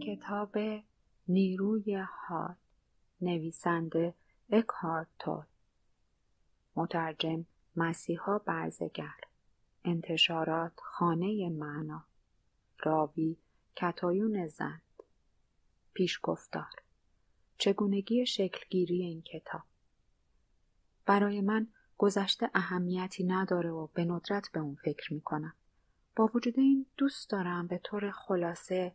کتاب نیروی حال نویسنده کار مترجم مسیحا برزگر انتشارات خانه معنا راوی کتایون زند پیشگفتار چگونگی شکلگیری این کتاب برای من گذشته اهمیتی نداره و به ندرت به اون فکر میکنم با وجود این دوست دارم به طور خلاصه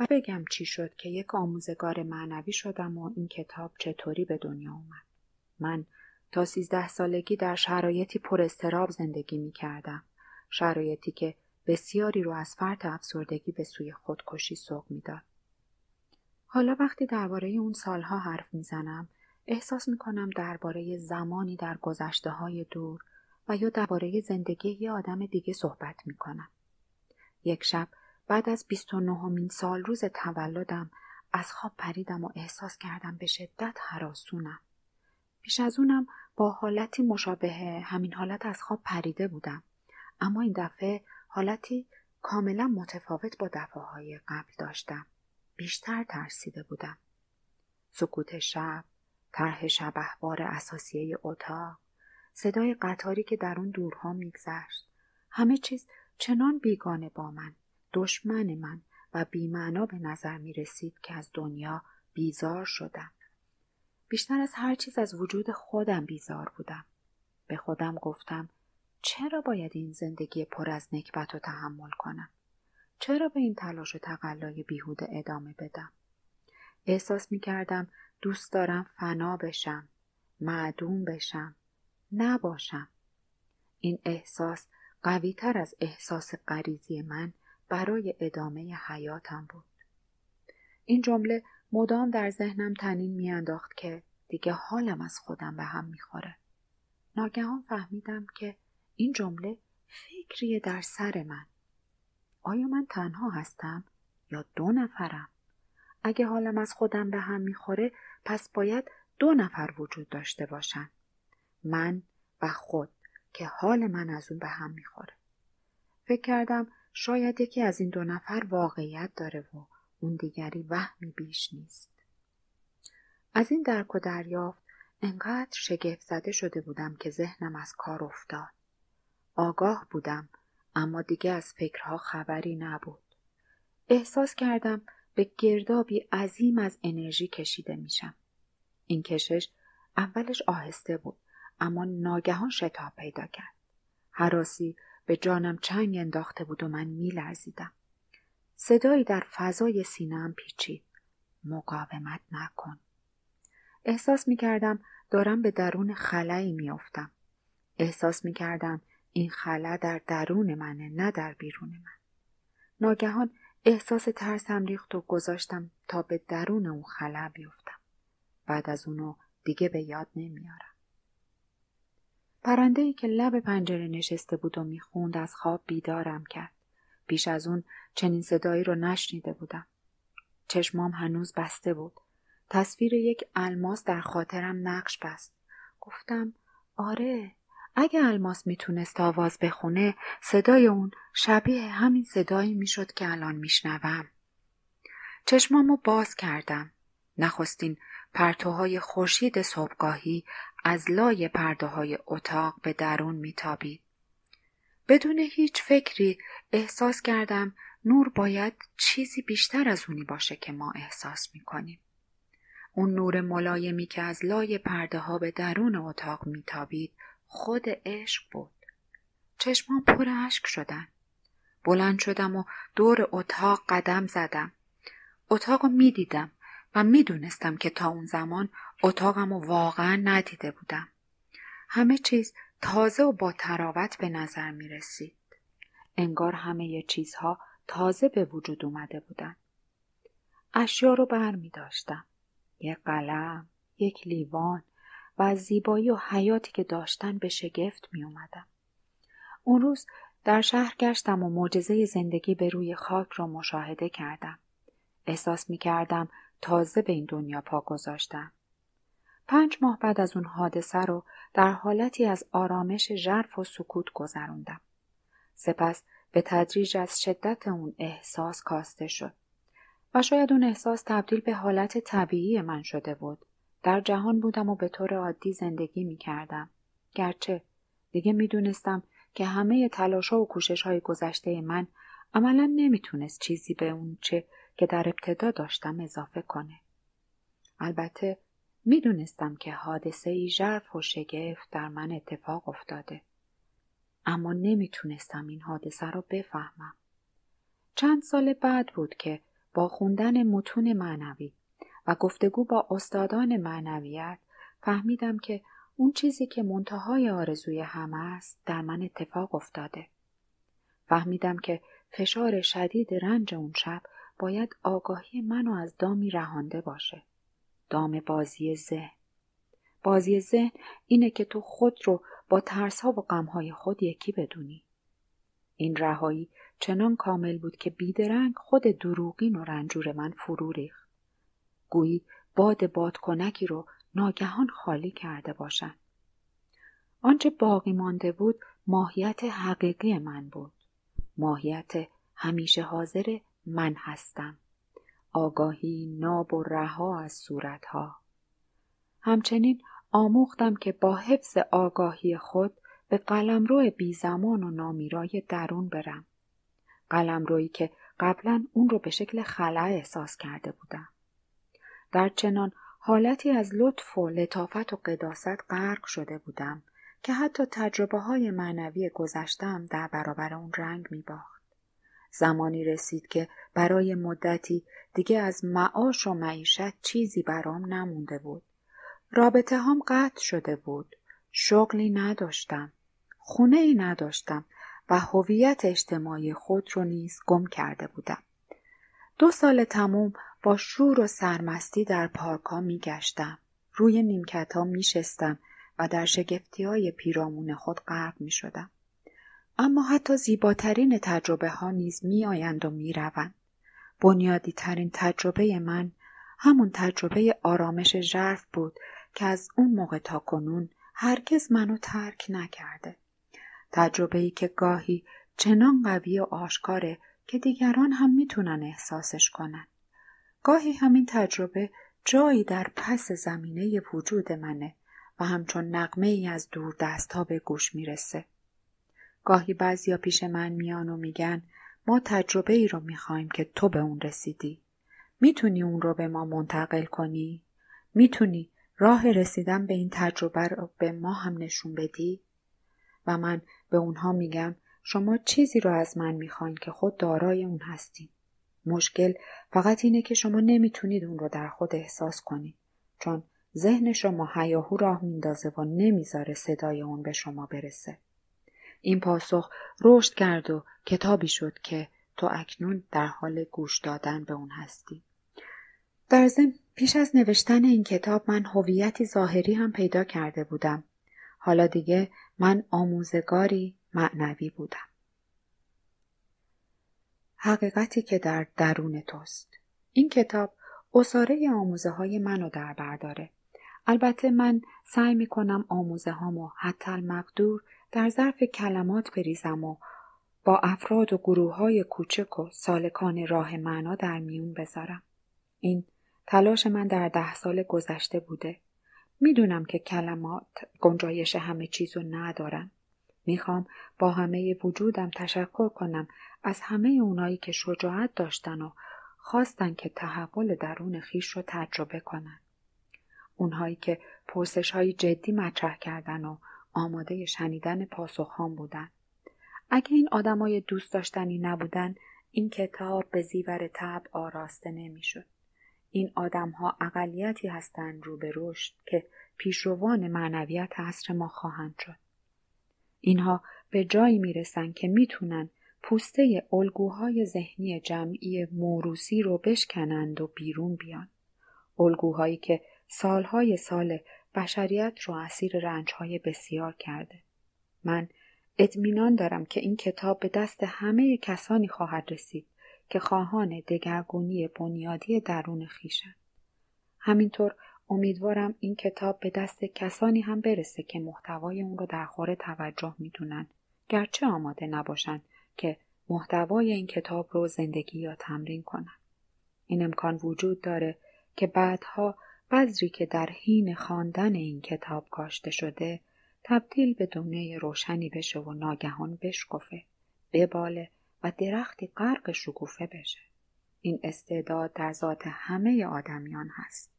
و بگم چی شد که یک آموزگار معنوی شدم و این کتاب چطوری به دنیا اومد. من تا سیزده سالگی در شرایطی پر استراب زندگی می کردم. شرایطی که بسیاری رو از فرط افسردگی به سوی خودکشی سوق میداد. حالا وقتی درباره اون سالها حرف میزنم احساس میکنم درباره زمانی در گذشته های دور و یا درباره زندگی یه آدم دیگه صحبت میکنم. یک شب بعد از 29 سال روز تولدم از خواب پریدم و احساس کردم به شدت حراسونم. پیش از اونم با حالتی مشابه همین حالت از خواب پریده بودم. اما این دفعه حالتی کاملا متفاوت با دفعه قبل داشتم. بیشتر ترسیده بودم. سکوت شب، طرح شب احوار اساسیه اتاق، صدای قطاری که در اون دورها میگذشت. همه چیز چنان بیگانه با من. دشمن من و بیمعنا به نظر می رسید که از دنیا بیزار شدم. بیشتر از هر چیز از وجود خودم بیزار بودم. به خودم گفتم چرا باید این زندگی پر از نکبت و تحمل کنم؟ چرا به این تلاش و تقلای بیهوده ادامه بدم؟ احساس می کردم دوست دارم فنا بشم، معدوم بشم، نباشم. این احساس قوی تر از احساس غریزی من برای ادامه حیاتم بود. این جمله مدام در ذهنم تنین میانداخت که دیگه حالم از خودم به هم میخوره. ناگهان فهمیدم که این جمله فکری در سر من. آیا من تنها هستم یا دو نفرم؟ اگه حالم از خودم به هم میخوره پس باید دو نفر وجود داشته باشن. من و خود که حال من از اون به هم میخوره. فکر کردم شاید یکی از این دو نفر واقعیت داره و اون دیگری وهمی بیش نیست. از این درک و دریافت انقدر شگفت زده شده بودم که ذهنم از کار افتاد. آگاه بودم اما دیگه از فکرها خبری نبود. احساس کردم به گردابی عظیم از انرژی کشیده میشم. این کشش اولش آهسته بود اما ناگهان شتاب پیدا کرد. حراسی به جانم چنگ انداخته بود و من میلرزیدم صدایی در فضای سینهام پیچید مقاومت نکن احساس میکردم دارم به درون خلایی میافتم احساس میکردم این خلا در درون منه نه در بیرون من ناگهان احساس ترسم ریخت و گذاشتم تا به درون اون خلا بیفتم بعد از اونو دیگه به یاد نمیارم پرنده‌ای که لب پنجره نشسته بود و میخوند از خواب بیدارم کرد. بیش از اون چنین صدایی رو نشنیده بودم. چشمام هنوز بسته بود. تصویر یک الماس در خاطرم نقش بست. گفتم آره اگه الماس میتونست آواز بخونه صدای اون شبیه همین صدایی میشد که الان میشنوم. چشمامو باز کردم. نخستین پرتوهای خورشید صبحگاهی از لای پرده های اتاق به درون میتابید. بدون هیچ فکری احساس کردم نور باید چیزی بیشتر از اونی باشه که ما احساس میکنیم. اون نور ملایمی که از لای پرده ها به درون اتاق میتابید خود عشق بود. چشمان پر اشک شدن. بلند شدم و دور اتاق قدم زدم. اتاق رو میدیدم و میدونستم که تا اون زمان اتاقم رو واقعا ندیده بودم. همه چیز تازه و با تراوت به نظر می رسید. انگار همه چیزها تازه به وجود اومده بودن. اشیا رو بر می داشتم. یک قلم، یک لیوان و زیبایی و حیاتی که داشتن به شگفت می اومدم. اون روز در شهر گشتم و معجزه زندگی به روی خاک را رو مشاهده کردم. احساس می کردم تازه به این دنیا پا گذاشتم. پنج ماه بعد از اون حادثه رو در حالتی از آرامش ژرف و سکوت گذروندم. سپس به تدریج از شدت اون احساس کاسته شد و شاید اون احساس تبدیل به حالت طبیعی من شده بود. در جهان بودم و به طور عادی زندگی می کردم. گرچه دیگه می دونستم که همه تلاشا و کوشش های گذشته من عملا نمیتونست چیزی به اون چه که در ابتدا داشتم اضافه کنه. البته میدونستم که حادثه ای ژرف و شگفت در من اتفاق افتاده. اما نمیتونستم این حادثه را بفهمم. چند سال بعد بود که با خوندن متون معنوی و گفتگو با استادان معنویت فهمیدم که اون چیزی که منتهای آرزوی همه است در من اتفاق افتاده. فهمیدم که فشار شدید رنج اون شب باید آگاهی منو از دامی رهانده باشه. دام بازی ذهن بازی ذهن اینه که تو خود رو با ترس ها و غم های خود یکی بدونی این رهایی چنان کامل بود که بیدرنگ خود دروغین و رنجور من فرو ریخت گویی باد بادکنکی رو ناگهان خالی کرده باشند آنچه باقی مانده بود ماهیت حقیقی من بود ماهیت همیشه حاضر من هستم آگاهی ناب و رها از صورتها همچنین آموختم که با حفظ آگاهی خود به قلمرو بیزمان و نامیرای درون برم قلمرویی که قبلا اون رو به شکل خلع احساس کرده بودم در چنان حالتی از لطف و لطافت و قداست غرق شده بودم که حتی تجربه های معنوی گذشتم در برابر اون رنگ می باخت. زمانی رسید که برای مدتی دیگه از معاش و معیشت چیزی برام نمونده بود. رابطه هم قطع شده بود. شغلی نداشتم. خونه ای نداشتم و هویت اجتماعی خود رو نیز گم کرده بودم. دو سال تموم با شور و سرمستی در پارکا میگشتم، می گشتم. روی نیمکت ها می شستم و در شگفتی های پیرامون خود غرق می شدم. اما حتی زیباترین تجربه ها نیز می آیند و می روند. بنیادی ترین تجربه من همون تجربه آرامش ژرف بود که از اون موقع تا کنون هرگز منو ترک نکرده. تجربه ای که گاهی چنان قوی و آشکاره که دیگران هم میتونن احساسش کنن. گاهی همین تجربه جایی در پس زمینه وجود منه و همچون نقمه ای از دور دست ها به گوش میرسه. گاهی یا پیش من میان و میگن ما تجربه ای رو میخوایم که تو به اون رسیدی. میتونی اون رو به ما منتقل کنی؟ میتونی راه رسیدن به این تجربه رو به ما هم نشون بدی؟ و من به اونها میگم شما چیزی رو از من میخواین که خود دارای اون هستین. مشکل فقط اینه که شما نمیتونید اون رو در خود احساس کنی. چون ذهن شما هیاهو راه میندازه و نمیذاره صدای اون به شما برسه. این پاسخ رشد کرد و کتابی شد که تو اکنون در حال گوش دادن به اون هستی در ضمن پیش از نوشتن این کتاب من هویتی ظاهری هم پیدا کرده بودم حالا دیگه من آموزگاری معنوی بودم حقیقتی که در درون توست این کتاب اصاره آموزه های منو در برداره البته من سعی می کنم آموزه هامو حتی مقدور در ظرف کلمات بریزم و با افراد و گروه های کوچک و سالکان راه معنا در میون بذارم. این تلاش من در ده سال گذشته بوده. میدونم که کلمات گنجایش همه چیزو ندارن. میخوام با همه وجودم تشکر کنم از همه اونایی که شجاعت داشتن و خواستن که تحول درون خیش رو تجربه کنن. اونهایی که پرسش های جدی مطرح کردن و آماده شنیدن پاسخهام بودن اگه این آدمای دوست داشتنی نبودن این کتاب به زیور تب آراسته نمیشد این آدمها اقلیتی هستند رو به رشد که پیشروان معنویت عصر ما خواهند شد اینها به جایی میرسند که میتونن پوسته الگوهای ذهنی جمعی موروسی رو بشکنند و بیرون بیان الگوهایی که سالهای سال بشریت رو اسیر رنجهای بسیار کرده من اطمینان دارم که این کتاب به دست همه کسانی خواهد رسید که خواهان دگرگونی بنیادی درون خیشن. همینطور امیدوارم این کتاب به دست کسانی هم برسه که محتوای اون رو در خوره توجه میدونن گرچه آماده نباشند که محتوای این کتاب رو زندگی یا تمرین کنن این امکان وجود داره که بعدها بذری که در حین خواندن این کتاب کاشته شده تبدیل به دونه روشنی بشه و ناگهان بشکفه بباله و درختی غرق شکوفه بشه این استعداد در ذات همه آدمیان هست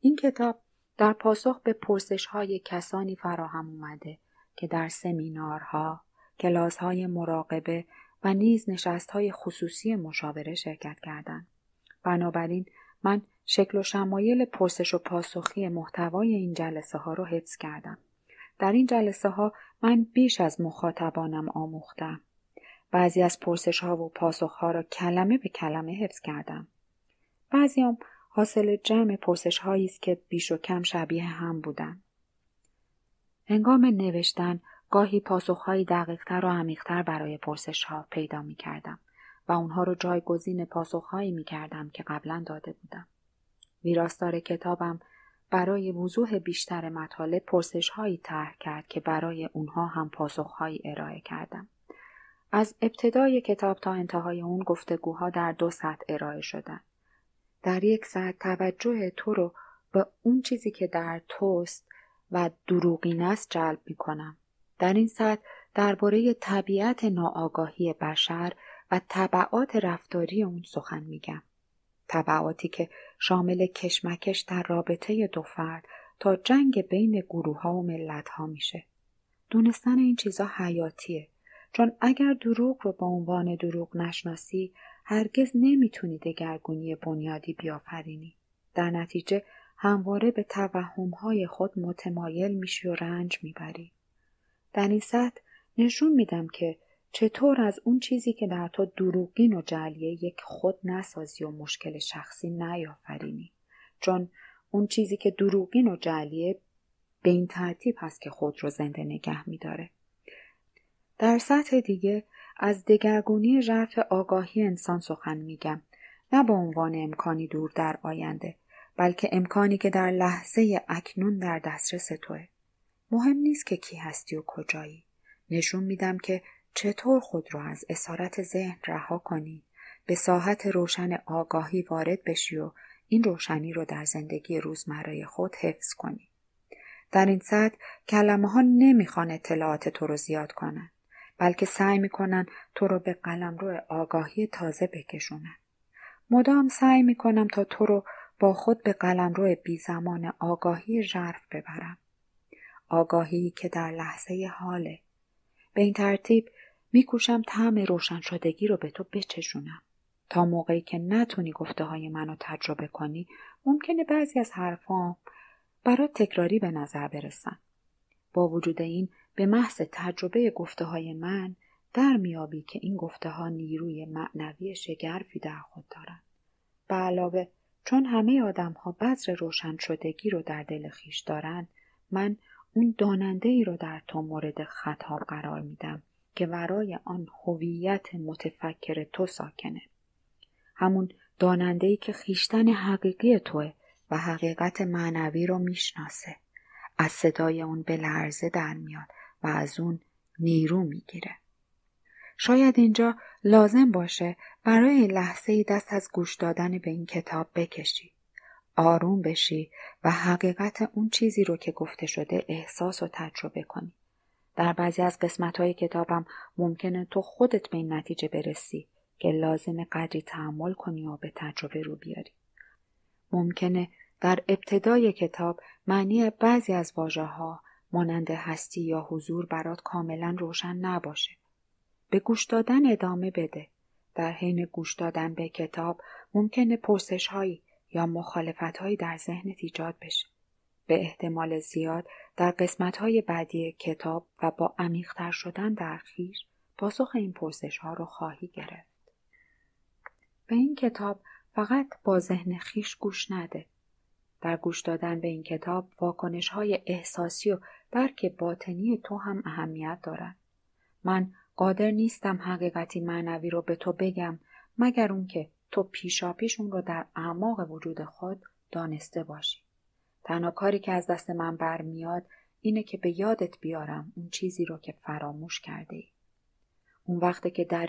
این کتاب در پاسخ به پرسش های کسانی فراهم اومده که در سمینارها، کلاس های مراقبه و نیز نشست های خصوصی مشاوره شرکت کردند. بنابراین من شکل و شمایل پرسش و پاسخی محتوای این جلسه ها رو حفظ کردم. در این جلسه ها من بیش از مخاطبانم آموختم. بعضی از پرسش ها و پاسخ ها را کلمه به کلمه حفظ کردم. بعضیام حاصل جمع پرسش هایی است که بیش و کم شبیه هم بودن. هنگام نوشتن گاهی پاسخ دقیق دقیقتر و تر برای پرسش ها پیدا می کردم و اونها رو جایگزین پاسخهایی می کردم که قبلا داده بودم. ویراستار کتابم برای وضوح بیشتر مطالب پرسش هایی طرح کرد که برای اونها هم هایی ارائه کردم. از ابتدای کتاب تا انتهای اون گفتگوها در دو سطح ارائه شدن. در یک سطح توجه تو رو به اون چیزی که در توست و دروغین است جلب می کنم. در این سطح درباره طبیعت ناآگاهی بشر و طبعات رفتاری اون سخن میگم. تبعاتی که شامل کشمکش در رابطه دو فرد تا جنگ بین گروه ها و ملت ها میشه. دونستن این چیزا حیاتیه چون اگر دروغ رو به عنوان دروغ نشناسی هرگز نمیتونی دگرگونی بنیادی بیافرینی. در نتیجه همواره به های خود متمایل میشی و رنج میبری. در این سطح نشون میدم که چطور از اون چیزی که در تو دروغین و جلیه یک خود نسازی و مشکل شخصی نیافرینی چون اون چیزی که دروغین و جلیه به این ترتیب هست که خود رو زنده نگه میداره در سطح دیگه از دگرگونی ژرف آگاهی انسان سخن میگم نه به عنوان امکانی دور در آینده بلکه امکانی که در لحظه اکنون در دسترس توه مهم نیست که کی هستی و کجایی نشون میدم که چطور خود را از اسارت ذهن رها کنی به ساحت روشن آگاهی وارد بشی و این روشنی رو در زندگی روزمره خود حفظ کنی در این صد، کلمه ها نمیخوان اطلاعات تو رو زیاد کنن بلکه سعی میکنن تو رو به قلم رو آگاهی تازه بکشونن مدام سعی میکنم تا تو رو با خود به قلم رو بی زمان آگاهی ژرف ببرم آگاهی که در لحظه حاله به این ترتیب میکوشم طعم روشن شدگی رو به تو بچشونم تا موقعی که نتونی گفته های منو تجربه کنی ممکنه بعضی از حرفام برات تکراری به نظر برسن با وجود این به محض تجربه گفته های من در میابی که این گفته ها نیروی معنوی شگرفی در خود دارند به علاوه چون همه آدم ها بذر روشن شدگی رو در دل خیش دارند من اون داننده ای رو در تو مورد خطاب قرار میدم که برای آن هویت متفکر تو ساکنه همون داننده ای که خیشتن حقیقی توه و حقیقت معنوی رو میشناسه از صدای اون به لرزه در میاد و از اون نیرو میگیره شاید اینجا لازم باشه برای لحظه ای دست از گوش دادن به این کتاب بکشی آروم بشی و حقیقت اون چیزی رو که گفته شده احساس و تجربه کنی در بعضی از قسمت های کتابم ممکنه تو خودت به این نتیجه برسی که لازم قدری تحمل کنی و به تجربه رو بیاری. ممکنه در ابتدای کتاب معنی بعضی از واجه ها مانند هستی یا حضور برات کاملا روشن نباشه. به گوش دادن ادامه بده. در حین گوش دادن به کتاب ممکنه پرسش هایی یا مخالفت هایی در ذهنت ایجاد بشه. به احتمال زیاد در های بعدی کتاب و با عمیقتر شدن در خیش پاسخ این پرسش ها رو خواهی گرفت. به این کتاب فقط با ذهن خیش گوش نده. در گوش دادن به این کتاب واکنش های احساسی و درک باطنی تو هم اهمیت دارد. من قادر نیستم حقیقتی معنوی رو به تو بگم مگر اون که تو پیشاپیش اون رو در اعماق وجود خود دانسته باشی. تنها کاری که از دست من برمیاد اینه که به یادت بیارم اون چیزی رو که فراموش کرده ای. اون وقته که در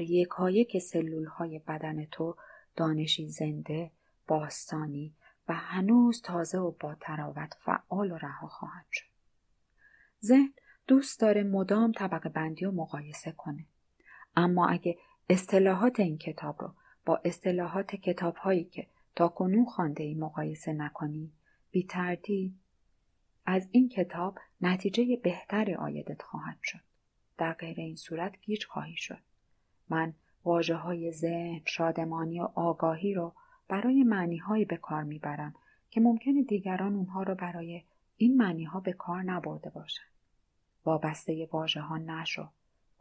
که سلول های بدن تو دانشی زنده، باستانی و هنوز تازه و با تراوت فعال و رها خواهد شد. ذهن دوست داره مدام طبقه بندی و مقایسه کنه. اما اگه اصطلاحات این کتاب رو با اصطلاحات کتاب هایی که تا کنون خانده ای مقایسه نکنی بی تردید از این کتاب نتیجه بهتر آیدت خواهد شد. در غیر این صورت گیج خواهی شد. من واجه های ذهن، شادمانی و آگاهی رو برای معنی به کار میبرم که ممکنه دیگران اونها رو برای این معنی ها به کار نبرده باشند. وابسته واجه ها نشو.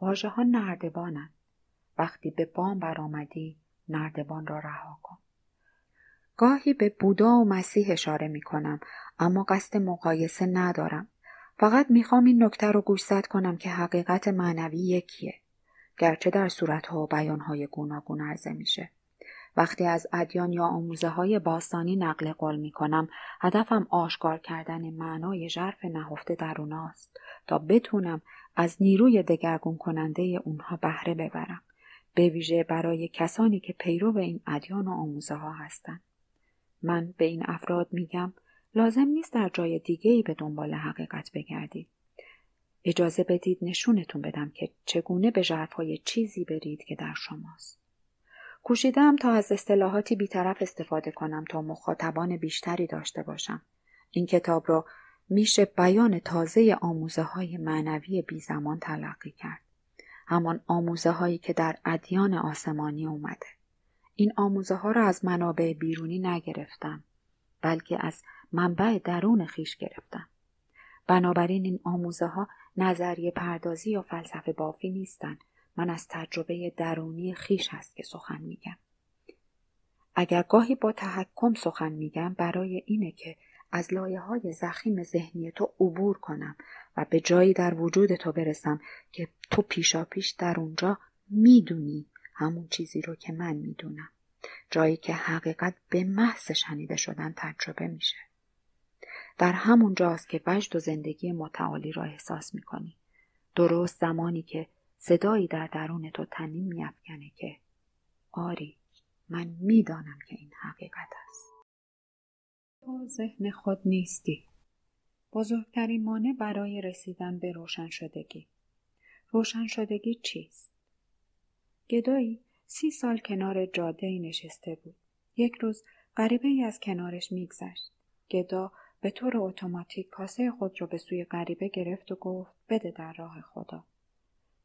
واجه ها نردبانن. وقتی به بام برآمدی نردبان را رها کن. گاهی به بودا و مسیح اشاره می کنم اما قصد مقایسه ندارم. فقط میخوام این نکته رو گوشزد کنم که حقیقت معنوی یکیه. گرچه در صورتها و بیانهای گوناگون عرضه میشه. وقتی از ادیان یا آموزه های باستانی نقل قول می کنم، هدفم آشکار کردن معنای ژرف نهفته در اوناست تا بتونم از نیروی دگرگون کننده اونها بهره ببرم. به ویژه برای کسانی که پیرو این ادیان و آموزه هستند. من به این افراد میگم لازم نیست در جای دیگه ای به دنبال حقیقت بگردید. اجازه بدید نشونتون بدم که چگونه به جرفهای چیزی برید که در شماست. کوشیدم تا از اصطلاحاتی بیطرف استفاده کنم تا مخاطبان بیشتری داشته باشم. این کتاب را میشه بیان تازه آموزه های معنوی بی زمان تلقی کرد. همان آموزه هایی که در ادیان آسمانی اومده. این آموزه ها را از منابع بیرونی نگرفتم بلکه از منبع درون خیش گرفتم بنابراین این آموزه ها نظریه پردازی یا فلسفه بافی نیستند من از تجربه درونی خیش هست که سخن میگم اگر گاهی با تحکم سخن میگم برای اینه که از لایه های زخیم ذهنی تو عبور کنم و به جایی در وجود تو برسم که تو پیشاپیش در اونجا میدونی همون چیزی رو که من میدونم جایی که حقیقت به محض شنیده شدن تجربه میشه در همون جاست که وجد و زندگی متعالی را احساس میکنی درست زمانی که صدایی در درون تو تنین میافکنه که آری من میدانم که این حقیقت است تو ذهن خود نیستی بزرگترین مانع برای رسیدن به روشن شدگی روشن شدگی چیست گدایی سی سال کنار جاده نشسته بود. یک روز غریبه ای از کنارش میگذشت. گدا به طور اتوماتیک کاسه خود را به سوی غریبه گرفت و گفت بده در راه خدا.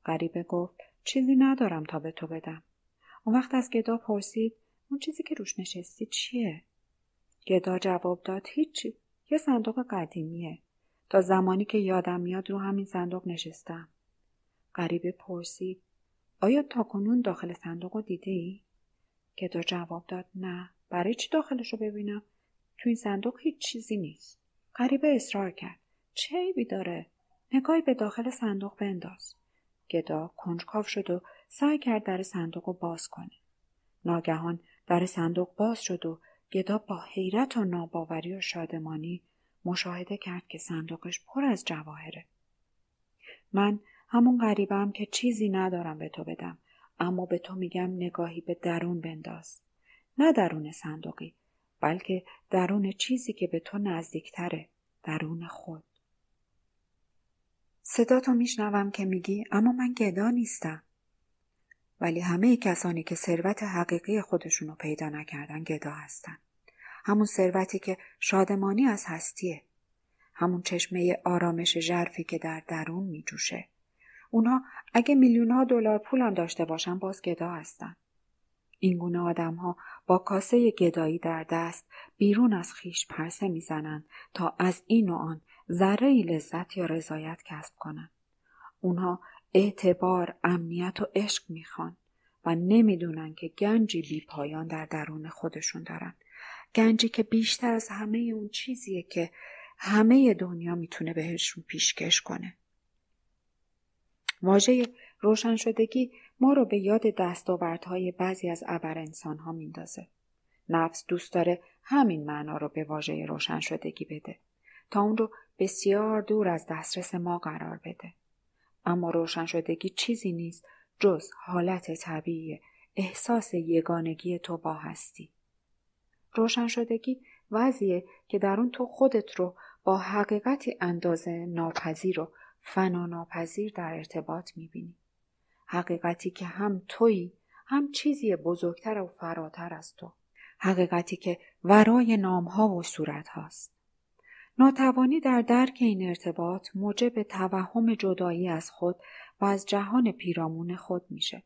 غریبه گفت چیزی ندارم تا به تو بدم. اون وقت از گدا پرسید اون چیزی که روش نشستی چیه؟ گدا جواب داد هیچی. یه صندوق قدیمیه. تا زمانی که یادم میاد رو همین صندوق نشستم. غریبه پرسید آیا کنون داخل صندوق رو دیده ای؟ جواب داد نه برای چی داخلش رو ببینم تو این صندوق هیچ چیزی نیست غریبه اصرار کرد چه عیبی داره نگاهی به داخل صندوق بنداز گدا کنجکاو شد و سعی کرد در صندوق رو باز کنه ناگهان در صندوق باز شد و گدا با حیرت و ناباوری و شادمانی مشاهده کرد که صندوقش پر از جواهره من همون غریبم که چیزی ندارم به تو بدم اما به تو میگم نگاهی به درون بنداز نه درون صندوقی بلکه درون چیزی که به تو نزدیکتره درون خود صدا تو میشنوم که میگی اما من گدا نیستم ولی همه کسانی که ثروت حقیقی خودشونو پیدا نکردن گدا هستن همون ثروتی که شادمانی از هستیه همون چشمه آرامش ژرفی که در درون میجوشه اونها اگه میلیون ها دلار پولم داشته باشن باز گدا هستن. این گونه آدم ها با کاسه گدایی در دست بیرون از خیش پرسه میزنند تا از این و آن ذره لذت یا رضایت کسب کنند. اونها اعتبار، امنیت و عشق میخوان و نمیدونن که گنجی بی پایان در درون خودشون دارن. گنجی که بیشتر از همه اون چیزیه که همه دنیا میتونه بهشون پیشکش کنه. واژه روشن ما رو به یاد دستاوردهای بعضی از ابر میندازه. نفس دوست داره همین معنا رو به واژه روشن شدگی بده تا اون رو بسیار دور از دسترس ما قرار بده. اما روشن چیزی نیست جز حالت طبیعی احساس یگانگی تو با هستی. روشن شدگی وضعیه که در اون تو خودت رو با حقیقتی اندازه ناپذیر و ناپذیر در ارتباط میبینی حقیقتی که هم تویی هم چیزی بزرگتر و فراتر از تو حقیقتی که ورای نامها و صورت هاست ناتوانی در درک این ارتباط موجب توهم جدایی از خود و از جهان پیرامون خود میشه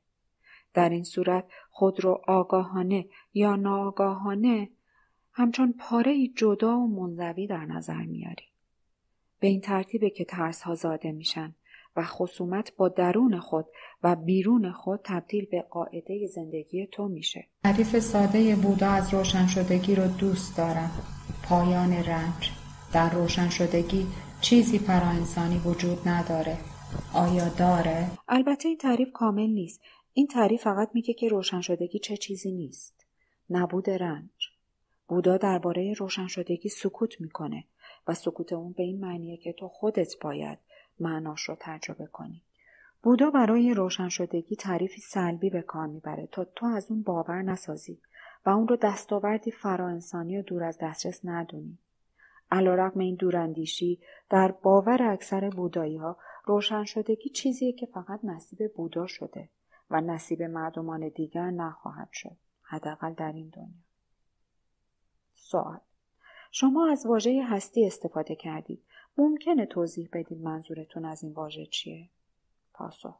در این صورت خود رو آگاهانه یا ناآگاهانه همچون پاره جدا و منزوی در نظر میاری به این ترتیبه که ترس ها زاده میشن و خصومت با درون خود و بیرون خود تبدیل به قاعده زندگی تو میشه. تعریف ساده بودا از روشن شدگی رو دوست دارم. پایان رنج در روشن شدگی چیزی انسانی وجود نداره. آیا داره؟ البته این تعریف کامل نیست. این تعریف فقط میگه که روشن شدگی چه چیزی نیست. نبود رنج. بودا درباره روشن شدگی سکوت میکنه و سکوت اون به این معنیه که تو خودت باید معناش رو تجربه کنی بودا برای روشن شدگی تعریفی سلبی به کار میبره تا تو از اون باور نسازی و اون رو دستاوردی انسانی و دور از دسترس ندونی رقم این دوراندیشی در باور اکثر بودایی ها روشن شدگی چیزیه که فقط نصیب بودا شده و نصیب مردمان دیگر نخواهد شد حداقل در این دنیا سوال شما از واژه هستی استفاده کردید. ممکنه توضیح بدید منظورتون از این واژه چیه؟ پاسخ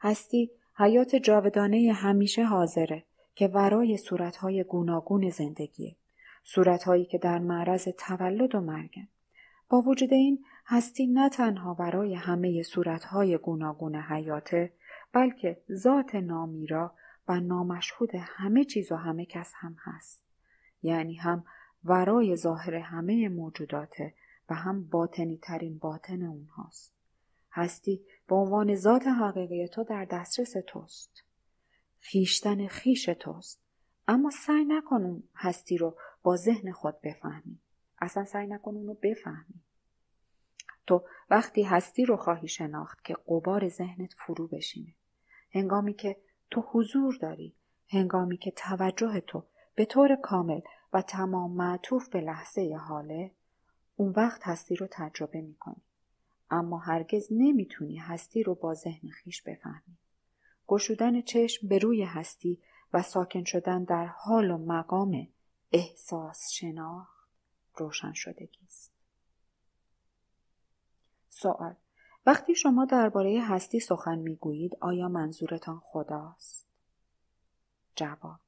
هستی حیات جاودانه همیشه حاضره که ورای صورتهای گوناگون زندگیه. صورتهایی که در معرض تولد و مرگن. با وجود این هستی نه تنها برای همه صورتهای گوناگون حیاته بلکه ذات نامیرا و نامشهود همه چیز و همه کس هم هست. یعنی هم ورای ظاهر همه موجوداته و هم باطنی ترین باطن اونهاست. هستی به عنوان ذات حقیقی تو در دسترس توست. خیشتن خیش توست. اما سعی نکن اون هستی رو با ذهن خود بفهمی. اصلا سعی نکن اون رو بفهمی. تو وقتی هستی رو خواهی شناخت که قبار ذهنت فرو بشینه. هنگامی که تو حضور داری. هنگامی که توجه تو به طور کامل و تمام معطوف به لحظه حاله اون وقت هستی رو تجربه میکنی اما هرگز نمیتونی هستی رو با ذهن خیش بفهمی گشودن چشم به روی هستی و ساکن شدن در حال و مقام احساس شناخت روشن شدگی است سوال وقتی شما درباره هستی سخن میگویید آیا منظورتان خداست جواب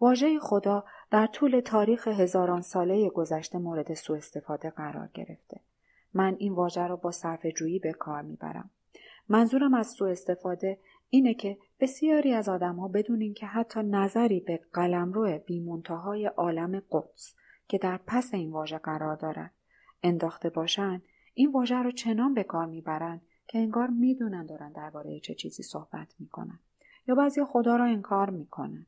واژه خدا در طول تاریخ هزاران ساله گذشته مورد سوء استفاده قرار گرفته. من این واژه را با صرف جویی به کار میبرم. منظورم از سوء استفاده اینه که بسیاری از ها بدون اینکه حتی نظری به قلمرو بیمنتهای عالم قدس که در پس این واژه قرار دارد انداخته باشند این واژه رو چنان به کار میبرند که انگار میدونن دارن درباره چه چیزی صحبت میکنن یا بعضی خدا را انکار میکنن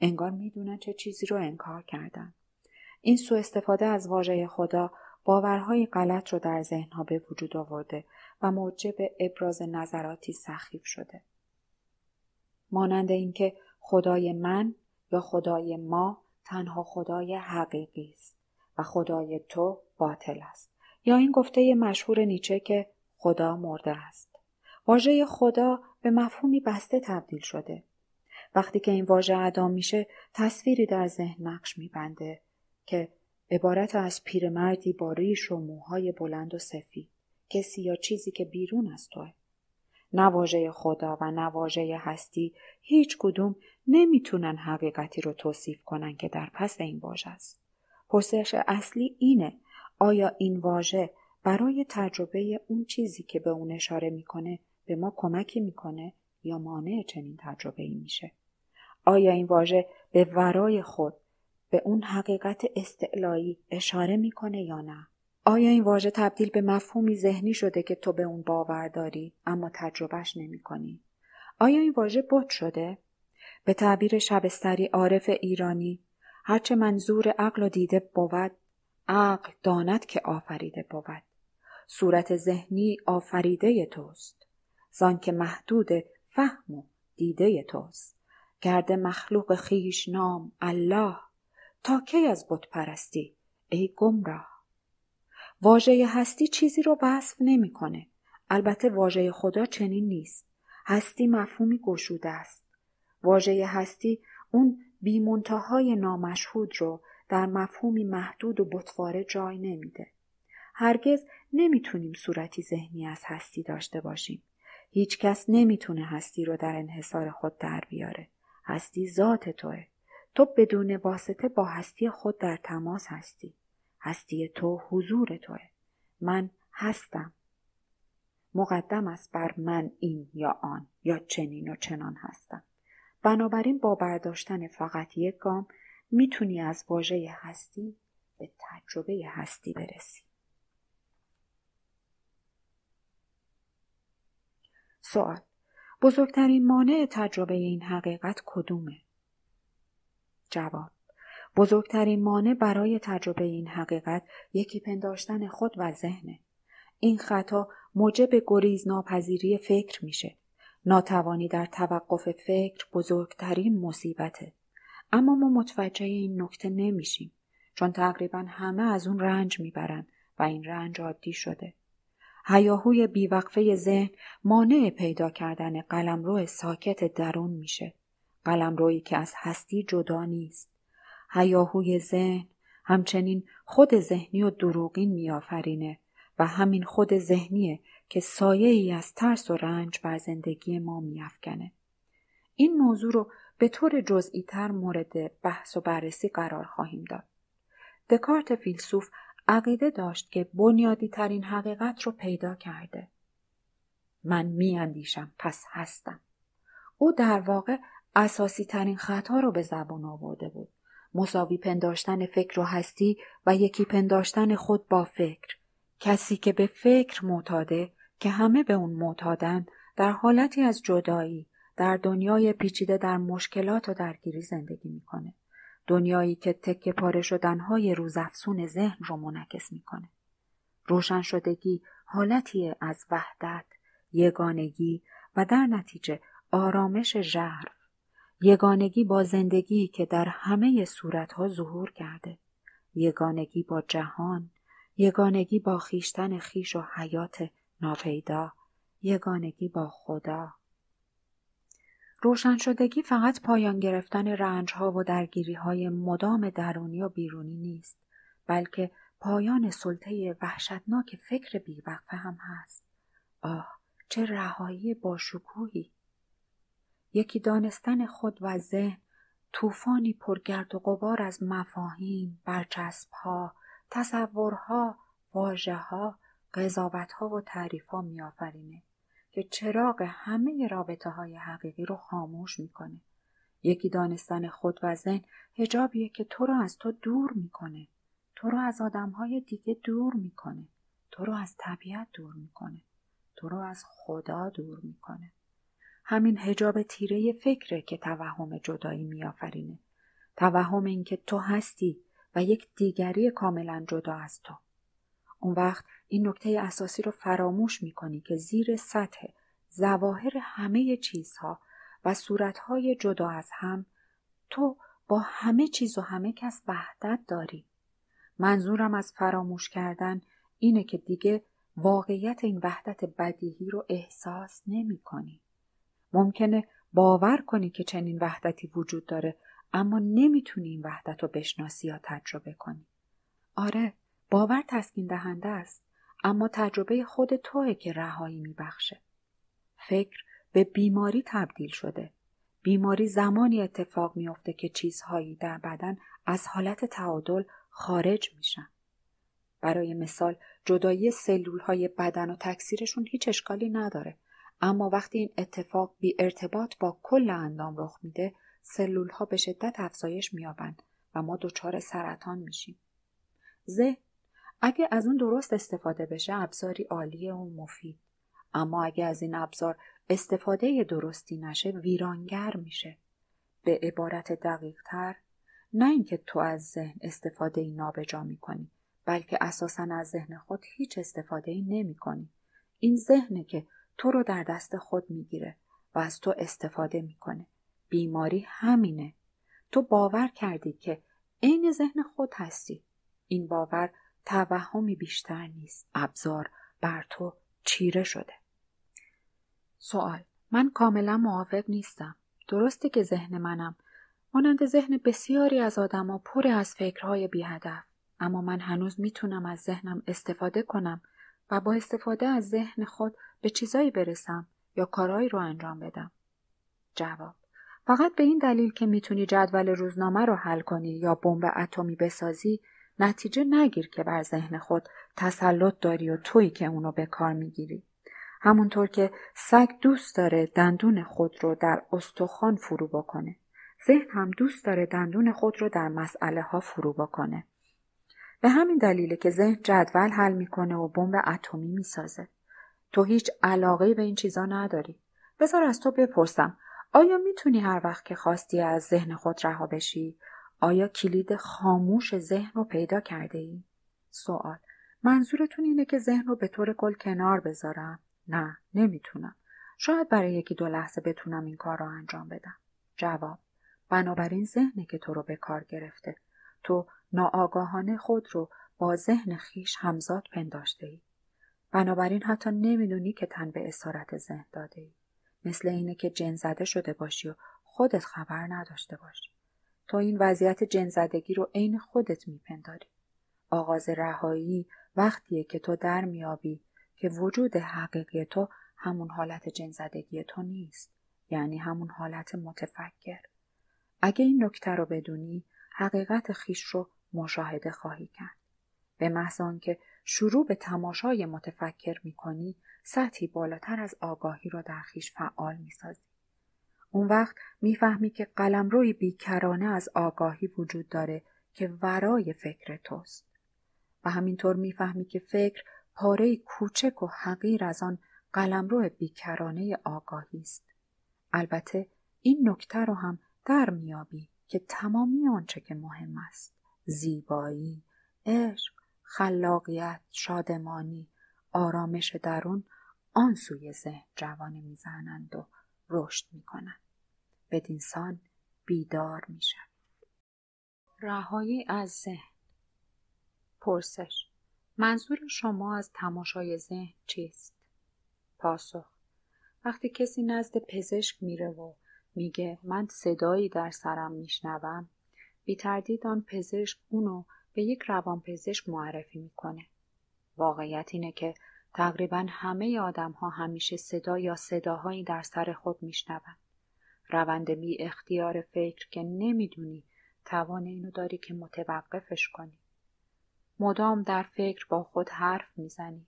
انگار میدونن چه چیزی رو انکار کردن. این سو استفاده از واژه خدا باورهای غلط رو در ذهنها به وجود آورده و موجب ابراز نظراتی سخیف شده. مانند اینکه خدای من یا خدای ما تنها خدای حقیقی است و خدای تو باطل است یا این گفته مشهور نیچه که خدا مرده است واژه خدا به مفهومی بسته تبدیل شده وقتی که این واژه ادا میشه تصویری در ذهن نقش میبنده که عبارت از پیرمردی با ریش و موهای بلند و سفید کسی یا چیزی که بیرون از توه نه خدا و نه هستی هیچ کدوم نمیتونن حقیقتی رو توصیف کنن که در پس این واژه است پرسش اصلی اینه آیا این واژه برای تجربه اون چیزی که به اون اشاره میکنه به ما کمکی میکنه یا مانع چنین تجربه ای میشه آیا این واژه به ورای خود به اون حقیقت استعلایی اشاره میکنه یا نه آیا این واژه تبدیل به مفهومی ذهنی شده که تو به اون باور داری اما تجربهش کنی؟ آیا این واژه بت شده به تعبیر شبستری عارف ایرانی هرچه منظور عقل و دیده بود عقل داند که آفریده بود صورت ذهنی آفریده توست زان که محدود فهم و دیده توست کرده مخلوق خیش نام الله تا کی از بت پرستی ای گمراه واژه هستی چیزی رو وصف نمیکنه البته واژه خدا چنین نیست هستی مفهومی گشوده است واژه هستی اون بیمنتهای نامشهود رو در مفهومی محدود و بتواره جای نمیده هرگز نمیتونیم صورتی ذهنی از هستی داشته باشیم هیچ کس نمیتونه هستی رو در انحصار خود در بیاره هستی ذات توه تو بدون واسطه با هستی خود در تماس هستی هستی تو حضور توه من هستم مقدم است بر من این یا آن یا چنین و چنان هستم بنابراین با برداشتن فقط یک گام میتونی از واژه هستی به تجربه هستی برسی سوال بزرگترین مانع تجربه این حقیقت کدومه؟ جواب بزرگترین مانع برای تجربه این حقیقت یکی پنداشتن خود و ذهنه. این خطا موجب گریز ناپذیری فکر میشه. ناتوانی در توقف فکر بزرگترین مصیبته. اما ما متوجه این نکته نمیشیم چون تقریبا همه از اون رنج میبرن و این رنج عادی شده. هیاهوی بیوقفه ذهن مانع پیدا کردن قلمرو ساکت درون میشه قلمرویی که از هستی جدا نیست هیاهوی ذهن همچنین خود ذهنی و دروغین میآفرینه و همین خود ذهنیه که سایه ای از ترس و رنج بر زندگی ما میافکنه این موضوع رو به طور جزئی تر مورد بحث و بررسی قرار خواهیم داد دکارت فیلسوف عقیده داشت که بنیادی ترین حقیقت رو پیدا کرده. من می اندیشم پس هستم. او در واقع اساسی ترین خطا رو به زبان آورده بود. مساوی پنداشتن فکر و هستی و یکی پنداشتن خود با فکر. کسی که به فکر معتاده که همه به اون معتادن در حالتی از جدایی در دنیای پیچیده در مشکلات و درگیری زندگی میکنه. دنیایی که تکه پاره شدنهای روزافسون ذهن رو منعکس میکنه. روشن شدگی حالتی از وحدت، یگانگی و در نتیجه آرامش ژرف یگانگی با زندگی که در همه صورتها ظهور کرده یگانگی با جهان یگانگی با خیشتن خیش و حیات ناپیدا یگانگی با خدا روشن شدگی فقط پایان گرفتن رنج ها و درگیری های مدام درونی و بیرونی نیست بلکه پایان سلطه وحشتناک فکر بیوقفه هم هست آه چه رهایی با شکوهی یکی دانستن خود و ذهن طوفانی پرگرد و غبار از مفاهیم برچسبها تصورها قضاوت ها و می میآفرینه که چراغ همه رابطه های حقیقی رو خاموش میکنه. یکی دانستن خود و ذهن هجابیه که تو رو از تو دور میکنه. تو رو از آدم های دیگه دور میکنه. تو رو از طبیعت دور میکنه. تو رو از خدا دور میکنه. همین هجاب تیره فکره که توهم جدایی میآفرینه. توهم اینکه تو هستی و یک دیگری کاملا جدا از تو. اون وقت این نکته اساسی رو فراموش کنی که زیر سطح زواهر همه چیزها و صورتهای جدا از هم تو با همه چیز و همه کس وحدت داری منظورم از فراموش کردن اینه که دیگه واقعیت این وحدت بدیهی رو احساس نمی کنی. ممکنه باور کنی که چنین وحدتی وجود داره اما نمیتونی این وحدت رو بشناسی یا تجربه کنی. آره باور تسکین دهنده است اما تجربه خود توی که رهایی میبخشه. فکر به بیماری تبدیل شده. بیماری زمانی اتفاق میافته که چیزهایی در بدن از حالت تعادل خارج میشن. برای مثال جدایی سلول های بدن و تکثیرشون هیچ اشکالی نداره اما وقتی این اتفاق بی ارتباط با کل اندام رخ میده سلول ها به شدت افزایش میابند و ما دچار سرطان میشیم ذهن اگه از اون درست استفاده بشه ابزاری عالی و مفید اما اگه از این ابزار استفاده درستی نشه ویرانگر میشه به عبارت دقیق تر نه اینکه تو از ذهن استفاده ای نابجا میکنی بلکه اساسا از ذهن خود هیچ استفاده ای نمی کنی. این ذهنه که تو رو در دست خود میگیره و از تو استفاده میکنه بیماری همینه تو باور کردی که عین ذهن خود هستی این باور توهمی بیشتر نیست ابزار بر تو چیره شده سوال من کاملا موافق نیستم درسته که ذهن منم مانند ذهن بسیاری از آدما پر از فکرهای بیهدف اما من هنوز میتونم از ذهنم استفاده کنم و با استفاده از ذهن خود به چیزایی برسم یا کارهایی رو انجام بدم جواب فقط به این دلیل که میتونی جدول روزنامه رو حل کنی یا بمب اتمی بسازی نتیجه نگیر که بر ذهن خود تسلط داری و تویی که اونو به کار میگیری همونطور که سگ دوست داره دندون خود رو در استخوان فرو بکنه ذهن هم دوست داره دندون خود رو در مسئله ها فرو بکنه به همین دلیله که ذهن جدول حل میکنه و بمب اتمی میسازه تو هیچ علاقه به این چیزا نداری بذار از تو بپرسم آیا میتونی هر وقت که خواستی از ذهن خود رها بشی آیا کلید خاموش ذهن رو پیدا کرده ای؟ سوال منظورتون اینه که ذهن رو به طور کل کنار بذارم؟ نه نمیتونم. شاید برای یکی دو لحظه بتونم این کار رو انجام بدم. جواب بنابراین ذهنه که تو رو به کار گرفته. تو ناآگاهانه خود رو با ذهن خیش همزاد پنداشته ای. بنابراین حتی نمیدونی که تن به اسارت ذهن داده ای. مثل اینه که جن زده شده باشی و خودت خبر نداشته باشی. تو این وضعیت جنزدگی رو عین خودت میپنداری آغاز رهایی وقتیه که تو در میابی که وجود حقیقی تو همون حالت جنزدگی تو نیست یعنی همون حالت متفکر اگه این نکته رو بدونی حقیقت خیش رو مشاهده خواهی کرد به محض که شروع به تماشای متفکر میکنی سطحی بالاتر از آگاهی رو در خیش فعال میسازی اون وقت میفهمی که قلم روی بیکرانه از آگاهی وجود داره که ورای فکر توست و همینطور میفهمی که فکر پاره کوچک و حقیر از آن قلم روی بیکرانه آگاهی است البته این نکته رو هم در میابی که تمامی آنچه که مهم است زیبایی عشق خلاقیت شادمانی آرامش درون آن سوی ذهن جوانه میزنند و رشد می بدینسان بیدار می رهایی از ذهن پرسش منظور شما از تماشای ذهن چیست؟ پاسخ وقتی کسی نزد پزشک میره و میگه من صدایی در سرم میشنوم بی تردید آن پزشک اونو به یک روانپزشک معرفی میکنه واقعیت اینه که تقریبا همه آدم ها همیشه صدا یا صداهایی در سر خود میشنوند. روند بی اختیار فکر که نمیدونی توان اینو داری که متوقفش کنی. مدام در فکر با خود حرف میزنی.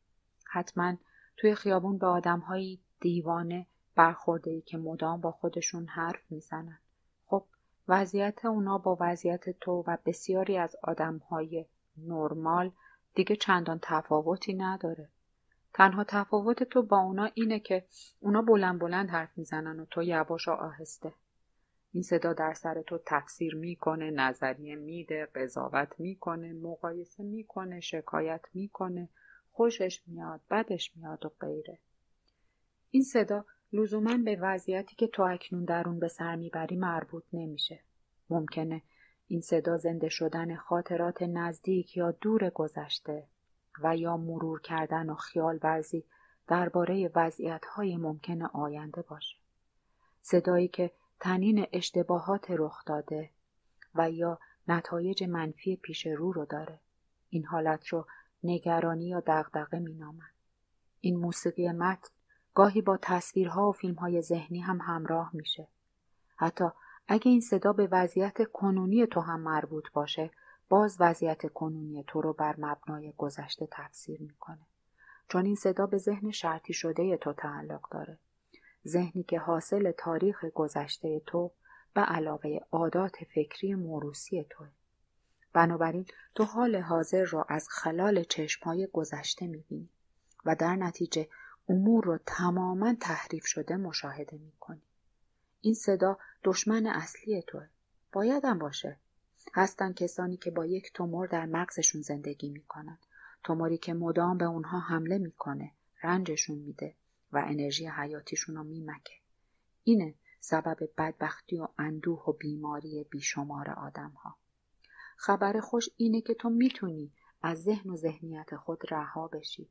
حتما توی خیابون به آدمهایی دیوانه برخورده ای که مدام با خودشون حرف میزنن. خب وضعیت اونا با وضعیت تو و بسیاری از های نرمال دیگه چندان تفاوتی نداره. تنها تفاوت تو با اونا اینه که اونا بلند بلند حرف میزنن و تو یواش و آهسته این صدا در سر تو تفسیر میکنه نظریه میده قضاوت میکنه مقایسه میکنه شکایت میکنه خوشش میاد بدش میاد و غیره این صدا لزوما به وضعیتی که تو اکنون درون به سر میبری مربوط نمیشه ممکنه این صدا زنده شدن خاطرات نزدیک یا دور گذشته و یا مرور کردن و خیال ورزی درباره وضعیت های ممکن آینده باشه. صدایی که تنین اشتباهات رخ داده و یا نتایج منفی پیش رو رو داره. این حالت رو نگرانی یا دغدغه نامن این موسیقی متن گاهی با تصویرها و فیلمهای ذهنی هم همراه میشه. حتی اگه این صدا به وضعیت کنونی تو هم مربوط باشه باز وضعیت کنونی تو رو بر مبنای گذشته تفسیر میکنه چون این صدا به ذهن شرطی شده تو تعلق داره ذهنی که حاصل تاریخ گذشته تو به علاوه عادات فکری موروسی توه بنابراین تو حال حاضر را از خلال چشمهای گذشته میبینی و در نتیجه امور را تماما تحریف شده مشاهده میکنی این صدا دشمن اصلی توه بایدم باشه هستند کسانی که با یک تومور در مغزشون زندگی میکنن توموری که مدام به اونها حمله میکنه رنجشون میده و انرژی حیاتیشون رو میمکه اینه سبب بدبختی و اندوه و بیماری بیشمار آدم ها. خبر خوش اینه که تو میتونی از ذهن و ذهنیت خود رها بشی.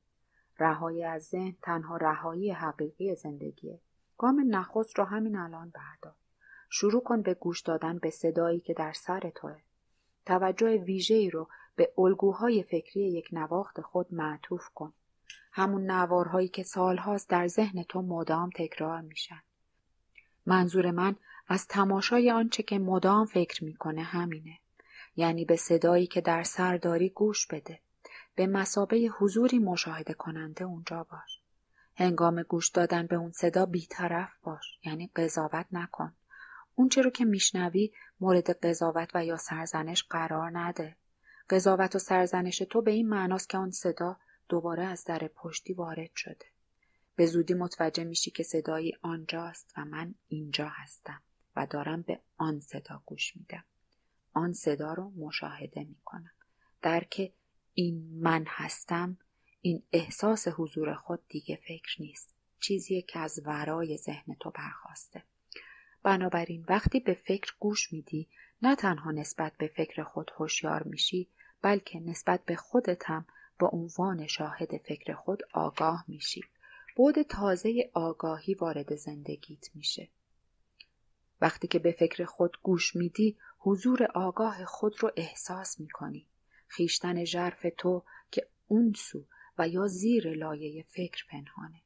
رهایی از ذهن تنها رهایی حقیقی زندگیه. گام نخست رو همین الان بردار. شروع کن به گوش دادن به صدایی که در سر توه. توجه ای رو به الگوهای فکری یک نواخت خود معطوف کن. همون نوارهایی که سالهاست در ذهن تو مدام تکرار میشن. منظور من از تماشای آنچه که مدام فکر میکنه همینه. یعنی به صدایی که در سر داری گوش بده. به مسابه حضوری مشاهده کننده اونجا باش. هنگام گوش دادن به اون صدا بیطرف باش. یعنی قضاوت نکن. اونچه رو که میشنوی مورد قضاوت و یا سرزنش قرار نده قضاوت و سرزنش تو به این معناست که آن صدا دوباره از در پشتی وارد شده به زودی متوجه میشی که صدایی آنجاست و من اینجا هستم و دارم به آن صدا گوش میدم آن صدا رو مشاهده میکنم که این من هستم این احساس حضور خود دیگه فکر نیست چیزی که از ورای ذهن تو برخواسته بنابراین وقتی به فکر گوش میدی نه تنها نسبت به فکر خود هوشیار میشی بلکه نسبت به خودت هم به عنوان شاهد فکر خود آگاه میشی بود تازه آگاهی وارد زندگیت میشه وقتی که به فکر خود گوش میدی حضور آگاه خود رو احساس میکنی خیشتن ژرف تو که اون سو و یا زیر لایه فکر پنهانه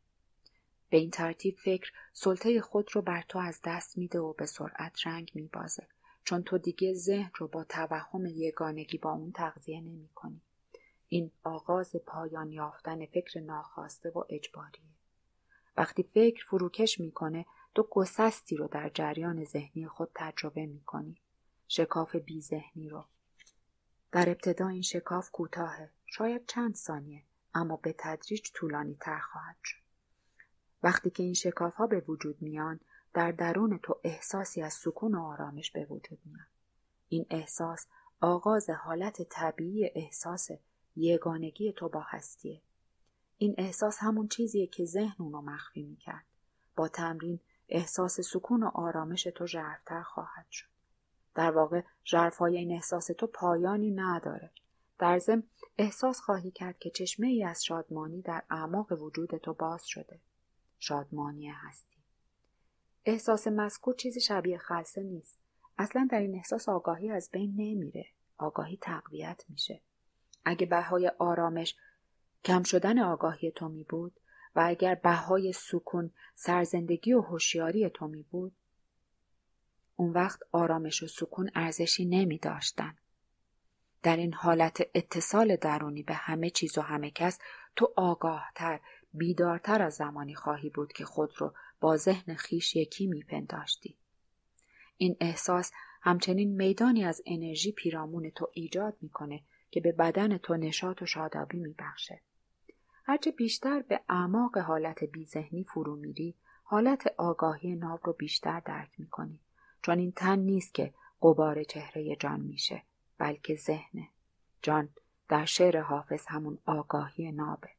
به این ترتیب فکر سلطه خود رو بر تو از دست میده و به سرعت رنگ میبازه چون تو دیگه ذهن رو با توهم یگانگی با اون تغذیه نمی کنی. این آغاز پایان یافتن فکر ناخواسته و اجباریه. وقتی فکر فروکش میکنه تو گسستی رو در جریان ذهنی خود تجربه میکنی. شکاف بی ذهنی رو. در ابتدا این شکاف کوتاهه. شاید چند ثانیه اما به تدریج طولانی تر خواهد شد. وقتی که این شکاف ها به وجود میان در درون تو احساسی از سکون و آرامش به وجود میان. این احساس آغاز حالت طبیعی احساس یگانگی تو با هستیه. این احساس همون چیزیه که ذهن اونو مخفی میکرد. با تمرین احساس سکون و آرامش تو ژرفتر خواهد شد. در واقع ژرفهای این احساس تو پایانی نداره. در ضمن احساس خواهی کرد که چشمه ای از شادمانی در اعماق وجود تو باز شده. شادمانی هستی احساس مذکور چیزی شبیه خلصه نیست اصلا در این احساس آگاهی از بین نمیره آگاهی تقویت میشه اگه بهای آرامش کم شدن آگاهی تو می بود و اگر بهای سکون سرزندگی و هوشیاری تو می بود اون وقت آرامش و سکون ارزشی نمی داشتن. در این حالت اتصال درونی به همه چیز و همه کس تو آگاهتر بیدارتر از زمانی خواهی بود که خود رو با ذهن خیش یکی میپنداشتی این احساس همچنین میدانی از انرژی پیرامون تو ایجاد میکنه که به بدن تو نشاط و شادابی میبخشه هرچه بیشتر به اعماق حالت بیذهنی فرو میری حالت آگاهی ناب رو بیشتر درک میکنی چون این تن نیست که قبار چهره جان میشه بلکه ذهنه جان در شعر حافظ همون آگاهی نابه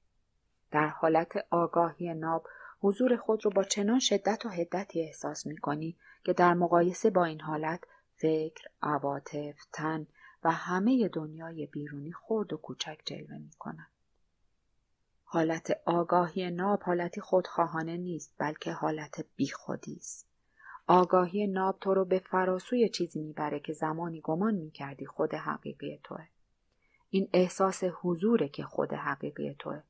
در حالت آگاهی ناب حضور خود را با چنان شدت و هدتی احساس می کنی که در مقایسه با این حالت فکر، عواطف، تن و همه دنیای بیرونی خرد و کوچک جلوه می کنن. حالت آگاهی ناب حالتی خودخواهانه نیست بلکه حالت بیخودی است. آگاهی ناب تو رو به فراسوی چیزی میبره که زمانی گمان میکردی خود حقیقی توه. این احساس حضوره که خود حقیقی توه.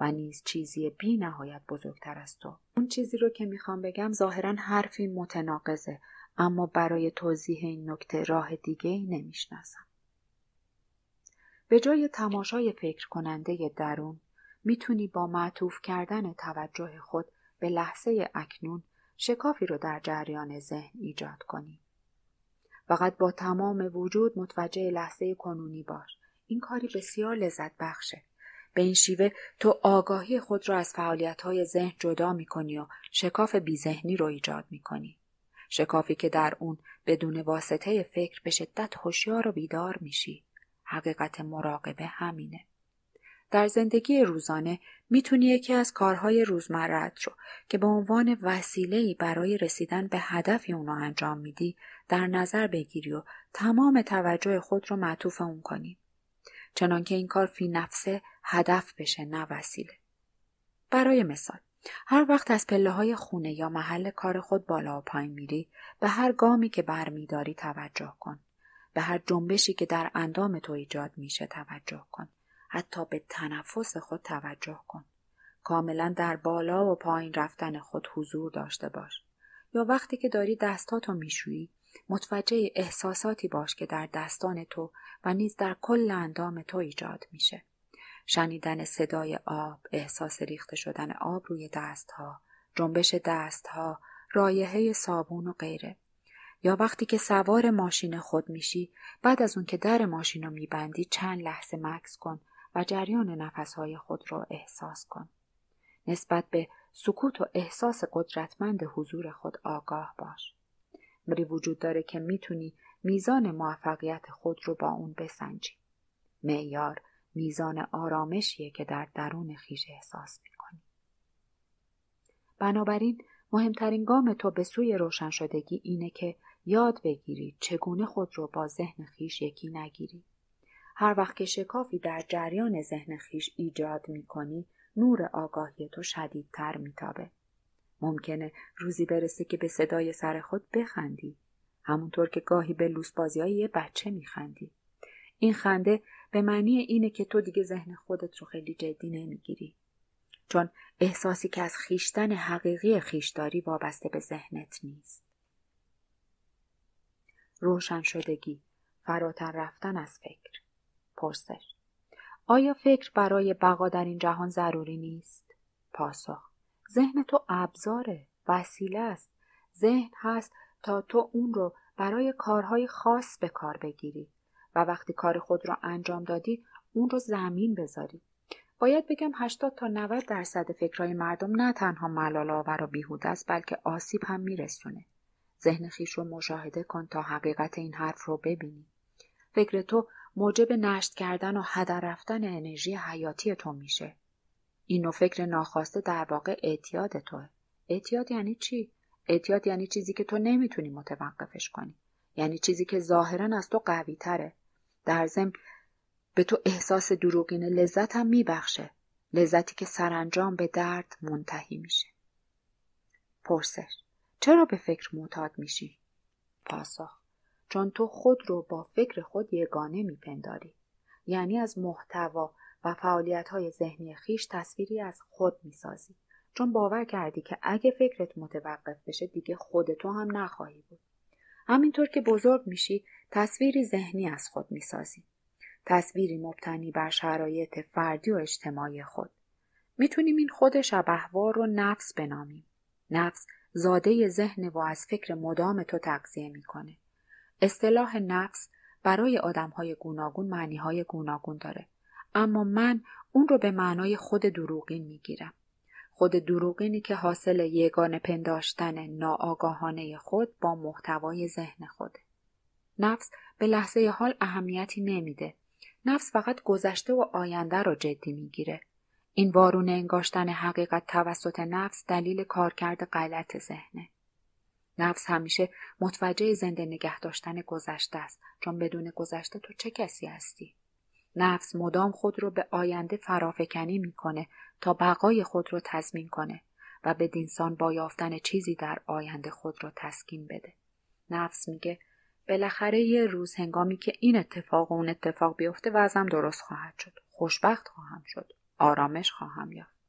و نیز چیزی بی نهایت بزرگتر از تو. اون چیزی رو که میخوام بگم ظاهرا حرفی متناقضه اما برای توضیح این نکته راه دیگه ای نمیشناسم. به جای تماشای فکر کننده درون میتونی با معطوف کردن توجه خود به لحظه اکنون شکافی رو در جریان ذهن ایجاد کنی. فقط با تمام وجود متوجه لحظه کنونی باش. این کاری بسیار لذت بخشه. به این شیوه تو آگاهی خود را از فعالیتهای ذهن جدا می کنی و شکاف بیذهنی رو ایجاد می کنی. شکافی که در اون بدون واسطه فکر به شدت هوشیار و بیدار میشی. حقیقت مراقبه همینه. در زندگی روزانه میتونی یکی از کارهای روزمرد رو که به عنوان وسیله‌ای برای رسیدن به هدفی اونو انجام میدی در نظر بگیری و تمام توجه خود رو معطوف اون کنی. چنانکه این کار فی نفسه هدف بشه نه وسیله برای مثال هر وقت از پله های خونه یا محل کار خود بالا و پایین میری به هر گامی که برمیداری توجه کن به هر جنبشی که در اندام تو ایجاد میشه توجه کن حتی به تنفس خود توجه کن کاملا در بالا و پایین رفتن خود حضور داشته باش یا وقتی که داری دستاتو میشویی متوجه احساساتی باش که در دستان تو و نیز در کل اندام تو ایجاد میشه شنیدن صدای آب، احساس ریخته شدن آب روی دستها، جنبش دستها، رایحه صابون و غیره. یا وقتی که سوار ماشین خود میشی بعد از اون که در ماشین رو میبندی چند لحظه مکس کن و جریان نفسهای خود را احساس کن. نسبت به سکوت و احساس قدرتمند حضور خود آگاه باش. مری وجود داره که میتونی میزان موفقیت خود رو با اون بسنجی. معیار میزان آرامشیه که در درون خیش احساس میکنی بنابراین مهمترین گام تو به سوی روشن شدگی اینه که یاد بگیری چگونه خود رو با ذهن خیش یکی نگیری هر وقت که شکافی در جریان ذهن خیش ایجاد میکنی نور آگاهی تو شدیدتر میتابه ممکنه روزی برسه که به صدای سر خود بخندی همونطور که گاهی به لوسبازی های یه بچه میخندی این خنده به معنی اینه که تو دیگه ذهن خودت رو خیلی جدی نمیگیری چون احساسی که از خیشتن حقیقی خیشداری وابسته به ذهنت نیست روشن شدگی فراتر رفتن از فکر پرسش آیا فکر برای بقا در این جهان ضروری نیست پاسخ ذهن تو ابزاره وسیله است ذهن هست تا تو اون رو برای کارهای خاص به کار بگیری و وقتی کار خود را انجام دادی اون رو زمین بذاری باید بگم 80 تا 90 درصد فکرهای مردم نه تنها ملال آور و بیهوده است بلکه آسیب هم میرسونه ذهن خیش رو مشاهده کن تا حقیقت این حرف رو ببینی فکر تو موجب نشت کردن و هدر رفتن انرژی حیاتی تو میشه این نوع فکر ناخواسته در واقع اعتیاد توه اعتیاد یعنی چی اعتیاد یعنی چیزی که تو نمیتونی متوقفش کنی یعنی چیزی که ظاهرا از تو قوی تره در ضمن به تو احساس دروغین لذت هم میبخشه لذتی که سرانجام به درد منتهی میشه پرسش چرا به فکر معتاد میشی پاسخ چون تو خود رو با فکر خود یگانه میپنداری یعنی از محتوا و فعالیت های ذهنی خیش تصویری از خود میسازی چون باور کردی که اگه فکرت متوقف بشه دیگه خود تو هم نخواهی بود همینطور که بزرگ میشی تصویری ذهنی از خود میسازی تصویری مبتنی بر شرایط فردی و اجتماعی خود میتونیم این خود شبهوار رو نفس بنامیم نفس زاده ذهن و از فکر مدام تو تقضیه میکنه اصطلاح نفس برای آدمهای گوناگون معنیهای گوناگون داره اما من اون رو به معنای خود دروغین میگیرم خود دروغینی که حاصل یگان پنداشتن ناآگاهانه خود با محتوای ذهن خود. نفس به لحظه حال اهمیتی نمیده. نفس فقط گذشته و آینده را جدی میگیره. این وارونه انگاشتن حقیقت توسط نفس دلیل کارکرد غلط ذهنه. نفس همیشه متوجه زنده نگه داشتن گذشته است چون بدون گذشته تو چه کسی هستی؟ نفس مدام خود رو به آینده فرافکنی میکنه تا بقای خود رو تضمین کنه و به دینسان با یافتن چیزی در آینده خود رو تسکین بده. نفس میگه بالاخره یه روز هنگامی که این اتفاق و اون اتفاق بیفته وزم درست خواهد شد. خوشبخت خواهم شد. آرامش خواهم یافت.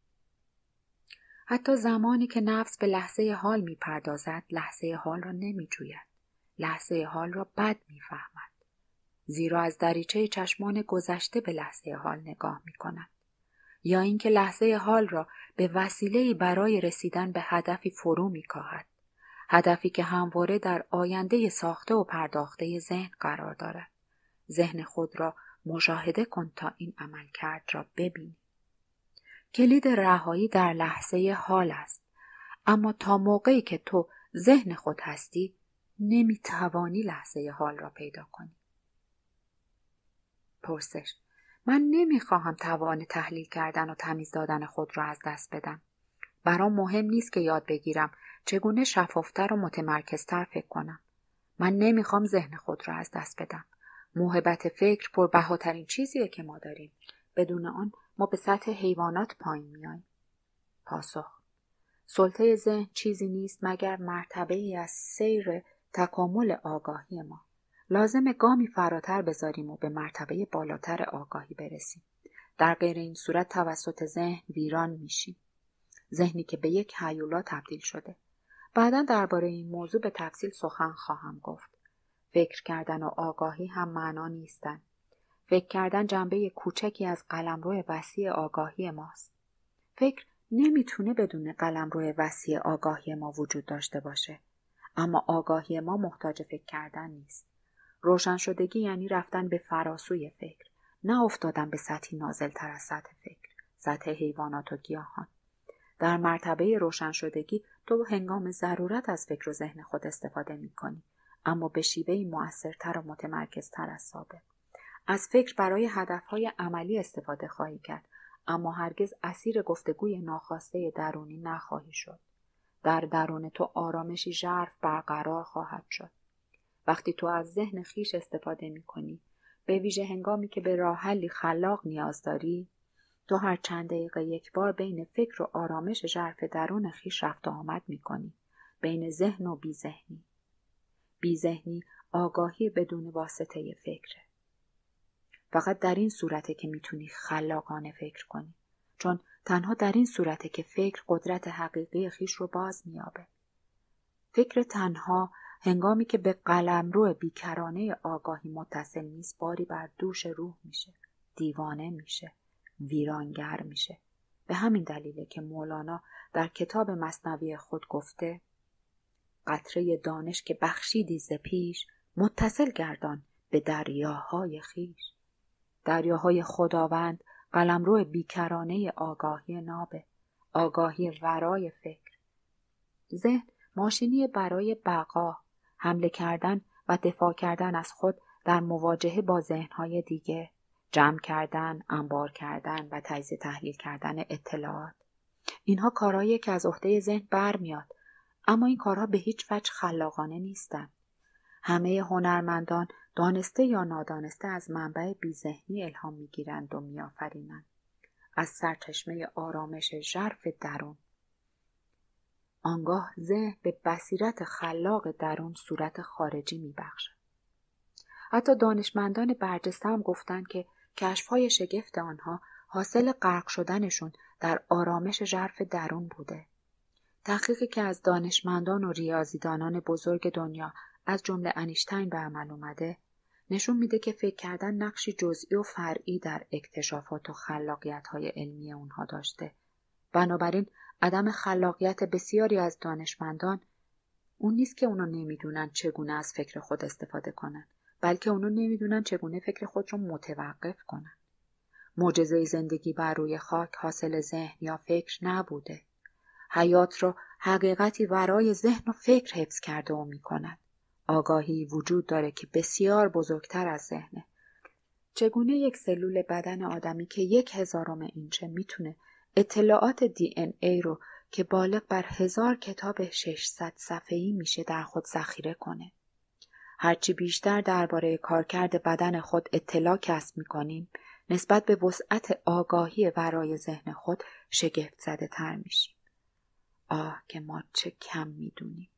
حتی زمانی که نفس به لحظه حال میپردازد لحظه حال را نمیجوید لحظه حال را بد میفهمد زیرا از دریچه چشمان گذشته به لحظه حال نگاه می کند. یا اینکه لحظه حال را به وسیله برای رسیدن به هدفی فرو می کاهد. هدفی که همواره در آینده ساخته و پرداخته ذهن قرار دارد. ذهن خود را مشاهده کن تا این عمل کرد را ببینی. کلید رهایی در لحظه حال است. اما تا موقعی که تو ذهن خود هستی نمی توانی لحظه حال را پیدا کنی. پرسش من نمیخواهم توان تحلیل کردن و تمیز دادن خود را از دست بدم برام مهم نیست که یاد بگیرم چگونه شفافتر و متمرکزتر فکر کنم من نمیخوام ذهن خود را از دست بدم موهبت فکر پربهاترین چیزیه که ما داریم بدون آن ما به سطح حیوانات پایین میاییم پاسخ سلطه ذهن چیزی نیست مگر مرتبه ای از سیر تکامل آگاهی ما لازم گامی فراتر بذاریم و به مرتبه بالاتر آگاهی برسیم. در غیر این صورت توسط ذهن ویران میشیم. ذهنی که به یک حیولا تبدیل شده. بعدا درباره این موضوع به تفصیل سخن خواهم گفت. فکر کردن و آگاهی هم معنا نیستند. فکر کردن جنبه کوچکی از قلمرو وسیع آگاهی ماست. فکر نمیتونه بدون قلمرو وسیع آگاهی ما وجود داشته باشه. اما آگاهی ما محتاج فکر کردن نیست. روشن شدگی یعنی رفتن به فراسوی فکر نه افتادن به سطحی نازل تر از سطح فکر سطح حیوانات و گیاهان در مرتبه روشن شدگی تو هنگام ضرورت از فکر و ذهن خود استفاده می کنی اما به شیوهی موثرتر و متمرکزتر از سابق از فکر برای هدفهای عملی استفاده خواهی کرد اما هرگز اسیر گفتگوی ناخواسته درونی نخواهی شد در درون تو آرامشی ژرف برقرار خواهد شد وقتی تو از ذهن خیش استفاده می کنی به ویژه هنگامی که به راحلی خلاق نیاز داری تو هر چند دقیقه یک بار بین فکر و آرامش ژرف درون خیش رفت و آمد می کنی. بین ذهن و بیذهنی. بیذهنی آگاهی بدون واسطه فکره. فقط در این صورته که میتونی خلاقانه فکر کنی. چون تنها در این صورته که فکر قدرت حقیقی خیش رو باز میابه. فکر تنها هنگامی که به قلم رو بیکرانه آگاهی متصل نیست باری بر دوش روح میشه دیوانه میشه ویرانگر میشه به همین دلیله که مولانا در کتاب مصنوی خود گفته قطره دانش که بخشیدی ز پیش متصل گردان به دریاهای خیش دریاهای خداوند قلم قلمرو بیکرانه آگاهی نابه آگاهی ورای فکر ذهن ماشینی برای بقا حمله کردن و دفاع کردن از خود در مواجهه با ذهنهای دیگه جمع کردن، انبار کردن و تجزیه تحلیل کردن اطلاعات. اینها کارهایی که از عهده ذهن برمیاد اما این کارها به هیچ وجه خلاقانه نیستن. همه هنرمندان دانسته یا نادانسته از منبع بیذهنی الهام میگیرند و میآفرینند. از سرچشمه آرامش ژرف درون آنگاه ذهن به بصیرت خلاق درون صورت خارجی میبخشد حتی دانشمندان برجسته هم گفتند که کشفهای شگفت آنها حاصل غرق شدنشون در آرامش ژرف درون بوده تحقیقی که از دانشمندان و ریاضیدانان بزرگ دنیا از جمله انیشتین به عمل اومده نشون میده که فکر کردن نقشی جزئی و فرعی در اکتشافات و خلاقیت های علمی اونها داشته بنابراین عدم خلاقیت بسیاری از دانشمندان اون نیست که اونو نمیدونن چگونه از فکر خود استفاده کنن بلکه اونو نمیدونن چگونه فکر خود رو متوقف کنن معجزه زندگی بر روی خاک حاصل ذهن یا فکر نبوده حیات را حقیقتی ورای ذهن و فکر حفظ کرده و میکند آگاهی وجود داره که بسیار بزرگتر از ذهنه چگونه یک سلول بدن آدمی که یک هزارم اینچه میتونه اطلاعات دی این ای رو که بالغ بر هزار کتاب 600 صفحه‌ای میشه در خود ذخیره کنه. هرچی بیشتر درباره کارکرد بدن خود اطلاع کسب میکنیم نسبت به وسعت آگاهی ورای ذهن خود شگفت زده تر میشیم. آه که ما چه کم میدونیم.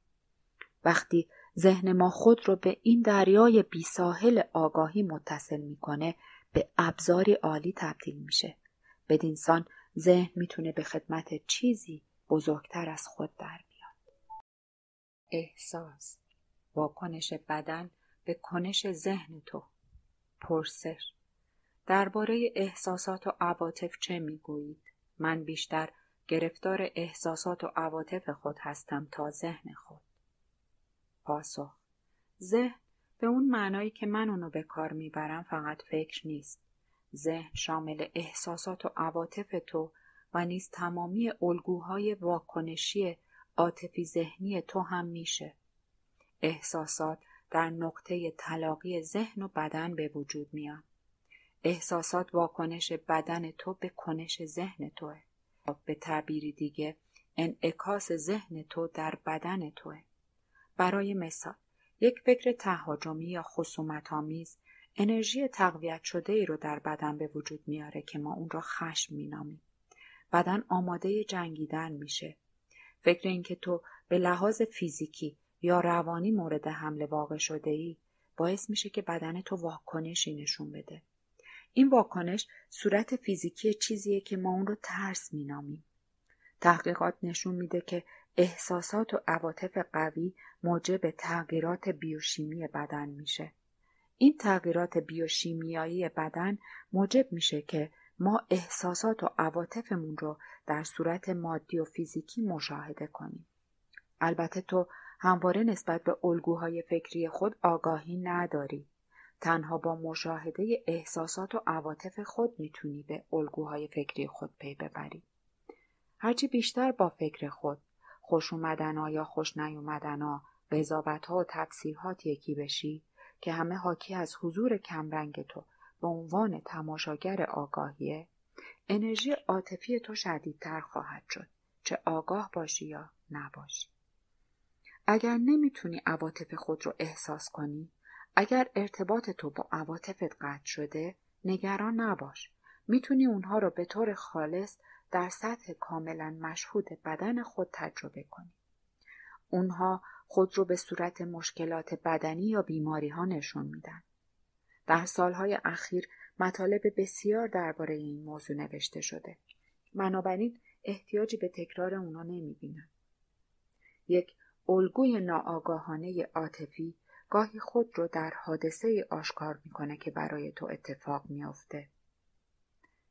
وقتی ذهن ما خود رو به این دریای بی ساحل آگاهی متصل میکنه به ابزاری عالی تبدیل میشه. بدینسان ذهن میتونه به خدمت چیزی بزرگتر از خود در بیاد احساس واکنش بدن به کنش ذهن تو پرسش درباره احساسات و عواطف چه میگویید من بیشتر گرفتار احساسات و عواطف خود هستم تا ذهن خود پاسخ ذهن به اون معنایی که من اونو به کار میبرم فقط فکر نیست ذهن شامل احساسات و عواطف تو و نیز تمامی الگوهای واکنشی عاطفی ذهنی تو هم میشه. احساسات در نقطه تلاقی ذهن و بدن به وجود میان. احساسات واکنش بدن تو به کنش ذهن توه. به تعبیری دیگه انعکاس ذهن تو در بدن توه. برای مثال یک فکر تهاجمی یا خصومت آمیز انرژی تقویت شده ای رو در بدن به وجود میاره که ما اون را خشم مینامیم. بدن آماده جنگیدن میشه. فکر که تو به لحاظ فیزیکی یا روانی مورد حمله واقع شده ای باعث میشه که بدن تو واکنشی نشون بده. این واکنش صورت فیزیکی چیزیه که ما اون رو ترس مینامیم. تحقیقات نشون میده که احساسات و عواطف قوی موجب تغییرات بیوشیمی بدن میشه. این تغییرات بیوشیمیایی بدن موجب میشه که ما احساسات و عواطفمون رو در صورت مادی و فیزیکی مشاهده کنیم. البته تو همواره نسبت به الگوهای فکری خود آگاهی نداری. تنها با مشاهده احساسات و عواطف خود میتونی به الگوهای فکری خود پی ببری. هرچی بیشتر با فکر خود، خوش ها یا خوش نیومدنا، قضاوت ها و تفسیرات یکی بشی، که همه حاکی از حضور کمرنگ تو به عنوان تماشاگر آگاهیه انرژی عاطفی تو شدیدتر خواهد شد چه آگاه باشی یا نباشی اگر نمیتونی عواطف خود رو احساس کنی اگر ارتباط تو با عواطفت قطع شده نگران نباش میتونی اونها رو به طور خالص در سطح کاملا مشهود بدن خود تجربه کنی اونها خود رو به صورت مشکلات بدنی یا بیماری ها نشون میدن. در سالهای اخیر مطالب بسیار درباره این موضوع نوشته شده. بنابراین احتیاجی به تکرار اونا بینن. یک الگوی ناآگاهانه عاطفی گاهی خود رو در حادثه آشکار میکنه که برای تو اتفاق میافته.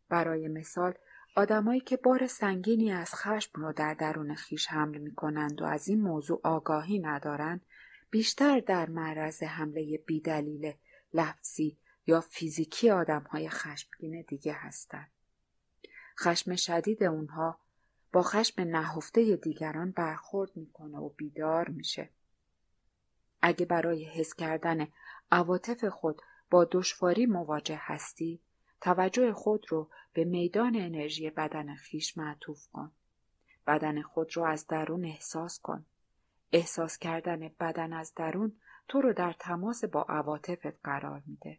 برای مثال آدمایی که بار سنگینی از خشم رو در درون خیش حمل می کنند و از این موضوع آگاهی ندارند بیشتر در معرض حمله بیدلیل لفظی یا فیزیکی آدم های خشمگین دیگه هستند. خشم شدید اونها با خشم نهفته دیگران برخورد میکنه و بیدار میشه. اگه برای حس کردن عواطف خود با دشواری مواجه هستی توجه خود رو به میدان انرژی بدن خیش معطوف کن. بدن خود رو از درون احساس کن. احساس کردن بدن از درون تو رو در تماس با عواطفت قرار میده.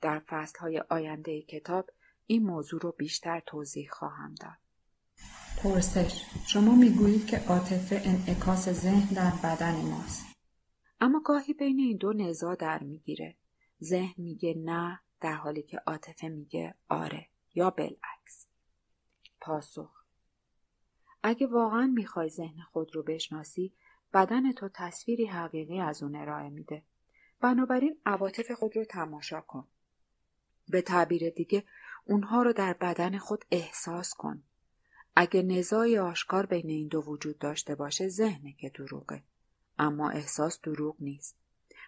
در فصلهای آینده کتاب این موضوع رو بیشتر توضیح خواهم داد. پرسش شما میگویید که عاطفه انعکاس ذهن در بدن ماست. اما گاهی بین این دو نزا در میگیره. ذهن میگه نه در حالی که عاطفه میگه آره یا بالعکس پاسخ اگه واقعا میخوای ذهن خود رو بشناسی بدن تو تصویری حقیقی از اون ارائه میده بنابراین عواطف خود رو تماشا کن به تعبیر دیگه اونها رو در بدن خود احساس کن اگه نزای آشکار بین این دو وجود داشته باشه ذهنه که دروغه اما احساس دروغ نیست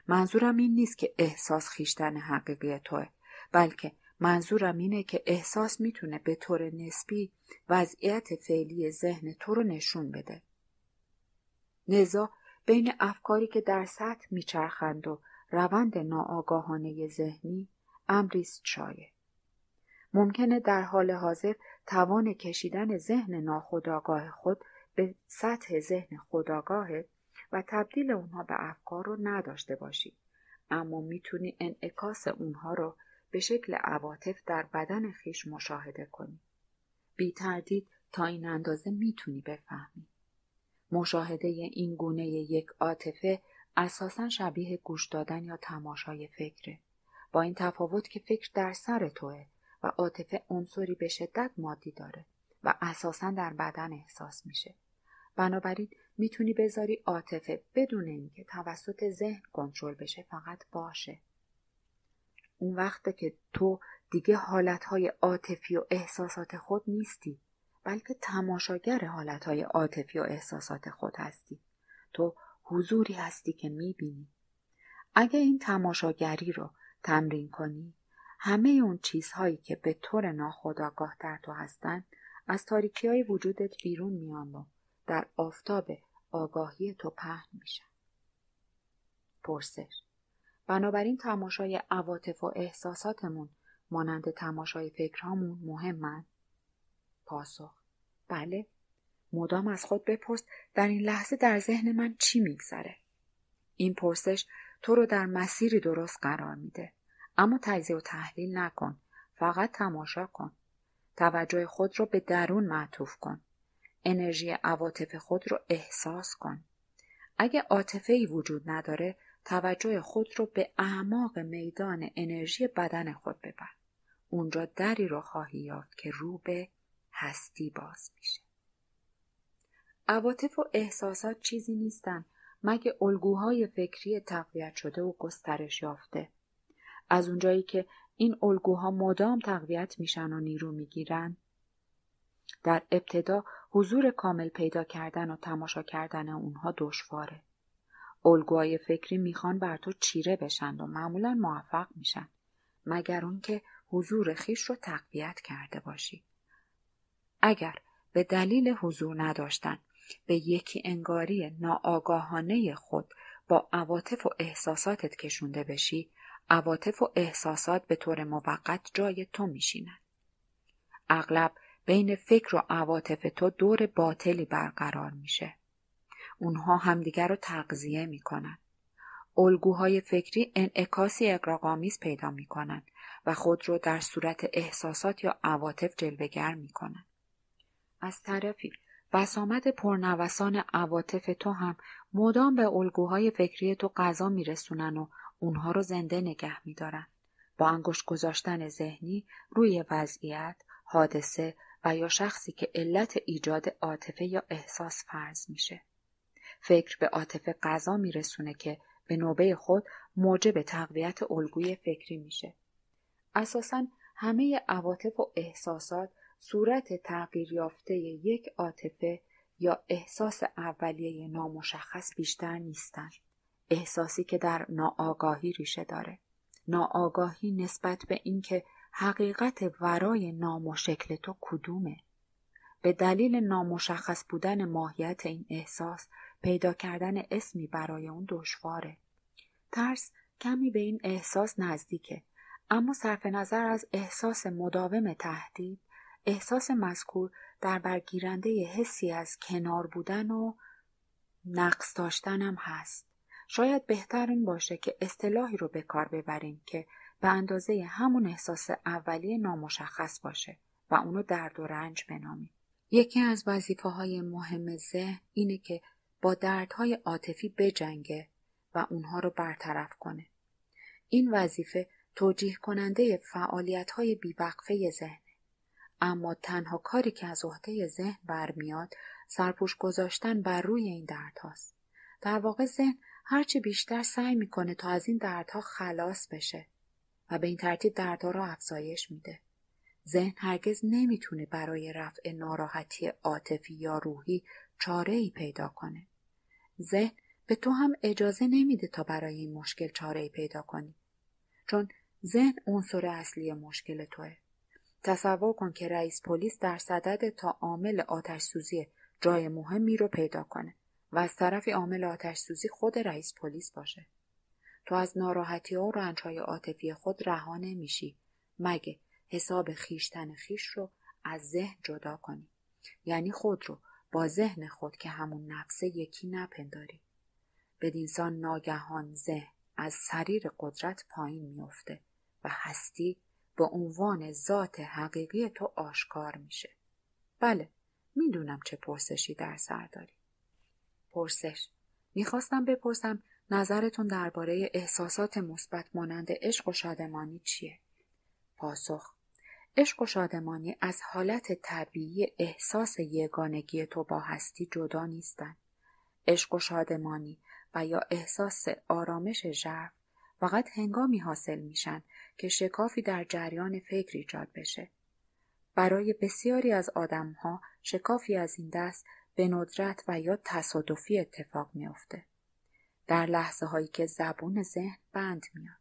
منظورم این نیست که احساس خیشتن حقیقی توه بلکه منظورم اینه که احساس میتونه به طور نسبی وضعیت فعلی ذهن تو رو نشون بده. نزا بین افکاری که در سطح میچرخند و روند ناآگاهانه ذهنی امریست چایه. ممکنه در حال حاضر توان کشیدن ذهن ناخودآگاه خود به سطح ذهن خودآگاهت و تبدیل اونها به افکار رو نداشته باشی اما میتونی انعکاس اونها رو به شکل عواطف در بدن خیش مشاهده کنی. بی تردید تا این اندازه میتونی بفهمی. مشاهده این گونه یک عاطفه اساسا شبیه گوش دادن یا تماشای فکره. با این تفاوت که فکر در سر توه و عاطفه عنصری به شدت مادی داره و اساسا در بدن احساس میشه. بنابراین میتونی بذاری عاطفه بدون اینکه توسط ذهن کنترل بشه فقط باشه. اون وقته که تو دیگه حالتهای عاطفی و احساسات خود نیستی بلکه تماشاگر حالتهای عاطفی و احساسات خود هستی تو حضوری هستی که میبینی اگه این تماشاگری رو تمرین کنی همه اون چیزهایی که به طور ناخودآگاه در تو هستن از تاریکی های وجودت بیرون میان و در آفتاب آگاهی تو پهن میشن پرسش بنابراین تماشای عواطف و احساساتمون مانند تماشای فکرهامون من؟ پاسخ بله مدام از خود بپرس در این لحظه در ذهن من چی میگذره این پرسش تو رو در مسیری درست قرار میده اما تجزیه و تحلیل نکن فقط تماشا کن توجه خود رو به درون معطوف کن انرژی عواطف خود رو احساس کن اگه عاطفه ای وجود نداره توجه خود رو به اعماق میدان انرژی بدن خود ببر. اونجا دری رو خواهی یافت که رو به هستی باز میشه. عواطف و احساسات چیزی نیستن مگه الگوهای فکری تقویت شده و گسترش یافته. از اونجایی که این الگوها مدام تقویت میشن و نیرو میگیرن در ابتدا حضور کامل پیدا کردن و تماشا کردن اونها دشواره الگوهای فکری میخوان بر تو چیره بشند و معمولا موفق میشن مگر که حضور خیش رو تقویت کرده باشی اگر به دلیل حضور نداشتن به یکی انگاری ناآگاهانه خود با عواطف و احساساتت کشونده بشی عواطف و احساسات به طور موقت جای تو میشینن اغلب بین فکر و عواطف تو دور باطلی برقرار میشه اونها همدیگر رو تغذیه میکنن. الگوهای فکری انعکاسی اقراقامیز پیدا کنند و خود رو در صورت احساسات یا عواطف جلوگر کنند. از طرفی بسامد پرنوسان عواطف تو هم مدام به الگوهای فکری تو غذا میرسونن و اونها رو زنده نگه میدارن. با انگشت گذاشتن ذهنی روی وضعیت، حادثه و یا شخصی که علت ایجاد عاطفه یا احساس فرض میشه. فکر به عاطفه غذا میرسونه که به نوبه خود موجب تقویت الگوی فکری میشه اساسا همه عواطف و احساسات صورت تغییر یافته یک عاطفه یا احساس اولیه نامشخص بیشتر نیستن. احساسی که در ناآگاهی ریشه داره ناآگاهی نسبت به اینکه حقیقت ورای نام و شکل تو کدومه به دلیل نامشخص بودن ماهیت این احساس پیدا کردن اسمی برای اون دشواره. ترس کمی به این احساس نزدیکه اما صرف نظر از احساس مداوم تهدید احساس مذکور در برگیرنده حسی از کنار بودن و نقص داشتن هم هست شاید بهتر این باشه که اصطلاحی رو به کار ببریم که به اندازه همون احساس اولیه نامشخص باشه و اونو درد و رنج بنامیم یکی از وظیفه های مهم ذهن اینه که با دردهای عاطفی بجنگه و اونها رو برطرف کنه. این وظیفه توجیه کننده فعالیت های بیوقفه ذهن. اما تنها کاری که از عهده ذهن برمیاد سرپوش گذاشتن بر روی این درد هاست. در واقع ذهن هرچه بیشتر سعی میکنه تا از این دردها خلاص بشه و به این ترتیب دردها را افزایش میده. ذهن هرگز نمیتونه برای رفع ناراحتی عاطفی یا روحی ای پیدا کنه. ذهن به تو هم اجازه نمیده تا برای این مشکل ای پیدا کنی. چون ذهن عنصر اصلی مشکل توه. تصور کن که رئیس پلیس در صدد تا عامل آتش سوزی جای مهمی رو پیدا کنه و از طرفی عامل آتش سوزی خود رئیس پلیس باشه. تو از ناراحتی ها و رنجهای عاطفی خود رها نمیشی مگه حساب خیشتن خیش رو از ذهن جدا کنی یعنی خود رو با ذهن خود که همون نفس یکی نپنداری بدینسان ناگهان ذهن از سریر قدرت پایین میافته و هستی به عنوان ذات حقیقی تو آشکار میشه بله میدونم چه پرسشی در سر داری پرسش میخواستم بپرسم نظرتون درباره احساسات مثبت مانند عشق و شادمانی چیه پاسخ عشق و شادمانی از حالت طبیعی احساس یگانگی تو با هستی جدا نیستند. عشق و شادمانی و یا احساس آرامش ژرف فقط هنگامی حاصل میشن که شکافی در جریان فکر ایجاد بشه. برای بسیاری از آدمها شکافی از این دست به ندرت و یا تصادفی اتفاق میافته. در لحظه هایی که زبون ذهن بند میاد.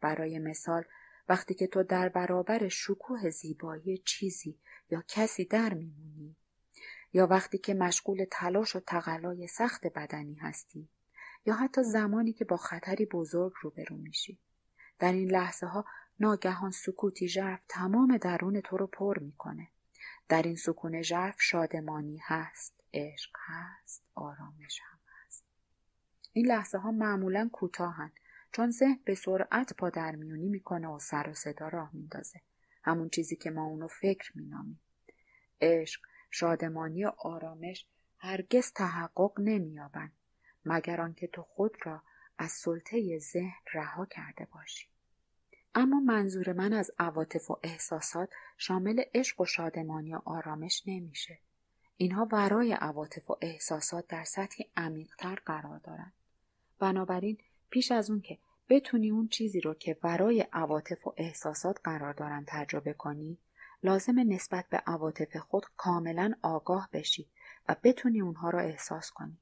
برای مثال وقتی که تو در برابر شکوه زیبایی چیزی یا کسی در میمونی یا وقتی که مشغول تلاش و تقلای سخت بدنی هستی یا حتی زمانی که با خطری بزرگ روبرو میشی در این لحظه ها ناگهان سکوتی ژرف تمام درون تو رو پر میکنه در این سکون ژرف شادمانی هست عشق هست آرامش هم هست این لحظه ها معمولا کوتاهند چون ذهن به سرعت پا در میونی میکنه و سر و صدا راه میندازه همون چیزی که ما اونو فکر مینامیم عشق شادمانی و آرامش هرگز تحقق نمییابند مگر آنکه تو خود را از سلطه ذهن رها کرده باشی اما منظور من از عواطف و احساسات شامل عشق و شادمانی و آرامش نمیشه اینها ورای عواطف و احساسات در سطحی عمیقتر قرار دارند بنابراین پیش از اون که بتونی اون چیزی رو که برای عواطف و احساسات قرار دارن تجربه کنی لازم نسبت به عواطف خود کاملا آگاه بشی و بتونی اونها رو احساس کنی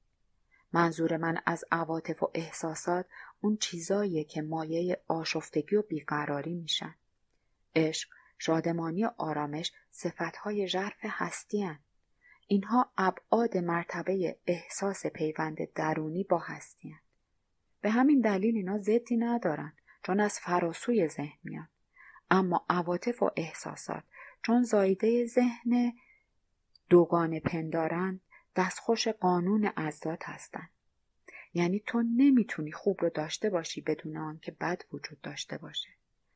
منظور من از عواطف و احساسات اون چیزایی که مایه آشفتگی و بیقراری میشن عشق شادمانی و آرامش صفتهای ژرف هستی هن. اینها ابعاد مرتبه احساس پیوند درونی با هستیان به همین دلیل اینا ضدی ندارن چون از فراسوی ذهن میان اما عواطف و احساسات چون زایده ذهن دوگان پندارند دستخوش قانون ازداد هستند یعنی تو نمیتونی خوب رو داشته باشی بدون آنکه بد وجود داشته باشه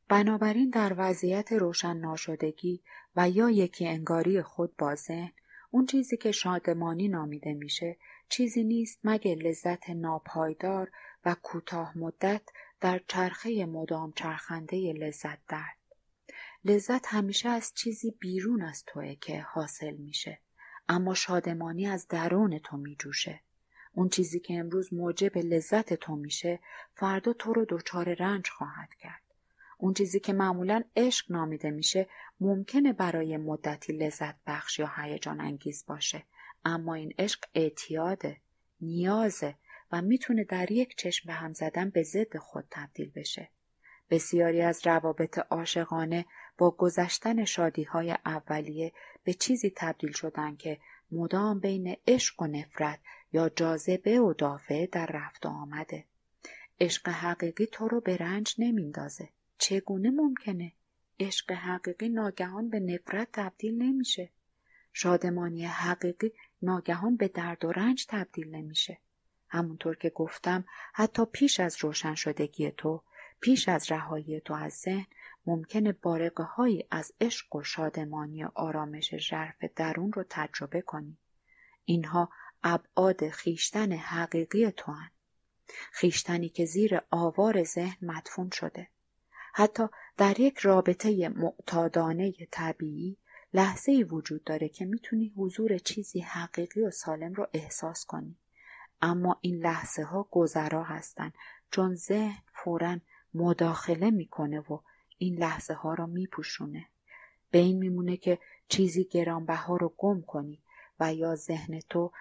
بنابراین در وضعیت روشن ناشدگی و یا یکی انگاری خود با ذهن اون چیزی که شادمانی نامیده میشه چیزی نیست مگر لذت ناپایدار و کوتاه مدت در چرخه مدام چرخنده لذت درد لذت همیشه از چیزی بیرون از توه که حاصل میشه اما شادمانی از درون تو میجوشه اون چیزی که امروز موجب لذت تو میشه فردا تو رو دچار رنج خواهد کرد اون چیزی که معمولا عشق نامیده میشه ممکنه برای مدتی لذت بخش یا هیجان انگیز باشه اما این عشق اعتیاده نیازه و میتونه در یک چشم به هم زدن به ضد خود تبدیل بشه بسیاری از روابط عاشقانه با گذشتن شادی های اولیه به چیزی تبدیل شدن که مدام بین عشق و نفرت یا جاذبه و دافعه در رفت و آمده عشق حقیقی تو رو به رنج نمیندازه چگونه ممکنه عشق حقیقی ناگهان به نفرت تبدیل نمیشه شادمانی حقیقی ناگهان به درد و رنج تبدیل نمیشه. همونطور که گفتم حتی پیش از روشن شدگی تو پیش از رهایی تو از ذهن ممکنه بارقه هایی از عشق و شادمانی و آرامش ژرف درون رو تجربه کنی. اینها ابعاد خیشتن حقیقی تو هن. خیشتنی که زیر آوار ذهن مدفون شده. حتی در یک رابطه معتادانه طبیعی لحظه ای وجود داره که میتونی حضور چیزی حقیقی و سالم رو احساس کنی. اما این لحظه ها گذرا هستن چون ذهن فورا مداخله میکنه و این لحظه ها را میپوشونه. به این میمونه که چیزی گرانبها رو گم کنی و یا ذهن تو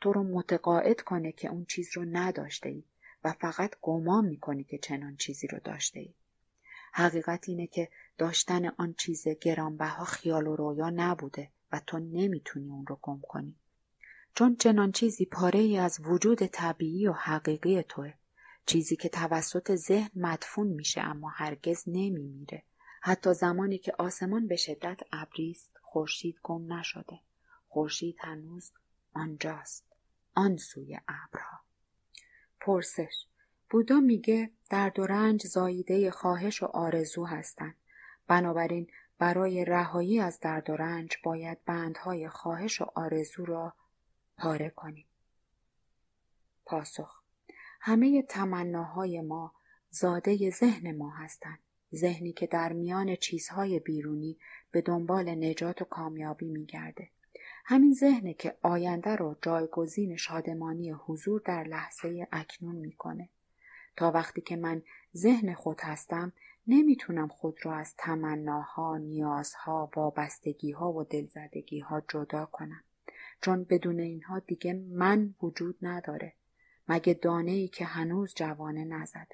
تو رو متقاعد کنه که اون چیز رو نداشته ای و فقط گمان میکنی که چنان چیزی رو داشته ای. حقیقت اینه که داشتن آن چیز گرانبها خیال و رویا نبوده و تو نمیتونی اون رو گم کنی چون چنان چیزی پاره ای از وجود طبیعی و حقیقی توه چیزی که توسط ذهن مدفون میشه اما هرگز نمیمیره حتی زمانی که آسمان به شدت ابریست خورشید گم نشده خورشید هنوز آنجاست آن سوی ابرها پرسش بودا میگه درد و رنج زاییده خواهش و آرزو هستند بنابراین برای رهایی از درد و رنج باید بندهای خواهش و آرزو را پاره کنیم پاسخ همه تمناهای ما زاده ذهن ما هستند ذهنی که در میان چیزهای بیرونی به دنبال نجات و کامیابی میگرده همین ذهنه که آینده را جایگزین شادمانی حضور در لحظه اکنون میکنه تا وقتی که من ذهن خود هستم نمیتونم خود را از تمناها، نیازها، وابستگیها و دلزدگیها جدا کنم. چون بدون اینها دیگه من وجود نداره. مگه دانه ای که هنوز جوانه نزده.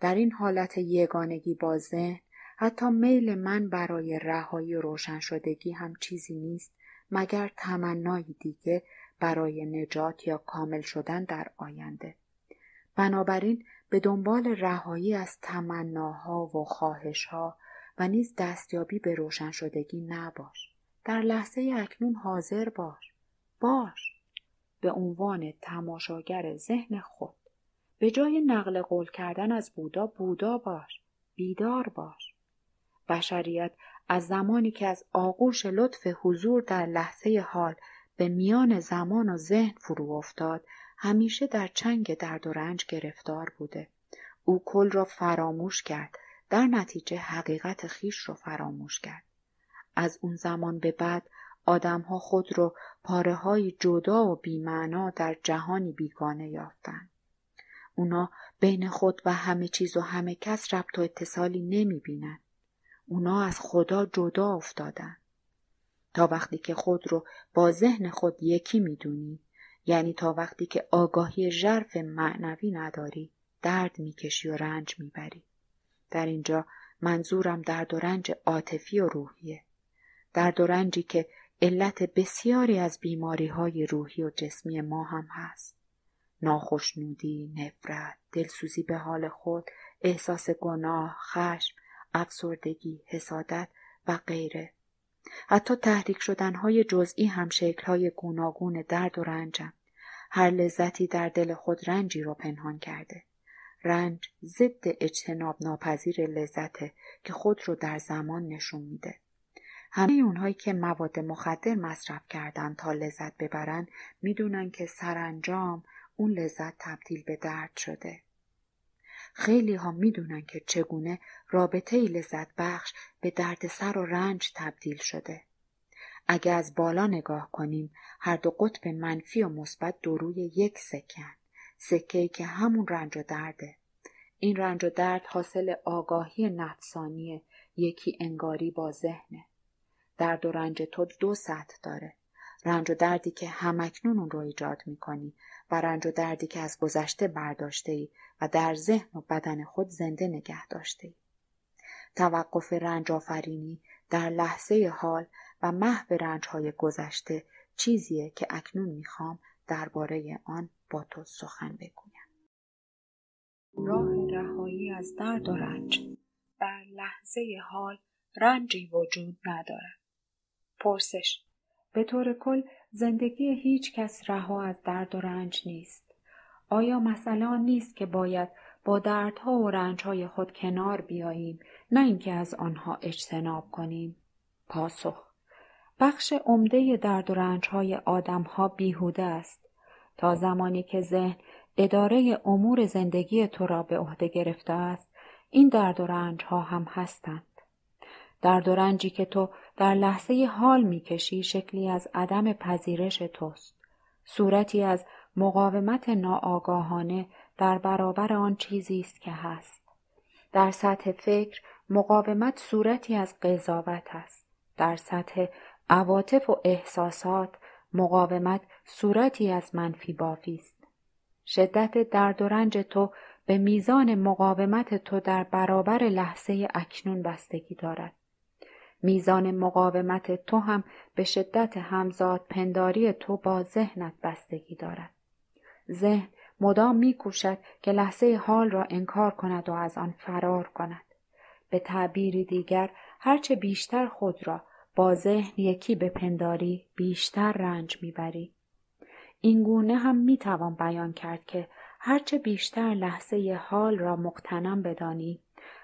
در این حالت یگانگی با ذهن حتی میل من برای رهایی و روشن شدگی هم چیزی نیست مگر تمنایی دیگه برای نجات یا کامل شدن در آینده. بنابراین به دنبال رهایی از تمناها و خواهشها و نیز دستیابی به روشن شدگی نباش در لحظه اکنون حاضر باش باش به عنوان تماشاگر ذهن خود به جای نقل قول کردن از بودا بودا باش بیدار باش بشریت از زمانی که از آغوش لطف حضور در لحظه حال به میان زمان و ذهن فرو افتاد همیشه در چنگ درد و رنج گرفتار بوده او کل را فراموش کرد در نتیجه حقیقت خیش را فراموش کرد از اون زمان به بعد آدمها خود را پاره های جدا و بیمعنا در جهانی بیگانه یافتند اونا بین خود و همه چیز و همه کس ربط و اتصالی نمی بینن. اونا از خدا جدا افتادن. تا وقتی که خود رو با ذهن خود یکی میدونی یعنی تا وقتی که آگاهی ژرف معنوی نداری درد میکشی و رنج میبری در اینجا منظورم درد و رنج عاطفی و روحیه درد و رنجی که علت بسیاری از بیماری های روحی و جسمی ما هم هست ناخشنودی، نفرت، دلسوزی به حال خود، احساس گناه، خشم، افسردگی، حسادت و غیره حتی تحریک شدن های جزئی هم شکل های گوناگون درد و رنجم هر لذتی در دل خود رنجی را پنهان کرده رنج ضد اجتناب ناپذیر لذته که خود رو در زمان نشون میده همه اونهایی که مواد مخدر مصرف کردن تا لذت ببرن میدونن که سرانجام اون لذت تبدیل به درد شده خیلی ها میدونن که چگونه رابطه لذت بخش به درد سر و رنج تبدیل شده اگه از بالا نگاه کنیم هر دو قطب منفی و مثبت روی یک سکن سکه که همون رنج و درده این رنج و درد حاصل آگاهی نفسانی یکی انگاری با ذهنه درد و رنج تو دو سطح داره رنج و دردی که همکنون اون رو ایجاد میکنی و رنج و دردی که از گذشته برداشته ای و در ذهن و بدن خود زنده نگه داشته ای. توقف رنج آفرینی در لحظه حال و محو های گذشته چیزیه که اکنون میخوام درباره آن با تو سخن بگویم راه رهایی از درد و رنج در لحظه حال رنجی وجود ندارد پرسش به طور کل زندگی هیچ کس رها از درد و رنج نیست آیا مثلا نیست که باید با دردها و رنجهای خود کنار بیاییم نه اینکه از آنها اجتناب کنیم پاسخ بخش عمده درد و آدم آدمها بیهوده است تا زمانی که ذهن اداره امور زندگی تو را به عهده گرفته است این درد و ها هم هستند درد و رنجی که تو در لحظه حال میکشی شکلی از عدم پذیرش توست صورتی از مقاومت ناآگاهانه در برابر آن چیزی است که هست در سطح فکر مقاومت صورتی از قضاوت است در سطح عواطف و احساسات مقاومت صورتی از منفی بافی است شدت درد و رنج تو به میزان مقاومت تو در برابر لحظه اکنون بستگی دارد میزان مقاومت تو هم به شدت همزاد پنداری تو با ذهنت بستگی دارد ذهن مدام میکوشد که لحظه حال را انکار کند و از آن فرار کند به تعبیری دیگر هرچه بیشتر خود را با ذهن یکی بپنداری بیشتر رنج میبری گونه هم میتوان بیان کرد که هرچه بیشتر لحظه حال را مقتنم بدانی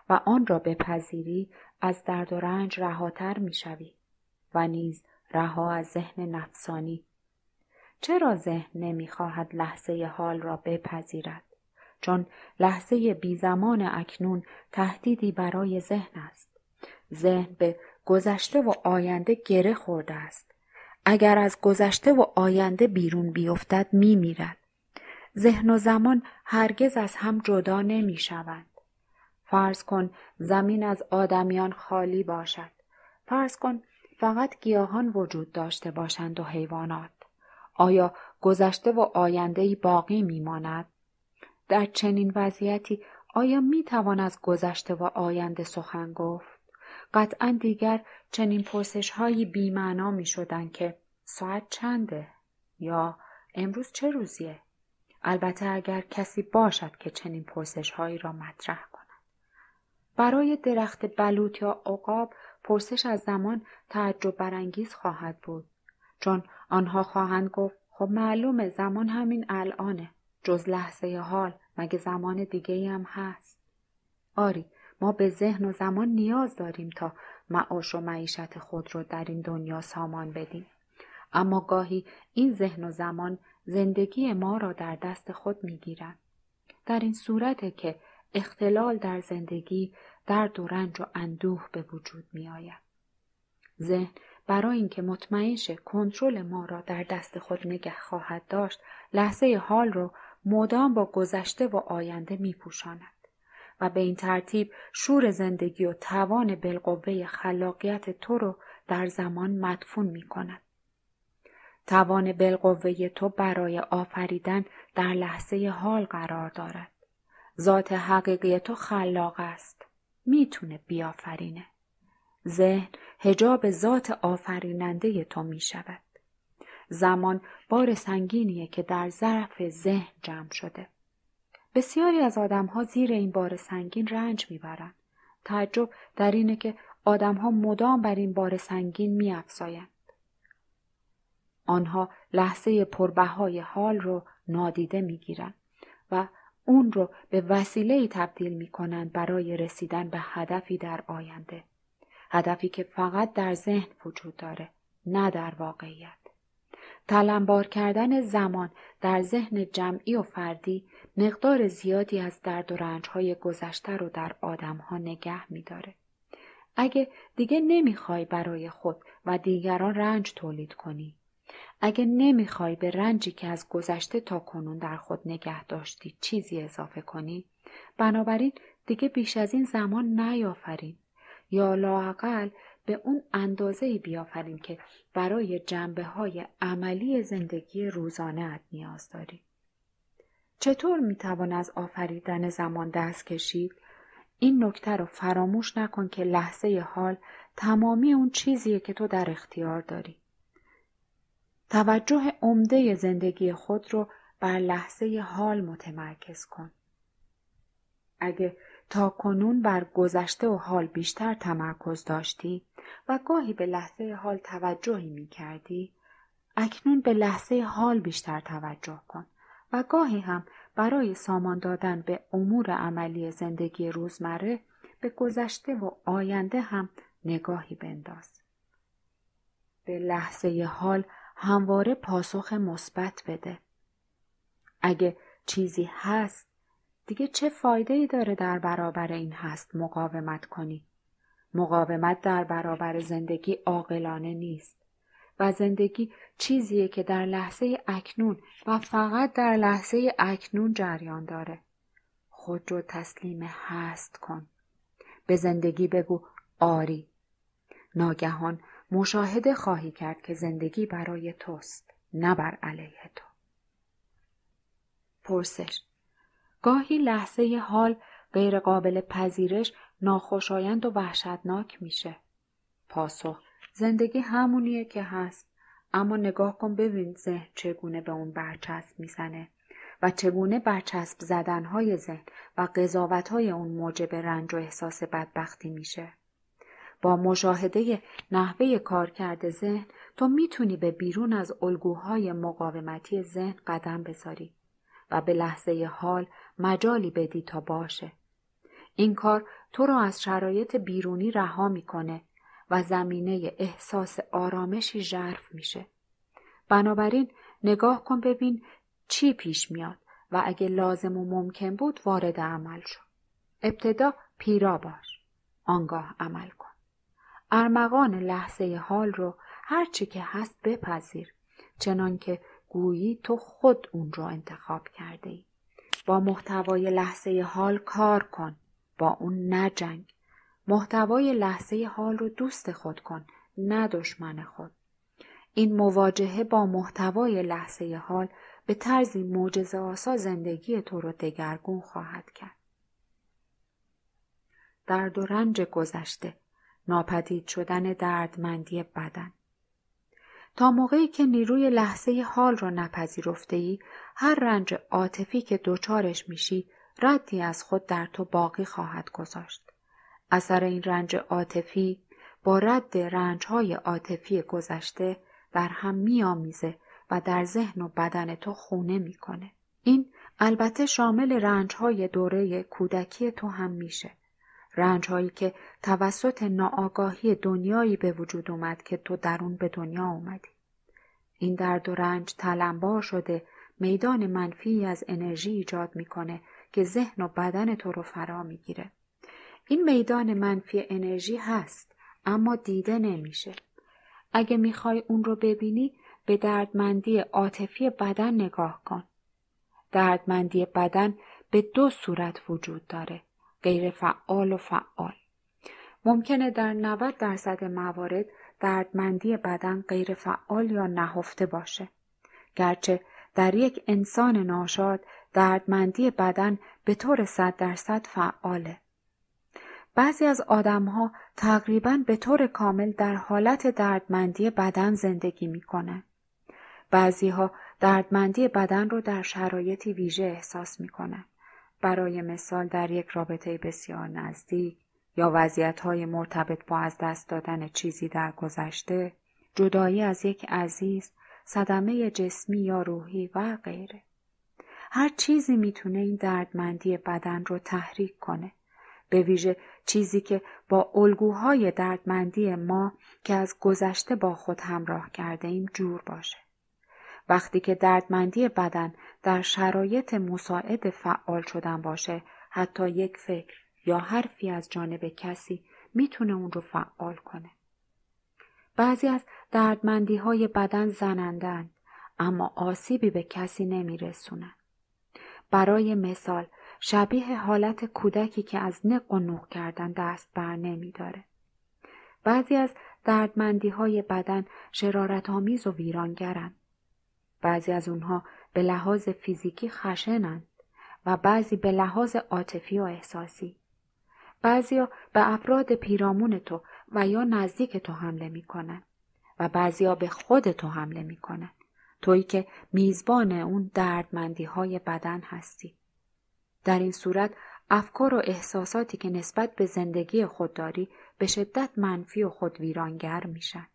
و آن را بپذیری از درد و رنج رهاتر میشوی و نیز رها از ذهن نفسانی چرا ذهن نمیخواهد لحظه حال را بپذیرد چون لحظه بیزمان اکنون تهدیدی برای ذهن است ذهن به گذشته و آینده گره خورده است. اگر از گذشته و آینده بیرون بیفتد می میرد. ذهن و زمان هرگز از هم جدا نمی فرض کن زمین از آدمیان خالی باشد. فرض کن فقط گیاهان وجود داشته باشند و حیوانات. آیا گذشته و آینده باقی می ماند؟ در چنین وضعیتی آیا می توان از گذشته و آینده سخن گفت؟ قطعا دیگر چنین پرسش هایی بیمعنا می شدن که ساعت چنده یا امروز چه روزیه؟ البته اگر کسی باشد که چنین پرسش هایی را مطرح کند. برای درخت بلوط یا عقاب پرسش از زمان تعجب برانگیز خواهد بود چون آنها خواهند گفت خب معلومه زمان همین الانه جز لحظه حال مگه زمان دیگه هم هست آری ما به ذهن و زمان نیاز داریم تا معاش و معیشت خود رو در این دنیا سامان بدیم اما گاهی این ذهن و زمان زندگی ما را در دست خود میگیرند در این صورت که اختلال در زندگی درد و رنج و اندوه به وجود می آید. ذهن برای اینکه مطمئن شه کنترل ما را در دست خود نگه خواهد داشت لحظه حال رو مدام با گذشته و آینده می پوشاند. و به این ترتیب شور زندگی و توان بالقوه خلاقیت تو رو در زمان مدفون می کند. توان بالقوه تو برای آفریدن در لحظه حال قرار دارد. ذات حقیقی تو خلاق است. میتونه بیافرینه. ذهن هجاب ذات آفریننده تو می شود. زمان بار سنگینیه که در ظرف ذهن جمع شده. بسیاری از آدمها زیر این بار سنگین رنج میبرند تعجب در اینه که آدمها مدام بر این بار سنگین افزایند. آنها لحظه پربهای حال رو نادیده میگیرند و اون رو به وسیله تبدیل می کنند برای رسیدن به هدفی در آینده. هدفی که فقط در ذهن وجود داره نه در واقعیت. تلمبار کردن زمان در ذهن جمعی و فردی مقدار زیادی از درد و رنجهای گذشته رو در آدمها نگه میداره. اگه دیگه نمیخوای برای خود و دیگران رنج تولید کنی اگه نمیخوای به رنجی که از گذشته تا کنون در خود نگه داشتی چیزی اضافه کنی بنابراین دیگه بیش از این زمان نیافرین یا لاقل به اون اندازه بیافرین که برای جنبه های عملی زندگی روزانه نیاز داری. چطور میتوان از آفریدن زمان دست کشید این نکته رو فراموش نکن که لحظه حال تمامی اون چیزیه که تو در اختیار داری توجه عمده زندگی خود رو بر لحظه حال متمرکز کن اگه تا کنون بر گذشته و حال بیشتر تمرکز داشتی و گاهی به لحظه حال توجهی می کردی، اکنون به لحظه حال بیشتر توجه کن و گاهی هم برای سامان دادن به امور عملی زندگی روزمره به گذشته و آینده هم نگاهی بنداز. به لحظه حال همواره پاسخ مثبت بده. اگه چیزی هست دیگه چه فایده ای داره در برابر این هست مقاومت کنی؟ مقاومت در برابر زندگی عاقلانه نیست. و زندگی چیزیه که در لحظه اکنون و فقط در لحظه اکنون جریان داره. خود رو تسلیم هست کن. به زندگی بگو آری. ناگهان مشاهده خواهی کرد که زندگی برای توست نه بر علیه تو. پرسش گاهی لحظه حال غیرقابل پذیرش ناخوشایند و وحشتناک میشه. پاسخ زندگی همونیه که هست اما نگاه کن ببین ذهن چگونه به اون برچسب میزنه و چگونه برچسب زدنهای ذهن و قضاوتهای اون موجب رنج و احساس بدبختی میشه. با مشاهده نحوه کارکرد ذهن تو میتونی به بیرون از الگوهای مقاومتی ذهن قدم بذاری و به لحظه حال مجالی بدی تا باشه. این کار تو را از شرایط بیرونی رها میکنه و زمینه احساس آرامشی ژرف میشه بنابراین نگاه کن ببین چی پیش میاد و اگه لازم و ممکن بود وارد عمل شو ابتدا پیرا باش آنگاه عمل کن ارمغان لحظه حال رو هرچی که هست بپذیر چنان که گویی تو خود اون رو انتخاب کرده ای. با محتوای لحظه حال کار کن با اون نجنگ محتوای لحظه حال رو دوست خود کن نه دشمن خود این مواجهه با محتوای لحظه حال به طرزی معجزه آسا زندگی تو رو دگرگون خواهد کرد درد و رنج گذشته ناپدید شدن دردمندی بدن تا موقعی که نیروی لحظه حال را نپذیرفته ای هر رنج عاطفی که دچارش میشی ردی از خود در تو باقی خواهد گذاشت اثر این رنج عاطفی با رد رنجهای عاطفی گذشته بر هم میآمیزه و در ذهن و بدن تو خونه میکنه این البته شامل رنجهای دوره کودکی تو هم میشه رنجهایی که توسط ناآگاهی دنیایی به وجود اومد که تو در اون به دنیا اومدی این درد و رنج تلمبار شده میدان منفی از انرژی ایجاد میکنه که ذهن و بدن تو رو فرا میگیره این میدان منفی انرژی هست اما دیده نمیشه. اگه میخوای اون رو ببینی به دردمندی عاطفی بدن نگاه کن. دردمندی بدن به دو صورت وجود داره. غیر فعال و فعال. ممکنه در 90 درصد موارد دردمندی بدن غیر فعال یا نهفته باشه. گرچه در یک انسان ناشاد دردمندی بدن به طور 100 درصد فعاله. بعضی از ها تقریبا به طور کامل در حالت دردمندی بدن زندگی میکنند. بعضی ها دردمندی بدن رو در شرایطی ویژه احساس میکنند. برای مثال در یک رابطه بسیار نزدیک یا وضعیت های مرتبط با از دست دادن چیزی در گذشته، جدایی از یک عزیز، صدمه جسمی یا روحی و غیره. هر چیزی میتونه این دردمندی بدن رو تحریک کنه. به ویژه چیزی که با الگوهای دردمندی ما که از گذشته با خود همراه کرده ایم جور باشه. وقتی که دردمندی بدن در شرایط مساعد فعال شدن باشه حتی یک فکر یا حرفی از جانب کسی میتونه اون رو فعال کنه. بعضی از دردمندی های بدن زنندن اما آسیبی به کسی نمیرسونن. برای مثال شبیه حالت کودکی که از نق و نوخ کردن دست بر نمی داره. بعضی از دردمندی های بدن شرارت آمیز و ویرانگرند. بعضی از اونها به لحاظ فیزیکی خشنند و بعضی به لحاظ عاطفی و احساسی. بعضیا به افراد پیرامون تو و یا نزدیک تو حمله می و بعضیا به خود تو حمله می کنن. تویی که میزبان اون دردمندی های بدن هستی. در این صورت افکار و احساساتی که نسبت به زندگی خودداری، به شدت منفی و خود ویرانگر میشن.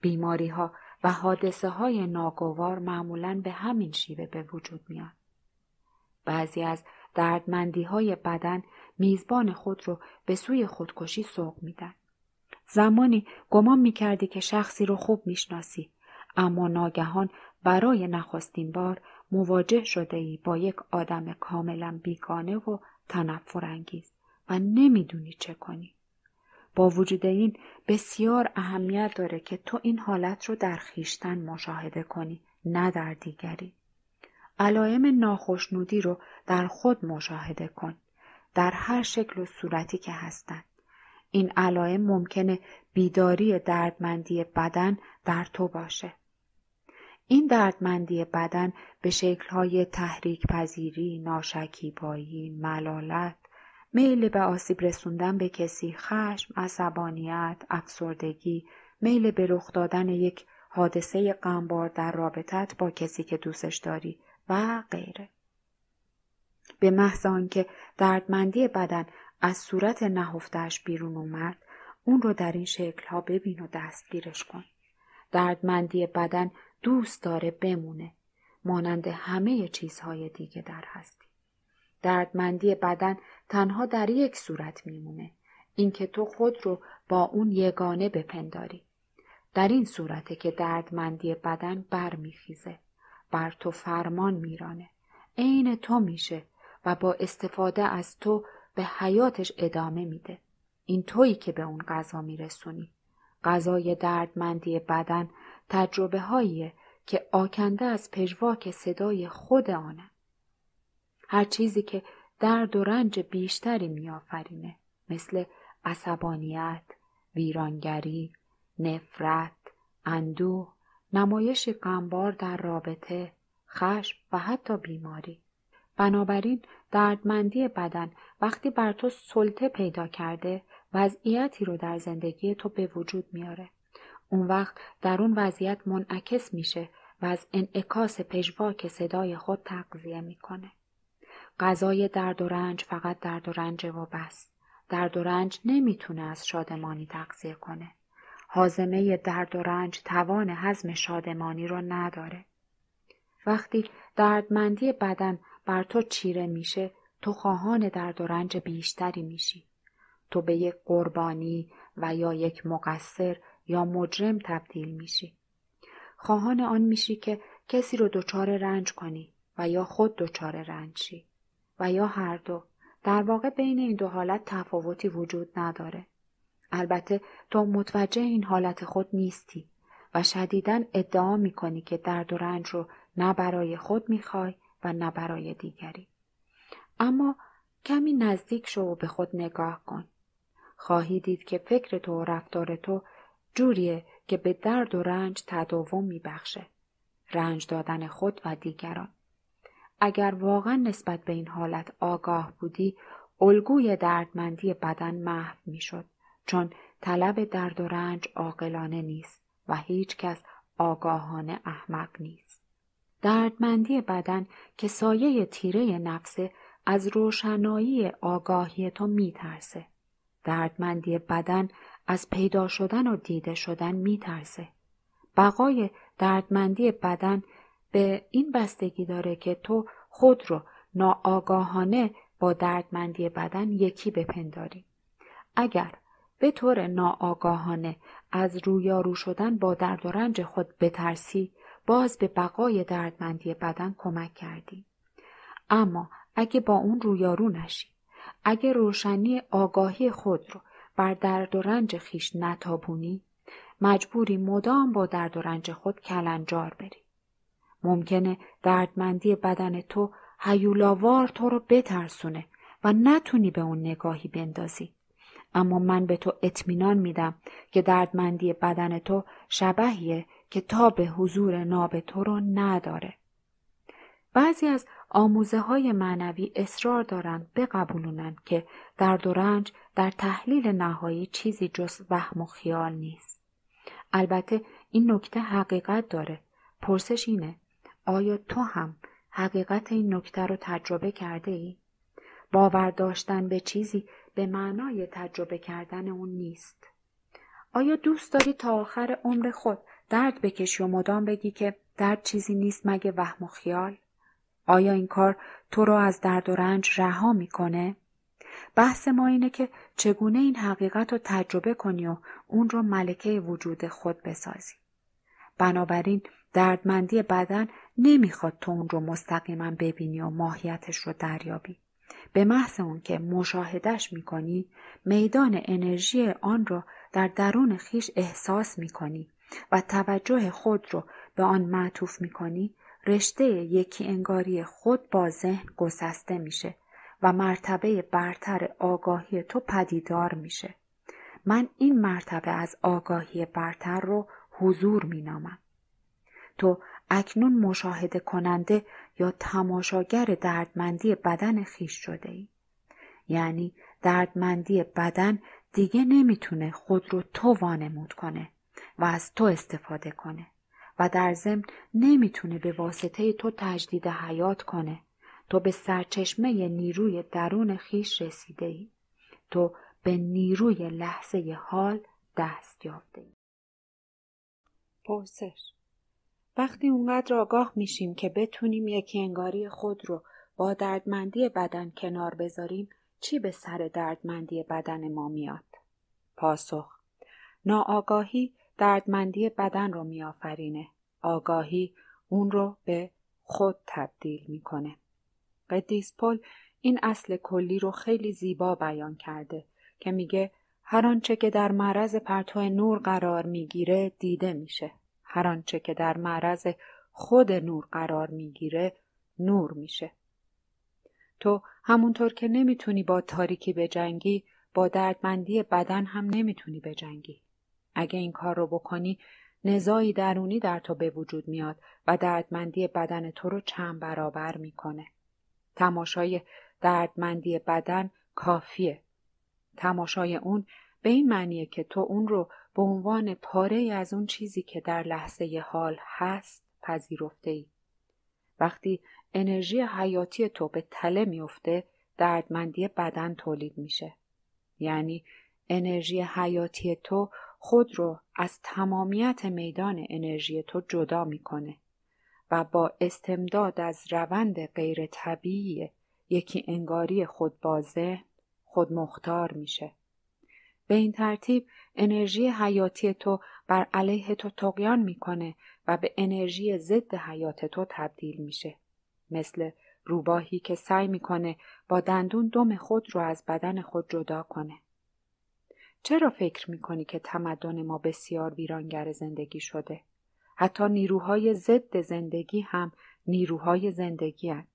بیماری ها و حادثه های ناگوار معمولا به همین شیوه به وجود میان. بعضی از دردمندی های بدن میزبان خود رو به سوی خودکشی سوق میدن. زمانی گمان میکردی که شخصی رو خوب میشناسی اما ناگهان برای نخستین بار مواجه شده ای با یک آدم کاملا بیگانه و تنفر و نمیدونی چه کنی. با وجود این بسیار اهمیت داره که تو این حالت رو در خیشتن مشاهده کنی نه در دیگری. علائم ناخشنودی رو در خود مشاهده کن. در هر شکل و صورتی که هستند. این علائم ممکنه بیداری دردمندی بدن در تو باشه. این دردمندی بدن به شکلهای تحریک پذیری، ناشکیبایی، ملالت، میل به آسیب رسوندن به کسی، خشم، عصبانیت، افسردگی، میل به رخ دادن یک حادثه غمبار در رابطت با کسی که دوستش داری و غیره. به محض آنکه دردمندی بدن از صورت نهفتش بیرون اومد، اون رو در این شکلها ببین و دستگیرش کن. دردمندی بدن دوست داره بمونه مانند همه چیزهای دیگه در هستی دردمندی بدن تنها در یک صورت میمونه اینکه تو خود رو با اون یگانه بپنداری در این صورته که دردمندی بدن برمیخیزه بر تو فرمان میرانه عین تو میشه و با استفاده از تو به حیاتش ادامه میده این تویی که به اون غذا میرسونی غذای دردمندی بدن تجربه که آکنده از پژواک صدای خود آنه. هر چیزی که درد و رنج بیشتری میآفرینه مثل عصبانیت، ویرانگری، نفرت، اندوه، نمایش غمبار در رابطه، خشم و حتی بیماری. بنابراین دردمندی بدن وقتی بر تو سلطه پیدا کرده وضعیتی رو در زندگی تو به وجود میاره اون وقت در اون وضعیت منعکس میشه و از انعکاس پژواک صدای خود تقضیه میکنه. غذای درد و رنج فقط درد و رنج و بس. درد و رنج نمیتونه از شادمانی تقضیه کنه. حازمه درد و رنج توان حزم شادمانی رو نداره. وقتی دردمندی بدن بر تو چیره میشه تو خواهان درد و رنج بیشتری میشی. تو به یک قربانی و یا یک مقصر یا مجرم تبدیل میشی خواهان آن میشی که کسی رو دچار رنج کنی و یا خود دچار رنج و یا هر دو در واقع بین این دو حالت تفاوتی وجود نداره البته تو متوجه این حالت خود نیستی و شدیدا ادعا کنی که درد و رنج رو نه برای خود میخوای و نه برای دیگری اما کمی نزدیک شو و به خود نگاه کن خواهی دید که فکر تو و رفتار تو جوریه که به درد و رنج تداوم میبخشه رنج دادن خود و دیگران اگر واقعا نسبت به این حالت آگاه بودی الگوی دردمندی بدن محو میشد چون طلب درد و رنج عاقلانه نیست و هیچ کس آگاهانه احمق نیست دردمندی بدن که سایه تیره نفسه از روشنایی آگاهی تو میترسه دردمندی بدن از پیدا شدن و دیده شدن میترسه. بقای دردمندی بدن به این بستگی داره که تو خود رو ناآگاهانه با دردمندی بدن یکی بپنداری. اگر به طور ناآگاهانه از رویارو شدن با درد و رنج خود بترسی باز به بقای دردمندی بدن کمک کردی. اما اگه با اون رویارو نشی اگه روشنی آگاهی خود رو بر درد و رنج خیش نتابونی مجبوری مدام با درد و رنج خود کلنجار بری ممکنه دردمندی بدن تو هیولاوار تو رو بترسونه و نتونی به اون نگاهی بندازی اما من به تو اطمینان میدم که دردمندی بدن تو شبهیه که تا به حضور ناب تو رو نداره بعضی از آموزه های معنوی اصرار دارند بقبولونند که درد و رنج در تحلیل نهایی چیزی جز وهم و خیال نیست. البته این نکته حقیقت داره. پرسش اینه آیا تو هم حقیقت این نکته رو تجربه کرده ای؟ باور داشتن به چیزی به معنای تجربه کردن اون نیست. آیا دوست داری تا آخر عمر خود درد بکشی و مدام بگی که درد چیزی نیست مگه وهم و خیال؟ آیا این کار تو را از درد و رنج رها میکنه؟ بحث ما اینه که چگونه این حقیقت رو تجربه کنی و اون رو ملکه وجود خود بسازی. بنابراین دردمندی بدن نمیخواد تو اون رو مستقیما ببینی و ماهیتش رو دریابی. به محض اون که مشاهدش میکنی میدان انرژی آن را در درون خیش احساس میکنی و توجه خود رو به آن معطوف میکنی رشته یکی انگاری خود با ذهن گسسته میشه و مرتبه برتر آگاهی تو پدیدار میشه. من این مرتبه از آگاهی برتر رو حضور مینامم. تو اکنون مشاهده کننده یا تماشاگر دردمندی بدن خیش شده ای. یعنی دردمندی بدن دیگه نمیتونه خود رو تو وانمود کنه و از تو استفاده کنه. و در ضمن نمیتونه به واسطه تو تجدید حیات کنه تو به سرچشمه نیروی درون خیش رسیده ای. تو به نیروی لحظه حال دست یافته ای. پرسش وقتی اونقدر آگاه میشیم که بتونیم یکی انگاری خود رو با دردمندی بدن کنار بذاریم چی به سر دردمندی بدن ما میاد؟ پاسخ ناآگاهی دردمندی بدن رو میآفرینه آگاهی اون رو به خود تبدیل میکنه قدیس پل این اصل کلی رو خیلی زیبا بیان کرده که میگه هر آنچه که در معرض پرتو نور قرار میگیره دیده میشه هر آنچه که در معرض خود نور قرار میگیره نور میشه تو همونطور که نمیتونی با تاریکی بجنگی با دردمندی بدن هم نمیتونی بجنگی اگه این کار رو بکنی نزایی درونی در تو به وجود میاد و دردمندی بدن تو رو چند برابر میکنه. تماشای دردمندی بدن کافیه. تماشای اون به این معنیه که تو اون رو به عنوان پاره از اون چیزی که در لحظه حال هست پذیرفته ای. وقتی انرژی حیاتی تو به تله میفته دردمندی بدن تولید میشه. یعنی انرژی حیاتی تو خود رو از تمامیت میدان انرژی تو جدا میکنه و با استمداد از روند غیر طبیعی یکی انگاری خود بازه ذهن خود مختار میشه. به این ترتیب انرژی حیاتی تو بر علیه تو تقیان میکنه و به انرژی ضد حیات تو تبدیل میشه. مثل روباهی که سعی میکنه با دندون دم خود رو از بدن خود جدا کنه. چرا فکر میکنی که تمدن ما بسیار ویرانگر زندگی شده؟ حتی نیروهای ضد زندگی هم نیروهای زندگی هن.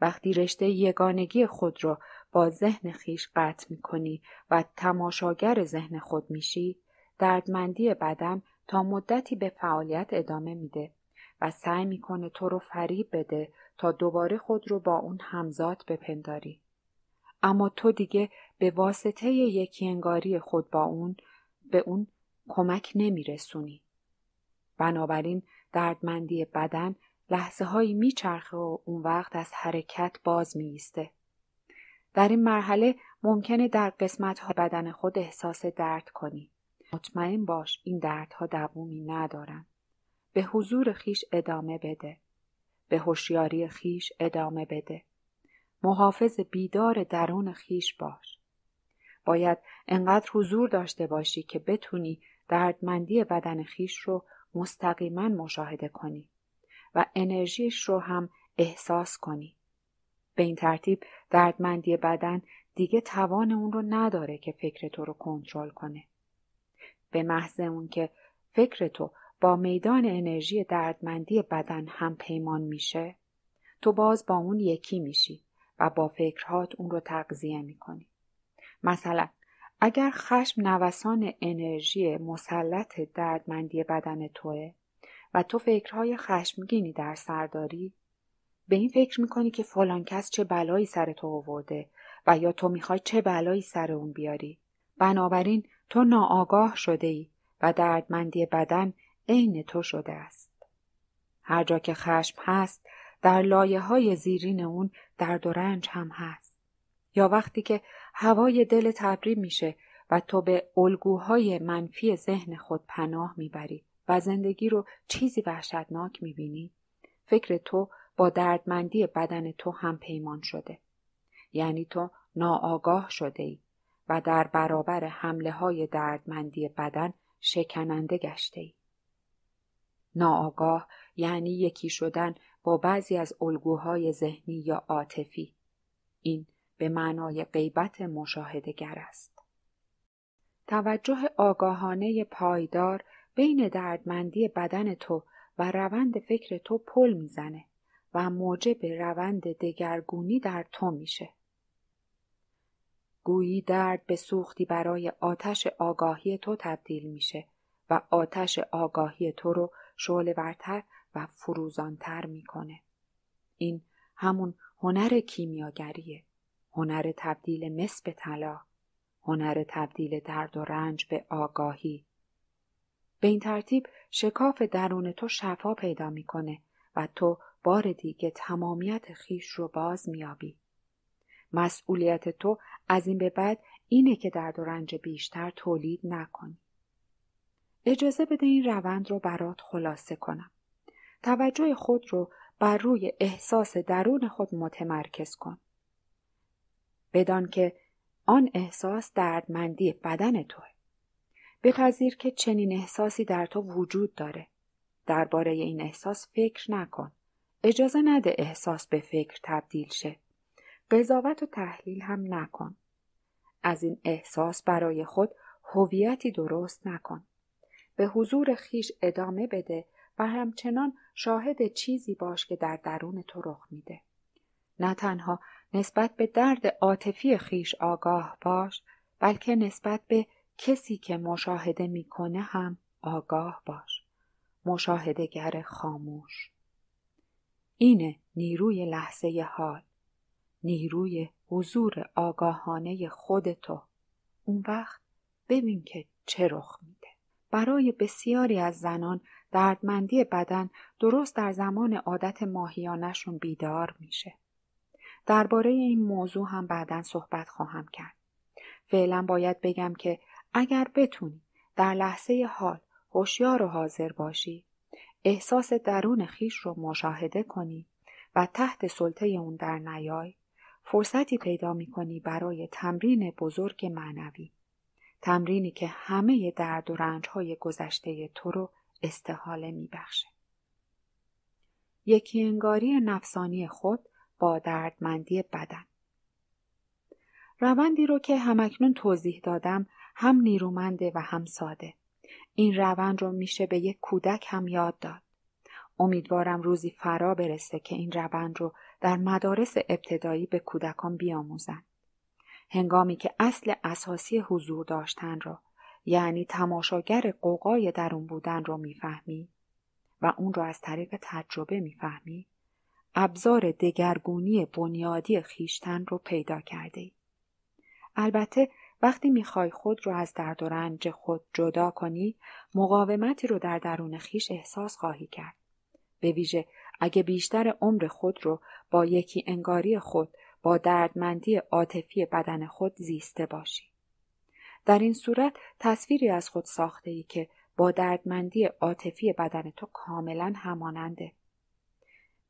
وقتی رشته یگانگی خود را با ذهن خیش قطع کنی و تماشاگر ذهن خود میشی دردمندی بدن تا مدتی به فعالیت ادامه میده و سعی میکنه تو رو فریب بده تا دوباره خود رو با اون همزاد بپنداری اما تو دیگه به واسطه یکی انگاری خود با اون به اون کمک رسونی. بنابراین دردمندی بدن لحظه هایی چرخه و اون وقت از حرکت باز میایسته. در این مرحله ممکنه در قسمت های بدن خود احساس درد کنی. مطمئن باش این دردها دوامی ندارن. به حضور خیش ادامه بده. به هوشیاری خیش ادامه بده. محافظ بیدار درون خیش باش. باید انقدر حضور داشته باشی که بتونی دردمندی بدن خیش رو مستقیما مشاهده کنی و انرژیش رو هم احساس کنی. به این ترتیب دردمندی بدن دیگه توان اون رو نداره که فکر تو رو کنترل کنه. به محض اون که فکر تو با میدان انرژی دردمندی بدن هم پیمان میشه تو باز با اون یکی میشی و با فکرهات اون رو تغذیه میکنی مثلا اگر خشم نوسان انرژی مسلط دردمندی بدن توه و تو فکرهای خشمگینی در سر داری به این فکر میکنی که فلان کس چه بلایی سر تو آورده و یا تو میخوای چه بلایی سر اون بیاری بنابراین تو ناآگاه شده ای و دردمندی بدن عین تو شده است هر جا که خشم هست در لایه های زیرین اون درد و رنج هم هست. یا وقتی که هوای دل تبریم میشه و تو به الگوهای منفی ذهن خود پناه میبری و زندگی رو چیزی وحشتناک میبینی فکر تو با دردمندی بدن تو هم پیمان شده یعنی تو ناآگاه شده ای و در برابر حمله های دردمندی بدن شکننده گشته ای. ناآگاه یعنی یکی شدن با بعضی از الگوهای ذهنی یا عاطفی این به معنای غیبت مشاهدهگر است توجه آگاهانه پایدار بین دردمندی بدن تو و روند فکر تو پل میزنه و موجب روند دگرگونی در تو میشه گویی درد به سوختی برای آتش آگاهی تو تبدیل میشه و آتش آگاهی تو رو شعله ورتر و فروزانتر میکنه این همون هنر کیمیاگریه هنر تبدیل مس به طلا هنر تبدیل درد و رنج به آگاهی به این ترتیب شکاف درون تو شفا پیدا میکنه و تو بار دیگه تمامیت خیش رو باز میابی مسئولیت تو از این به بعد اینه که درد و رنج بیشتر تولید نکنی اجازه بده این روند رو برات خلاصه کنم توجه خود رو بر روی احساس درون خود متمرکز کن. بدان که آن احساس دردمندی بدن توه. بپذیر که چنین احساسی در تو وجود داره. درباره این احساس فکر نکن. اجازه نده احساس به فکر تبدیل شه. قضاوت و تحلیل هم نکن. از این احساس برای خود هویتی درست نکن. به حضور خیش ادامه بده و همچنان شاهد چیزی باش که در درون تو رخ میده نه تنها نسبت به درد عاطفی خیش آگاه باش بلکه نسبت به کسی که مشاهده میکنه هم آگاه باش مشاهدهگر خاموش اینه نیروی لحظه حال نیروی حضور آگاهانه خود تو اون وقت ببین که چه رخ میده برای بسیاری از زنان دردمندی بدن درست در زمان عادت ماهیانشون بیدار میشه. درباره این موضوع هم بعدا صحبت خواهم کرد. فعلا باید بگم که اگر بتونی در لحظه حال هوشیار و حاضر باشی، احساس درون خیش رو مشاهده کنی و تحت سلطه اون در نیای، فرصتی پیدا می کنی برای تمرین بزرگ معنوی. تمرینی که همه درد و رنج های گذشته تو رو استحاله میبخشه یکی انگاری نفسانی خود با دردمندی بدن روندی رو که همکنون توضیح دادم هم نیرومنده و هم ساده این روند رو میشه به یک کودک هم یاد داد امیدوارم روزی فرا برسه که این روند رو در مدارس ابتدایی به کودکان بیاموزند هنگامی که اصل اساسی حضور داشتن را یعنی تماشاگر قوقای درون بودن رو میفهمی و اون رو از طریق تجربه میفهمی ابزار دگرگونی بنیادی خیشتن رو پیدا کرده ای. البته وقتی میخوای خود رو از درد و رنج خود جدا کنی مقاومتی رو در درون خیش احساس خواهی کرد به ویژه اگه بیشتر عمر خود رو با یکی انگاری خود با دردمندی عاطفی بدن خود زیسته باشی در این صورت تصویری از خود ساخته ای که با دردمندی عاطفی بدن تو کاملا هماننده.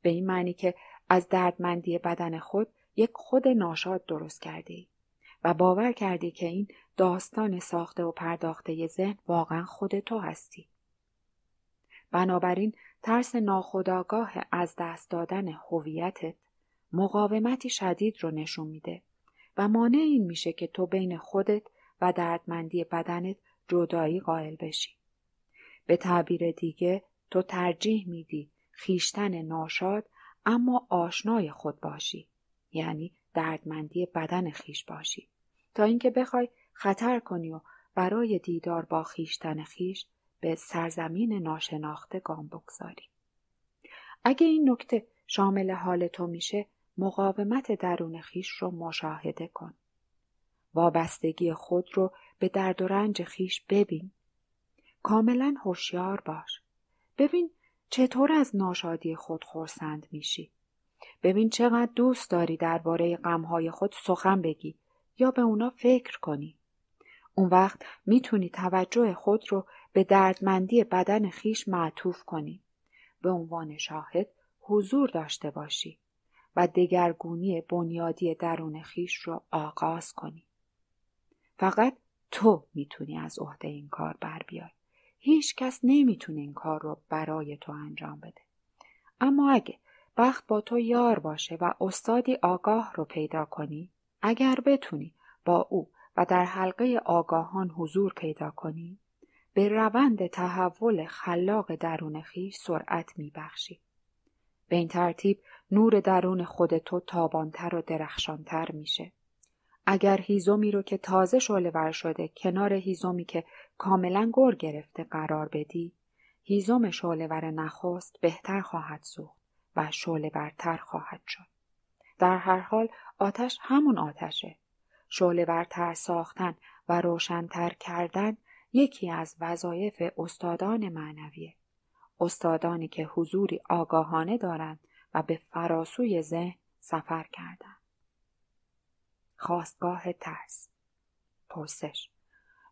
به این معنی که از دردمندی بدن خود یک خود ناشاد درست ای و باور کردی که این داستان ساخته و پرداخته ذهن واقعا خود تو هستی. بنابراین ترس ناخودآگاه از دست دادن هویتت مقاومتی شدید رو نشون میده و مانع این میشه که تو بین خودت و دردمندی بدنت جدایی قائل بشی. به تعبیر دیگه تو ترجیح میدی خیشتن ناشاد اما آشنای خود باشی یعنی دردمندی بدن خیش باشی تا اینکه بخوای خطر کنی و برای دیدار با خیشتن خیش به سرزمین ناشناخته گام بگذاری اگه این نکته شامل حال تو میشه مقاومت درون خیش رو مشاهده کن وابستگی خود رو به درد و رنج خیش ببین. کاملا هوشیار باش. ببین چطور از ناشادی خود خورسند میشی. ببین چقدر دوست داری درباره غمهای خود سخن بگی یا به اونا فکر کنی. اون وقت میتونی توجه خود رو به دردمندی بدن خیش معطوف کنی. به عنوان شاهد حضور داشته باشی و دگرگونی بنیادی درون خیش را آغاز کنی. فقط تو میتونی از عهده این کار بر بیای. هیچ کس نمیتونه این کار رو برای تو انجام بده. اما اگه بخت با تو یار باشه و استادی آگاه رو پیدا کنی، اگر بتونی با او و در حلقه آگاهان حضور پیدا کنی، به روند تحول خلاق درون خیش سرعت میبخشی. به این ترتیب نور درون خود تو تابانتر و درخشانتر میشه. اگر هیزومی رو که تازه شعله ور شده کنار هیزومی که کاملا گر گرفته قرار بدی هیزم شعله ور نخست بهتر خواهد سوخت و شعله برتر خواهد شد در هر حال آتش همون آتشه شعله برتر ساختن و روشنتر کردن یکی از وظایف استادان معنویه استادانی که حضوری آگاهانه دارند و به فراسوی ذهن سفر کردند خواستگاه ترس پرسش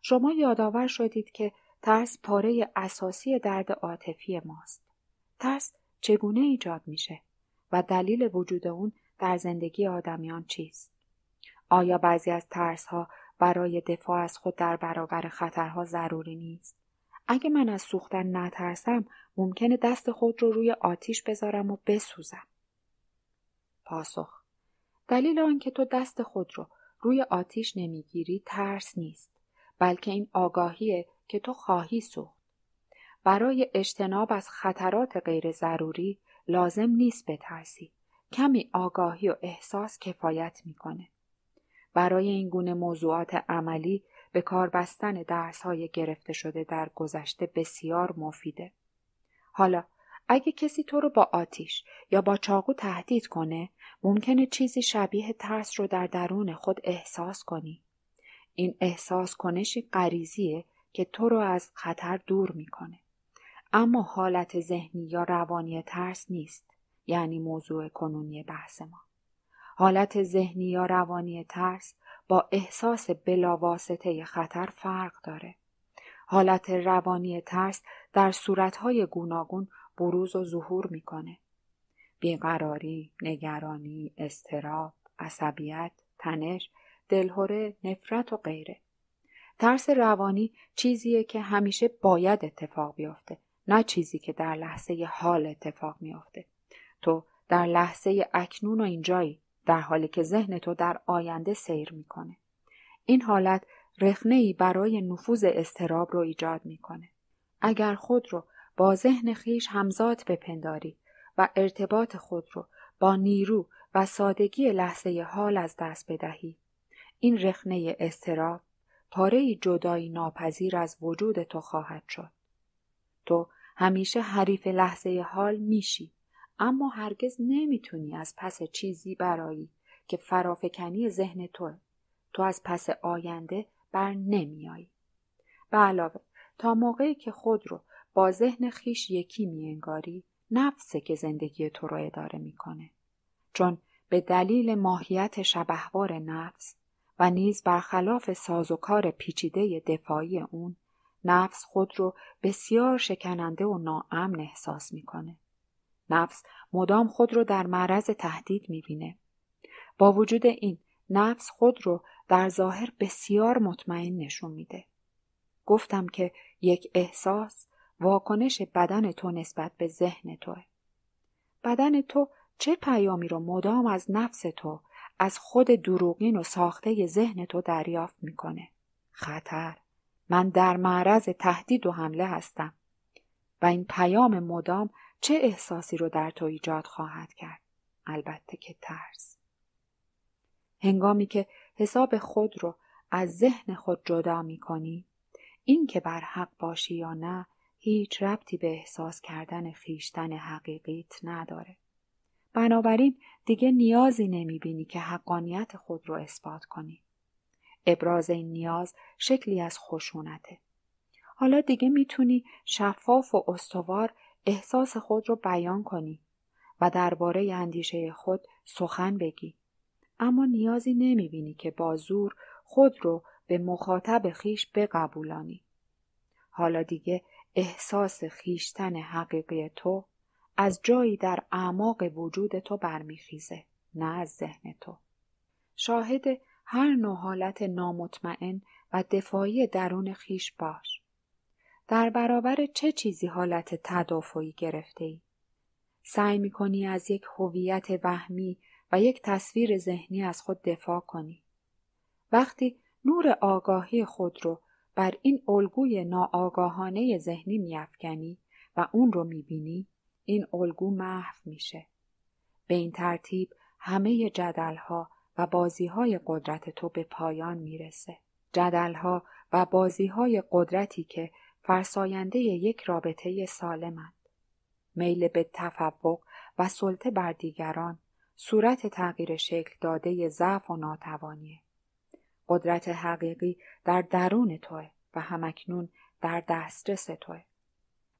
شما یادآور شدید که ترس پاره اساسی درد عاطفی ماست ترس چگونه ایجاد میشه و دلیل وجود اون در زندگی آدمیان چیست آیا بعضی از ترس ها برای دفاع از خود در برابر خطرها ضروری نیست اگه من از سوختن نترسم ممکنه دست خود رو روی آتیش بذارم و بسوزم پاسخ دلیل که تو دست خود رو روی آتیش نمیگیری ترس نیست بلکه این آگاهیه که تو خواهی سوخت برای اجتناب از خطرات غیر ضروری لازم نیست بترسی کمی آگاهی و احساس کفایت میکنه برای این گونه موضوعات عملی به کار بستن درس های گرفته شده در گذشته بسیار مفیده حالا اگه کسی تو رو با آتیش یا با چاقو تهدید کنه ممکنه چیزی شبیه ترس رو در درون خود احساس کنی. این احساس کنشی غریزیه که تو رو از خطر دور میکنه. اما حالت ذهنی یا روانی ترس نیست یعنی موضوع کنونی بحث ما. حالت ذهنی یا روانی ترس با احساس بلاواسطه خطر فرق داره. حالت روانی ترس در صورتهای گوناگون بروز و ظهور میکنه بیقراری نگرانی استراب عصبیت تنش دلهوره نفرت و غیره ترس روانی چیزیه که همیشه باید اتفاق بیفته نه چیزی که در لحظه حال اتفاق میافته تو در لحظه اکنون و اینجایی در حالی که ذهن تو در آینده سیر میکنه این حالت رخنه ای برای نفوذ استراب رو ایجاد میکنه اگر خود رو با ذهن خیش همزاد بپنداری و ارتباط خود رو با نیرو و سادگی لحظه حال از دست بدهی. این رخنه استراب پاره جدایی ناپذیر از وجود تو خواهد شد. تو همیشه حریف لحظه حال میشی اما هرگز نمیتونی از پس چیزی برایی که فرافکنی ذهن تو تو از پس آینده بر نمیایی. به علاوه تا موقعی که خود رو با ذهن خیش یکی انگاری، نفسه که زندگی تو رو اداره میکنه چون به دلیل ماهیت شبهوار نفس و نیز برخلاف سازوکار پیچیده دفاعی اون نفس خود رو بسیار شکننده و ناامن احساس میکنه نفس مدام خود رو در معرض تهدید میبینه با وجود این نفس خود رو در ظاهر بسیار مطمئن نشون میده گفتم که یک احساس واکنش بدن تو نسبت به ذهن توه. بدن تو چه پیامی رو مدام از نفس تو از خود دروغین و ساخته ذهن تو دریافت میکنه خطر من در معرض تهدید و حمله هستم و این پیام مدام چه احساسی رو در تو ایجاد خواهد کرد البته که ترس هنگامی که حساب خود رو از ذهن خود جدا می کنی این که بر حق باشی یا نه هیچ ربطی به احساس کردن خیشتن حقیقیت نداره. بنابراین دیگه نیازی نمیبینی که حقانیت خود رو اثبات کنی. ابراز این نیاز شکلی از خشونته. حالا دیگه میتونی شفاف و استوار احساس خود رو بیان کنی و درباره اندیشه خود سخن بگی. اما نیازی نمیبینی که با زور خود رو به مخاطب خیش بقبولانی. حالا دیگه احساس خیشتن حقیقی تو از جایی در اعماق وجود تو برمیخیزه نه از ذهن تو شاهد هر نوع حالت نامطمئن و دفاعی درون خیش باش در برابر چه چیزی حالت تدافعی گرفته ای؟ سعی می کنی از یک هویت وهمی و یک تصویر ذهنی از خود دفاع کنی. وقتی نور آگاهی خود رو بر این الگوی ناآگاهانه ذهنی میافکنی و اون رو میبینی این الگو محو میشه به این ترتیب همه جدلها و های قدرت تو به پایان میرسه جدلها و های قدرتی که فرساینده یک رابطه سالمند میل به تفوق و سلطه بر دیگران صورت تغییر شکل داده ضعف و ناتوانیه قدرت حقیقی در درون توه و همکنون در دسترس توه.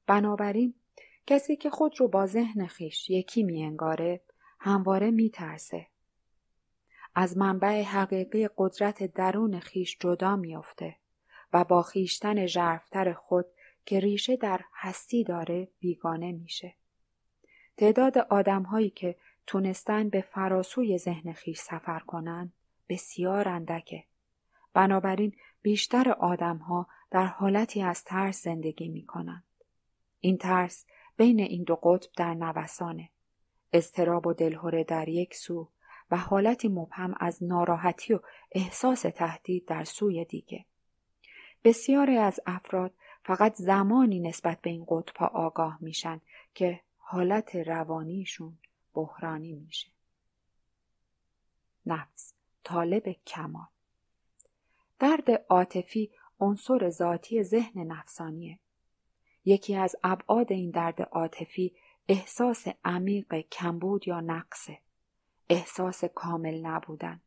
بنابراین کسی که خود رو با ذهن خیش یکی انگاره، همواره میترسه. از منبع حقیقی قدرت درون خیش جدا میافته و با خیشتن ژرفتر خود که ریشه در هستی داره بیگانه میشه. تعداد آدمهایی که تونستن به فراسوی ذهن خیش سفر کنن بسیار اندکه بنابراین بیشتر آدمها در حالتی از ترس زندگی می کنند. این ترس بین این دو قطب در نوسانه. استراب و دلهوره در یک سو و حالتی مبهم از ناراحتی و احساس تهدید در سوی دیگه. بسیاری از افراد فقط زمانی نسبت به این قطب آگاه میشن که حالت روانیشون بحرانی میشه. نفس طالب کمال درد عاطفی عنصر ذاتی ذهن نفسانیه یکی از ابعاد این درد عاطفی احساس عمیق کمبود یا نقصه احساس کامل نبودن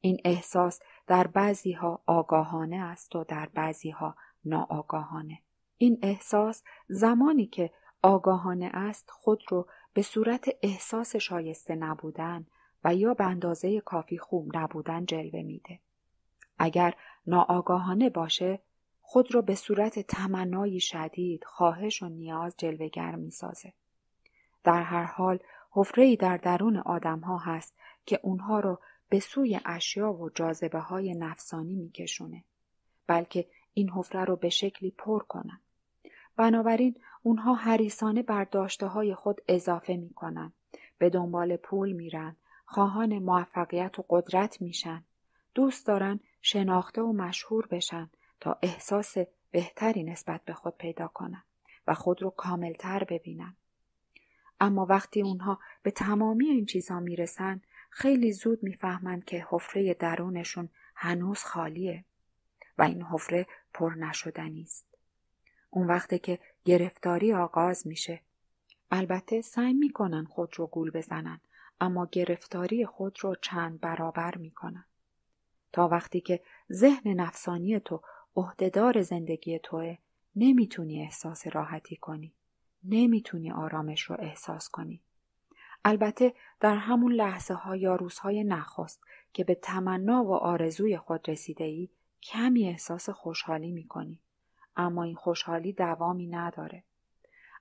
این احساس در بعضی ها آگاهانه است و در بعضی ها ناآگاهانه این احساس زمانی که آگاهانه است خود رو به صورت احساس شایسته نبودن و یا به اندازه کافی خوب نبودن جلوه میده اگر ناآگاهانه باشه خود را به صورت تمنایی شدید خواهش و نیاز جلوگر می سازه. در هر حال حفره در درون آدم ها هست که اونها رو به سوی اشیا و جاذبه های نفسانی میکشونه بلکه این حفره رو به شکلی پر کنن بنابراین اونها حریسانه برداشته های خود اضافه میکنن به دنبال پول میرن خواهان موفقیت و قدرت میشن دوست دارن شناخته و مشهور بشن تا احساس بهتری نسبت به خود پیدا کنن و خود رو کاملتر ببینن. اما وقتی اونها به تمامی این چیزها میرسن خیلی زود میفهمند که حفره درونشون هنوز خالیه و این حفره پر نشدنی است. اون وقتی که گرفتاری آغاز میشه. البته سعی میکنن خود رو گول بزنن اما گرفتاری خود رو چند برابر میکنن. تا وقتی که ذهن نفسانی تو عهدهدار زندگی توه نمیتونی احساس راحتی کنی نمیتونی آرامش رو احساس کنی البته در همون لحظه ها یا روزهای نخست که به تمنا و آرزوی خود رسیده ای کمی احساس خوشحالی میکنی اما این خوشحالی دوامی نداره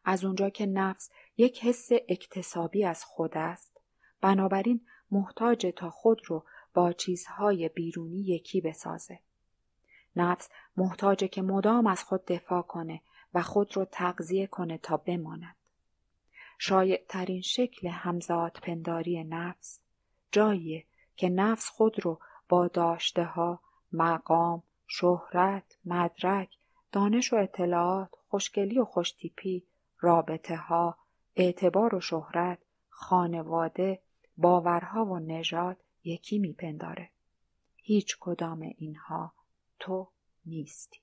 از اونجا که نفس یک حس اکتسابی از خود است بنابراین محتاج تا خود رو با چیزهای بیرونی یکی بسازه. نفس محتاجه که مدام از خود دفاع کنه و خود رو تغذیه کنه تا بماند. شایع ترین شکل همزاد پنداری نفس جایی که نفس خود رو با داشته ها، مقام، شهرت، مدرک، دانش و اطلاعات، خوشگلی و خوشتیپی، رابطه ها، اعتبار و شهرت، خانواده، باورها و نژاد یکی میپنداره هیچ کدام اینها تو نیستی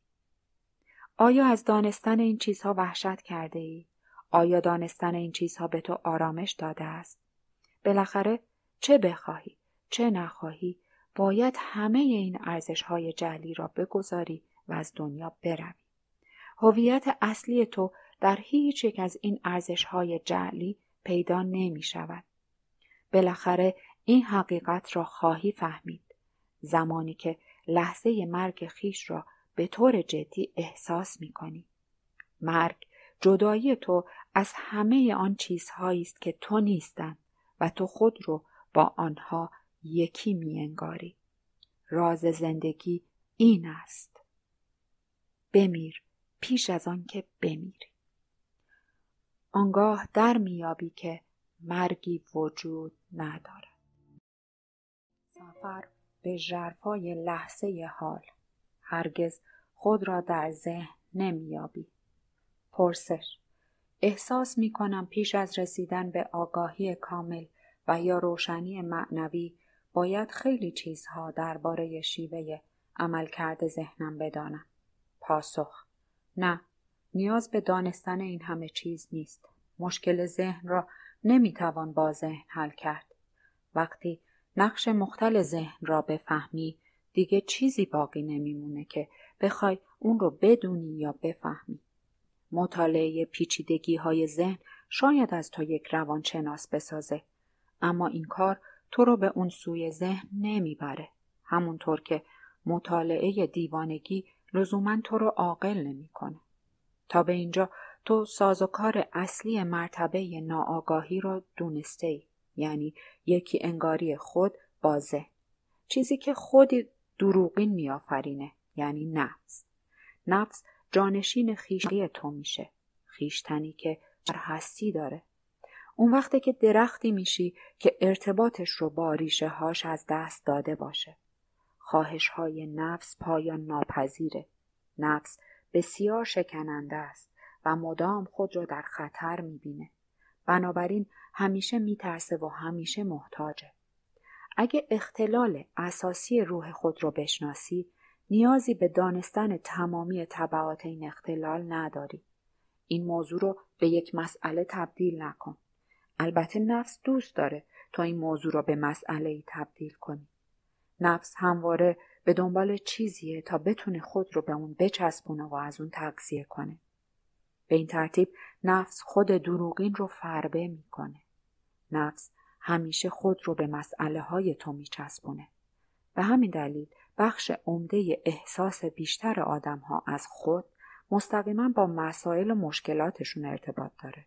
آیا از دانستن این چیزها وحشت کرده ای؟ آیا دانستن این چیزها به تو آرامش داده است؟ بالاخره چه بخواهی، چه نخواهی، باید همه این ارزش های جلی را بگذاری و از دنیا بروی. هویت اصلی تو در هیچ یک از این ارزش های جعلی پیدا نمی شود. بالاخره این حقیقت را خواهی فهمید زمانی که لحظه مرگ خیش را به طور جدی احساس می کنی. مرگ جدایی تو از همه آن چیزهایی است که تو نیستند و تو خود رو با آنها یکی می انگاری. راز زندگی این است. بمیر پیش از آنکه بمیری. آنگاه در میابی که مرگی وجود ندارد. سفر به جرفای لحظه حال هرگز خود را در ذهن نمیابی پرسش احساس می کنم پیش از رسیدن به آگاهی کامل و یا روشنی معنوی باید خیلی چیزها درباره شیوه کرده ذهنم بدانم پاسخ نه نیاز به دانستن این همه چیز نیست مشکل ذهن را نمیتوان با ذهن حل کرد وقتی نقش مختل ذهن را بفهمی دیگه چیزی باقی نمیمونه که بخوای اون رو بدونی یا بفهمی. مطالعه پیچیدگی های ذهن شاید از تو یک روانشناس بسازه اما این کار تو رو به اون سوی ذهن نمیبره همونطور که مطالعه دیوانگی لزوما تو رو عاقل نمیکنه تا به اینجا تو سازوکار اصلی مرتبه ناآگاهی را دونسته ای. یعنی یکی انگاری خود با ذهن چیزی که خودی دروغین میآفرینه یعنی نفس نفس جانشین خیشی تو میشه خیشتنی که در هستی داره اون وقته که درختی میشی که ارتباطش رو با ریشه هاش از دست داده باشه خواهش های نفس پایان ناپذیره نفس بسیار شکننده است و مدام خود را در خطر میبینه بنابراین همیشه میترسه و همیشه محتاجه. اگه اختلال اساسی روح خود رو بشناسی، نیازی به دانستن تمامی طبعات این اختلال نداری. این موضوع رو به یک مسئله تبدیل نکن. البته نفس دوست داره تا این موضوع رو به مسئله ای تبدیل کنی. نفس همواره به دنبال چیزیه تا بتونه خود رو به اون بچسبونه و از اون تقضیه کنه. به این ترتیب نفس خود دروغین رو فربه میکنه. نفس همیشه خود رو به مسئله های تو میچسبونه. به همین دلیل بخش عمده احساس بیشتر آدم ها از خود مستقیما با مسائل و مشکلاتشون ارتباط داره.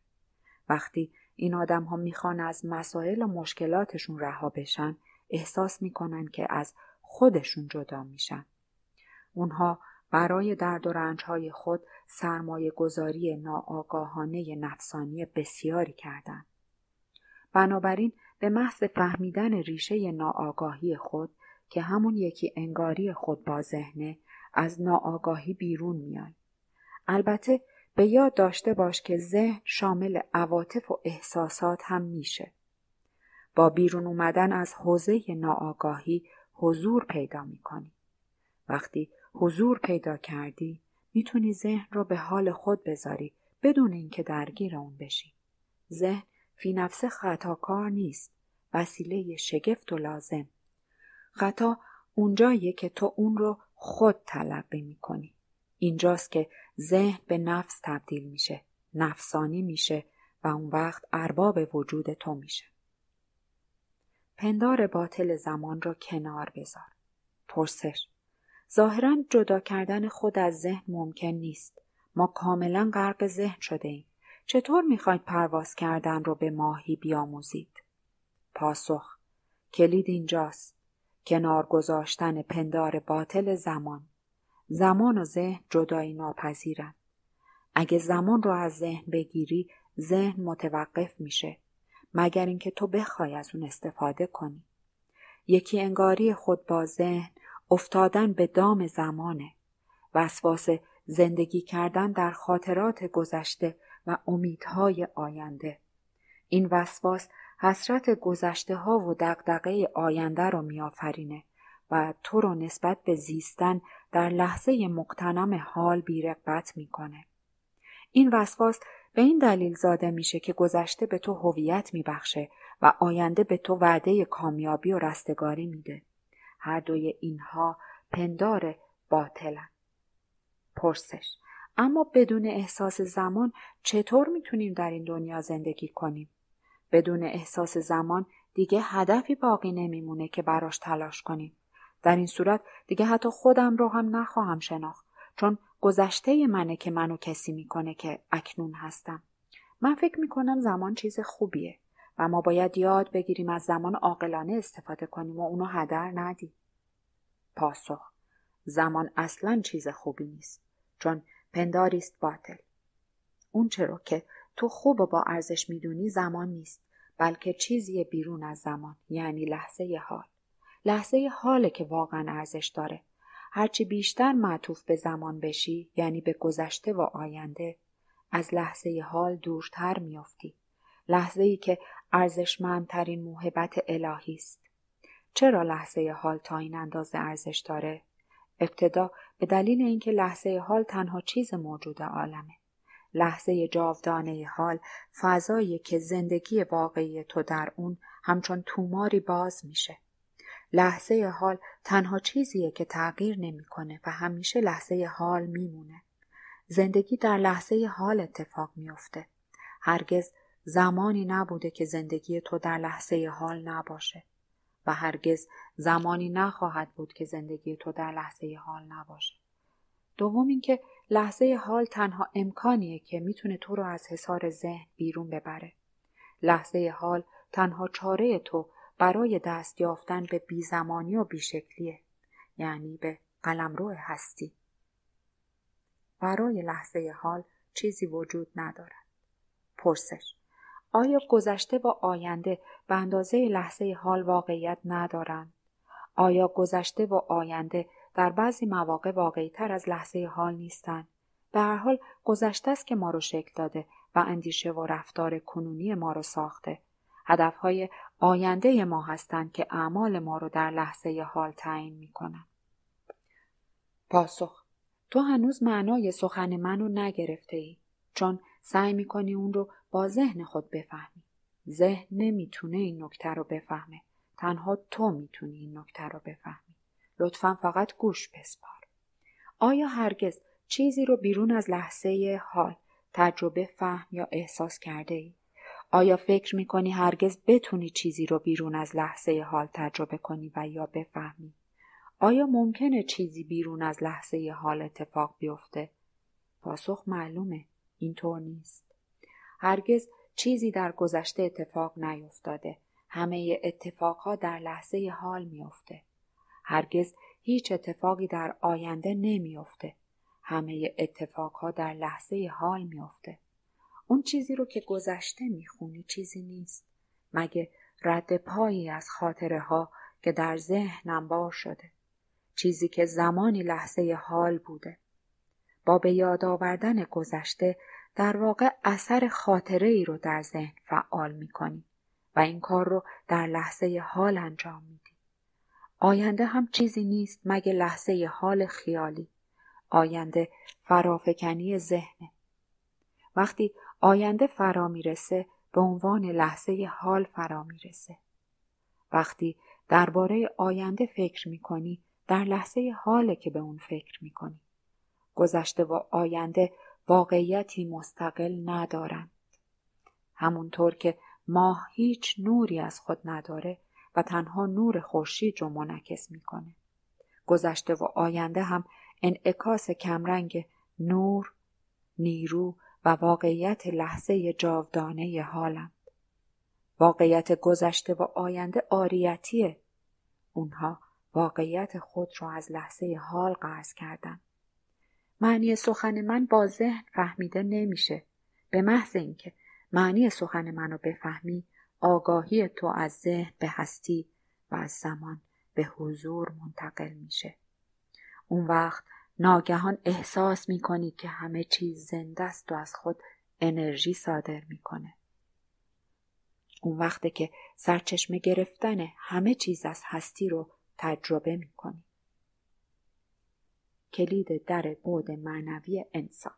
وقتی این آدم ها میخوان از مسائل و مشکلاتشون رها بشن احساس میکنن که از خودشون جدا میشن. اونها برای درد و رنجهای خود سرمایه گذاری ناآگاهانه نفسانی بسیاری کردند. بنابراین به محض فهمیدن ریشه ناآگاهی خود که همون یکی انگاری خود با ذهنه از ناآگاهی بیرون میای. البته به یاد داشته باش که ذهن شامل عواطف و احساسات هم میشه. با بیرون اومدن از حوزه ناآگاهی حضور پیدا میکنی. وقتی حضور پیدا کردی میتونی ذهن رو به حال خود بذاری بدون اینکه درگیر اون بشی ذهن فی خطا کار نیست وسیله شگفت و لازم خطا اونجاییه که تو اون رو خود تلقی میکنی اینجاست که ذهن به نفس تبدیل میشه نفسانی میشه و اون وقت ارباب وجود تو میشه پندار باطل زمان رو کنار بذار پرسش ظاهرا جدا کردن خود از ذهن ممکن نیست ما کاملا غرق ذهن شده ایم. چطور میخواید پرواز کردن رو به ماهی بیاموزید؟ پاسخ کلید اینجاست. کنار گذاشتن پندار باطل زمان. زمان و ذهن جدایی ناپذیرند. اگه زمان رو از ذهن بگیری ذهن متوقف میشه مگر اینکه تو بخوای از اون استفاده کنی. یکی انگاری خود با ذهن افتادن به دام زمانه وسواس زندگی کردن در خاطرات گذشته و امیدهای آینده این وسواس حسرت گذشته ها و دقدقه آینده رو میآفرینه و تو رو نسبت به زیستن در لحظه مقتنم حال بیرقبت میکنه این وسواس به این دلیل زاده میشه که گذشته به تو هویت میبخشه و آینده به تو وعده کامیابی و رستگاری میده هر دوی اینها پندار باطلن پرسش اما بدون احساس زمان چطور میتونیم در این دنیا زندگی کنیم بدون احساس زمان دیگه هدفی باقی نمیمونه که براش تلاش کنیم در این صورت دیگه حتی خودم رو هم نخواهم شناخت چون گذشته منه که منو کسی میکنه که اکنون هستم من فکر میکنم زمان چیز خوبیه و ما باید یاد بگیریم از زمان عاقلانه استفاده کنیم و اونو هدر ندی پاسخ زمان اصلا چیز خوبی نیست چون پنداری است باطل. اون چرا که تو خوب و با ارزش میدونی زمان نیست بلکه چیزی بیرون از زمان یعنی لحظه حال. لحظه حاله که واقعا ارزش داره. هرچی بیشتر معطوف به زمان بشی یعنی به گذشته و آینده از لحظه حال دورتر میافتی. لحظه ای که ارزشمندترین موهبت الهی است چرا لحظه حال تا این اندازه ارزش داره ابتدا به دلیل اینکه لحظه حال تنها چیز موجود عالمه لحظه جاودانه حال فضایی که زندگی واقعی تو در اون همچون توماری باز میشه لحظه حال تنها چیزیه که تغییر نمیکنه و همیشه لحظه حال میمونه زندگی در لحظه حال اتفاق میافته هرگز زمانی نبوده که زندگی تو در لحظه حال نباشه و هرگز زمانی نخواهد بود که زندگی تو در لحظه حال نباشه. دوم اینکه لحظه حال تنها امکانیه که میتونه تو رو از حصار ذهن بیرون ببره. لحظه حال تنها چاره تو برای دست یافتن به بیزمانی و بیشکلیه یعنی به قلمرو هستی. برای لحظه حال چیزی وجود ندارد. پرسش آیا گذشته و آینده به اندازه لحظه حال واقعیت ندارند؟ آیا گذشته و آینده در بعضی مواقع واقعی تر از لحظه حال نیستند؟ به هر حال گذشته است که ما رو شکل داده و اندیشه و رفتار کنونی ما رو ساخته. هدفهای آینده ما هستند که اعمال ما رو در لحظه حال تعیین می کنن. پاسخ تو هنوز معنای سخن منو نگرفته ای چون سعی می کنی اون رو با ذهن خود بفهمی ذهن نمیتونه این نکته رو بفهمه تنها تو میتونی این نکته رو بفهمی لطفا فقط گوش بسپار آیا هرگز چیزی رو بیرون از لحظه حال تجربه فهم یا احساس کرده ای؟ آیا فکر میکنی هرگز بتونی چیزی رو بیرون از لحظه حال تجربه کنی و یا بفهمی؟ آیا ممکنه چیزی بیرون از لحظه حال اتفاق بیفته؟ پاسخ معلومه اینطور نیست. هرگز چیزی در گذشته اتفاق نیفتاده. همه اتفاقها در لحظه حال میافته. هرگز هیچ اتفاقی در آینده نمیافته. همه اتفاقها در لحظه حال میافته. اون چیزی رو که گذشته میخونی چیزی نیست. مگه رد پایی از خاطره ها که در ذهنم بار شده. چیزی که زمانی لحظه حال بوده. با به یاد آوردن گذشته در واقع اثر خاطره ای رو در ذهن فعال می کنی و این کار رو در لحظه حال انجام میدی. آینده هم چیزی نیست مگه لحظه حال خیالی. آینده فرافکنی ذهنه. وقتی آینده فرا میرسه به عنوان لحظه حال فرا میرسه. وقتی درباره آینده فکر کنی در لحظه حاله که به اون فکر کنی گذشته و آینده واقعیتی مستقل ندارند همونطور که ماه هیچ نوری از خود نداره و تنها نور خورشید رو منعکس میکنه گذشته و آینده هم انعکاس کمرنگ نور نیرو و واقعیت لحظه جاودانه حالند واقعیت گذشته و آینده آریتیه اونها واقعیت خود را از لحظه حال قرض کردند معنی سخن من با ذهن فهمیده نمیشه به محض اینکه معنی سخن منو بفهمی آگاهی تو از ذهن به هستی و از زمان به حضور منتقل میشه اون وقت ناگهان احساس میکنی که همه چیز زنده است و از خود انرژی صادر میکنه اون وقته که سرچشمه گرفتن همه چیز از هستی رو تجربه میکنی کلید در بود معنوی انسان.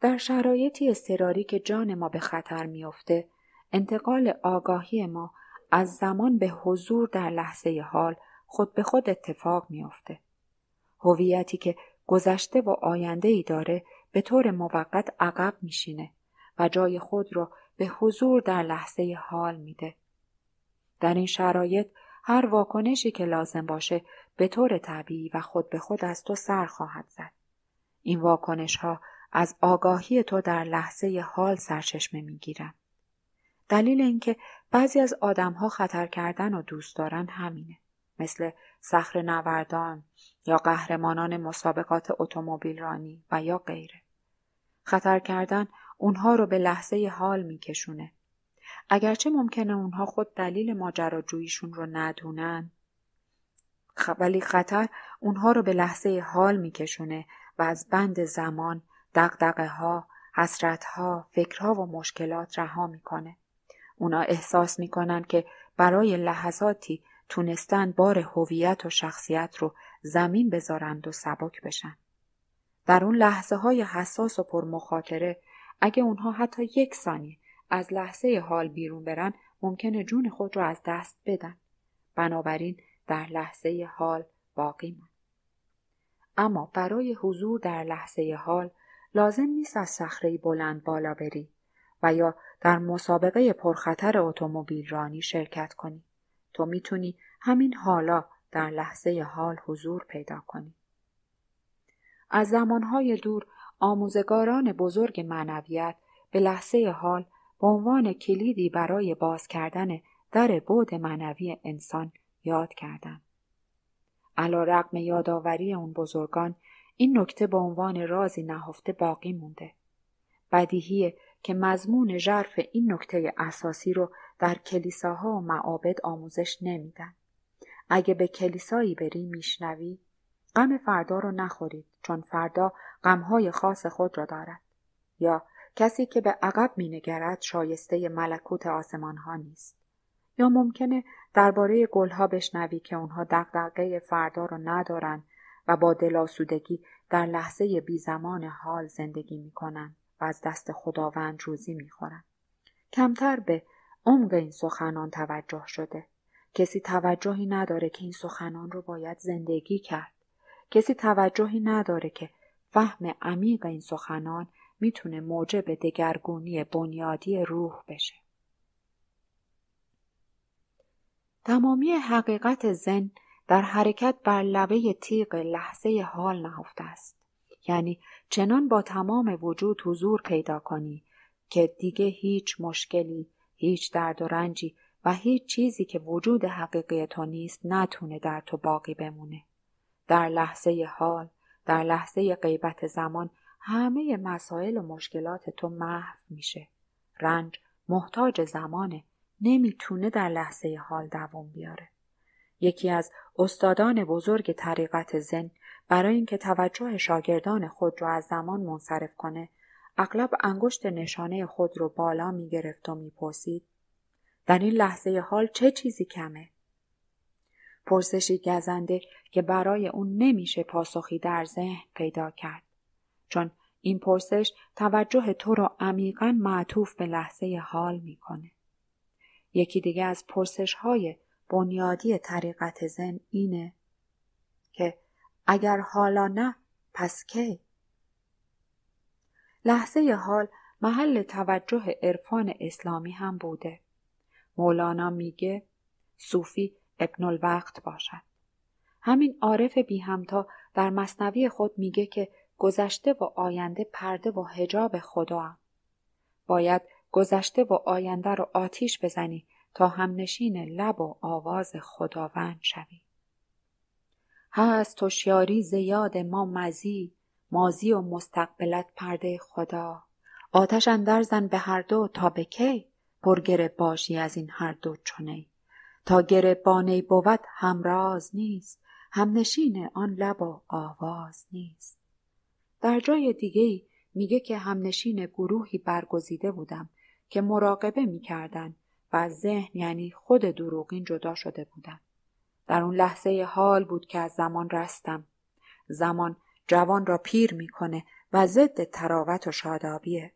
در شرایطی اضطراری که جان ما به خطر میافته انتقال آگاهی ما از زمان به حضور در لحظه حال خود به خود اتفاق میافته هویتی که گذشته و آینده ای داره به طور موقت عقب میشینه و جای خود را به حضور در لحظه حال میده در این شرایط هر واکنشی که لازم باشه به طور طبیعی و خود به خود از تو سر خواهد زد. این واکنش ها از آگاهی تو در لحظه حال سرچشمه می گیرن. دلیل اینکه بعضی از ها خطر کردن و دوست دارن همینه. مثل سخر نوردان یا قهرمانان مسابقات اتومبیل رانی و یا غیره. خطر کردن اونها رو به لحظه حال میکشونه. اگرچه ممکنه اونها خود دلیل ماجراجوییشون رو ندونن ولی خطر اونها رو به لحظه حال میکشونه و از بند زمان، دقدقه ها، حسرت ها، فکرها و مشکلات رها میکنه. اونا احساس میکنن که برای لحظاتی تونستن بار هویت و شخصیت رو زمین بذارند و سبک بشن. در اون لحظه های حساس و پرمخاطره اگه اونها حتی یک ثانیه از لحظه حال بیرون برن ممکنه جون خود رو از دست بدن. بنابراین در لحظه حال باقی ماند اما برای حضور در لحظه حال لازم نیست از صخره بلند بالا بری و یا در مسابقه پرخطر اتومبیل رانی شرکت کنی تو میتونی همین حالا در لحظه حال حضور پیدا کنی از زمانهای دور آموزگاران بزرگ معنویت به لحظه حال به عنوان کلیدی برای باز کردن در بود معنوی انسان یاد کردم. علا رقم یادآوری اون بزرگان این نکته به عنوان رازی نهفته باقی مونده. بدیهیه که مضمون ژرف این نکته اساسی رو در کلیساها و معابد آموزش نمیدن. اگه به کلیسایی بری میشنوی غم فردا رو نخورید چون فردا غمهای خاص خود را دارد یا کسی که به عقب مینگرد شایسته ملکوت آسمان ها نیست یا ممکنه درباره گلها بشنوی که اونها دقدقه فردا رو ندارن و با دلاسودگی در لحظه بی زمان حال زندگی میکنن و از دست خداوند روزی میخورن. کمتر به عمق این سخنان توجه شده. کسی توجهی نداره که این سخنان رو باید زندگی کرد. کسی توجهی نداره که فهم عمیق این سخنان میتونه موجب دگرگونی بنیادی روح بشه. تمامی حقیقت زن در حرکت بر لبه تیغ لحظه حال نهفته است یعنی چنان با تمام وجود حضور پیدا کنی که دیگه هیچ مشکلی هیچ درد و رنجی و هیچ چیزی که وجود حقیقی تو نیست نتونه در تو باقی بمونه در لحظه حال در لحظه غیبت زمان همه مسائل و مشکلات تو محو میشه رنج محتاج زمانه نمیتونه در لحظه حال دوام بیاره. یکی از استادان بزرگ طریقت زن برای اینکه توجه شاگردان خود را از زمان منصرف کنه اغلب انگشت نشانه خود رو بالا میگرفت و میپرسید در این لحظه حال چه چیزی کمه پرسشی گزنده که برای اون نمیشه پاسخی در ذهن پیدا کرد چون این پرسش توجه تو را عمیقا معطوف به لحظه حال میکنه یکی دیگه از پرسش های بنیادی طریقت زن اینه که اگر حالا نه پس کی؟ لحظه حال محل توجه عرفان اسلامی هم بوده. مولانا میگه صوفی ابن الوقت باشد. همین عارف بی همتا در مصنوی خود میگه که گذشته و آینده پرده و هجاب خدا هم. باید گذشته و آینده رو آتیش بزنی تا همنشین لب و آواز خداوند شوی هست توشیاری زیاد ما مزی مازی و مستقبلت پرده خدا آتش اندر زن به هر دو تا به کی پرگره باشی از این هر دو چونه. تا گره بانه بود همراز نیست همنشین آن لب و آواز نیست در جای دیگه میگه که همنشین گروهی برگزیده بودم که مراقبه میکردن و از ذهن یعنی خود دروغین جدا شده بودم. در اون لحظه حال بود که از زمان رستم. زمان جوان را پیر میکنه و ضد تراوت و شادابیه.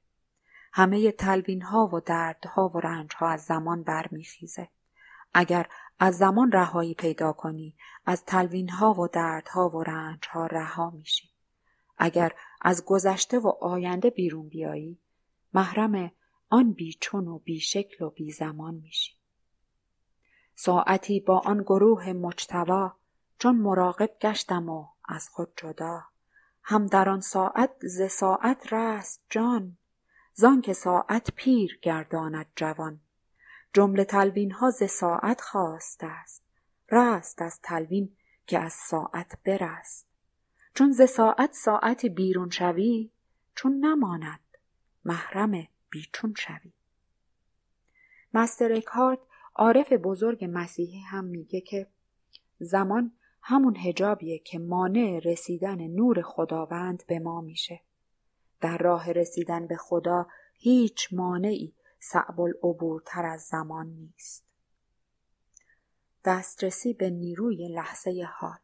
همه تلوین ها و دردها و رنج ها از زمان برمیخیزه. اگر از زمان رهایی پیدا کنی از تلوین ها و دردها و رنج ها رها میشی. اگر از گذشته و آینده بیرون بیایی محرم آن بیچون و بیشکل و بیزمان میشی ساعتی با آن گروه مجتوا چون مراقب گشتم و از خود جدا هم در آن ساعت ز ساعت رست جان که ساعت پیر گرداند جوان جمله تلوین ها ز ساعت خواست است رست از تلوین که از ساعت برست چون ز ساعت ساعت بیرون شوی چون نماند محرمه بیچون شوی مستر عارف بزرگ مسیحی هم میگه که زمان همون هجابیه که مانع رسیدن نور خداوند به ما میشه در راه رسیدن به خدا هیچ مانعی ای العبور از زمان نیست دسترسی به نیروی لحظه حال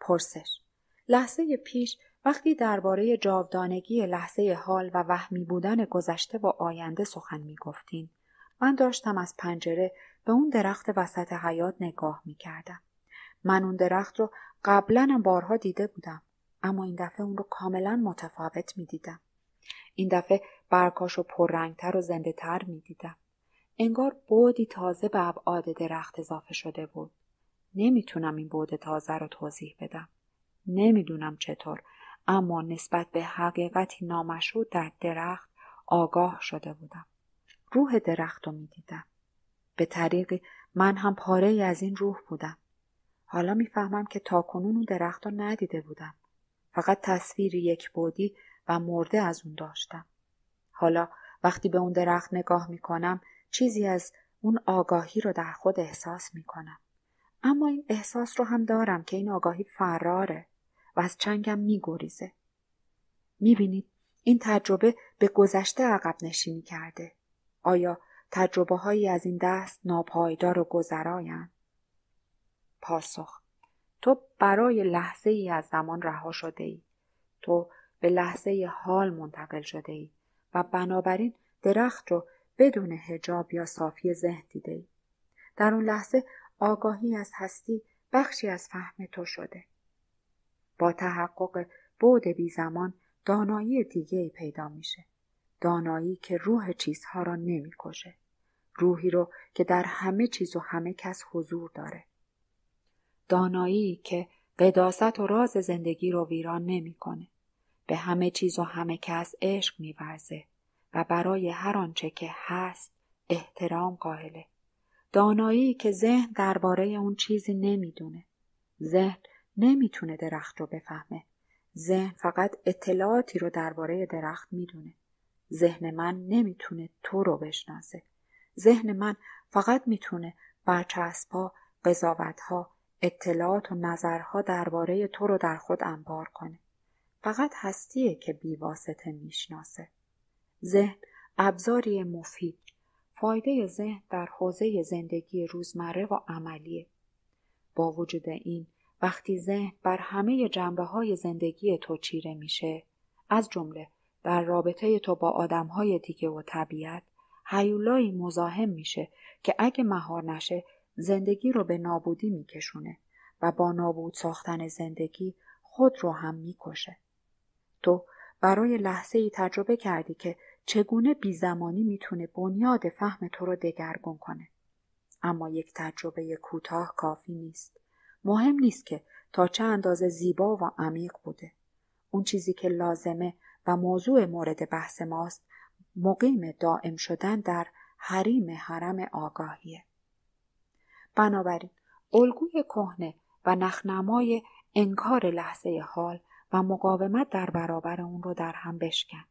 پرسش لحظه پیش وقتی درباره جاودانگی لحظه حال و وهمی بودن گذشته و آینده سخن می گفتین، من داشتم از پنجره به اون درخت وسط حیات نگاه می کردم. من اون درخت رو قبلا بارها دیده بودم اما این دفعه اون رو کاملا متفاوت می دیدم. این دفعه برکاش و پررنگتر و زنده تر می دیدم. انگار بودی تازه به ابعاد درخت اضافه شده بود. نمیتونم این بود تازه رو توضیح بدم. نمیدونم چطور اما نسبت به حقیقتی نامشود در درخت آگاه شده بودم روح درخت رو دیدم. به طریقی من هم پاره ای از این روح بودم حالا میفهمم که تا کنون اون درخت رو ندیده بودم فقط تصویر یک بودی و مرده از اون داشتم حالا وقتی به اون درخت نگاه میکنم چیزی از اون آگاهی رو در خود احساس میکنم اما این احساس رو هم دارم که این آگاهی فراره و از چنگم می میبینید این تجربه به گذشته عقب نشینی کرده آیا تجربه هایی از این دست ناپایدار و گذرایند پاسخ تو برای لحظه ای از زمان رها شده ای تو به لحظه حال منتقل شده ای و بنابراین درخت رو بدون هجاب یا صافی ذهن دیده ای. در اون لحظه آگاهی از هستی بخشی از فهم تو شده. با تحقق بعد بی زمان دانایی دیگه ای پیدا میشه. دانایی که روح چیزها را نمیکشه. روحی رو که در همه چیز و همه کس حضور داره. دانایی که قداست و راز زندگی رو ویران نمیکنه. به همه چیز و همه کس عشق میورزه و برای هر آنچه که هست احترام قائله. دانایی که ذهن درباره اون چیزی نمیدونه. ذهن نمیتونه درخت رو بفهمه ذهن فقط اطلاعاتی رو درباره درخت میدونه ذهن من نمیتونه تو رو بشناسه ذهن من فقط میتونه برچسبا، قضاوتها، اطلاعات و نظرها درباره تو رو در خود انبار کنه فقط هستیه که بیواسطه میشناسه ذهن ابزاری مفید فایده ذهن در حوزه زندگی روزمره و عملیه با وجود این وقتی ذهن بر همه جنبه های زندگی تو چیره میشه از جمله بر رابطه تو با آدم های دیگه و طبیعت هیولایی مزاحم میشه که اگه مهار نشه زندگی رو به نابودی میکشونه و با نابود ساختن زندگی خود رو هم میکشه. تو برای لحظه ای تجربه کردی که چگونه بیزمانی میتونه بنیاد فهم تو رو دگرگون کنه. اما یک تجربه کوتاه کافی نیست. مهم نیست که تا چه اندازه زیبا و عمیق بوده اون چیزی که لازمه و موضوع مورد بحث ماست مقیم دائم شدن در حریم حرم آگاهیه بنابراین الگوی کهنه و نخنمای انکار لحظه حال و مقاومت در برابر اون رو در هم بشکن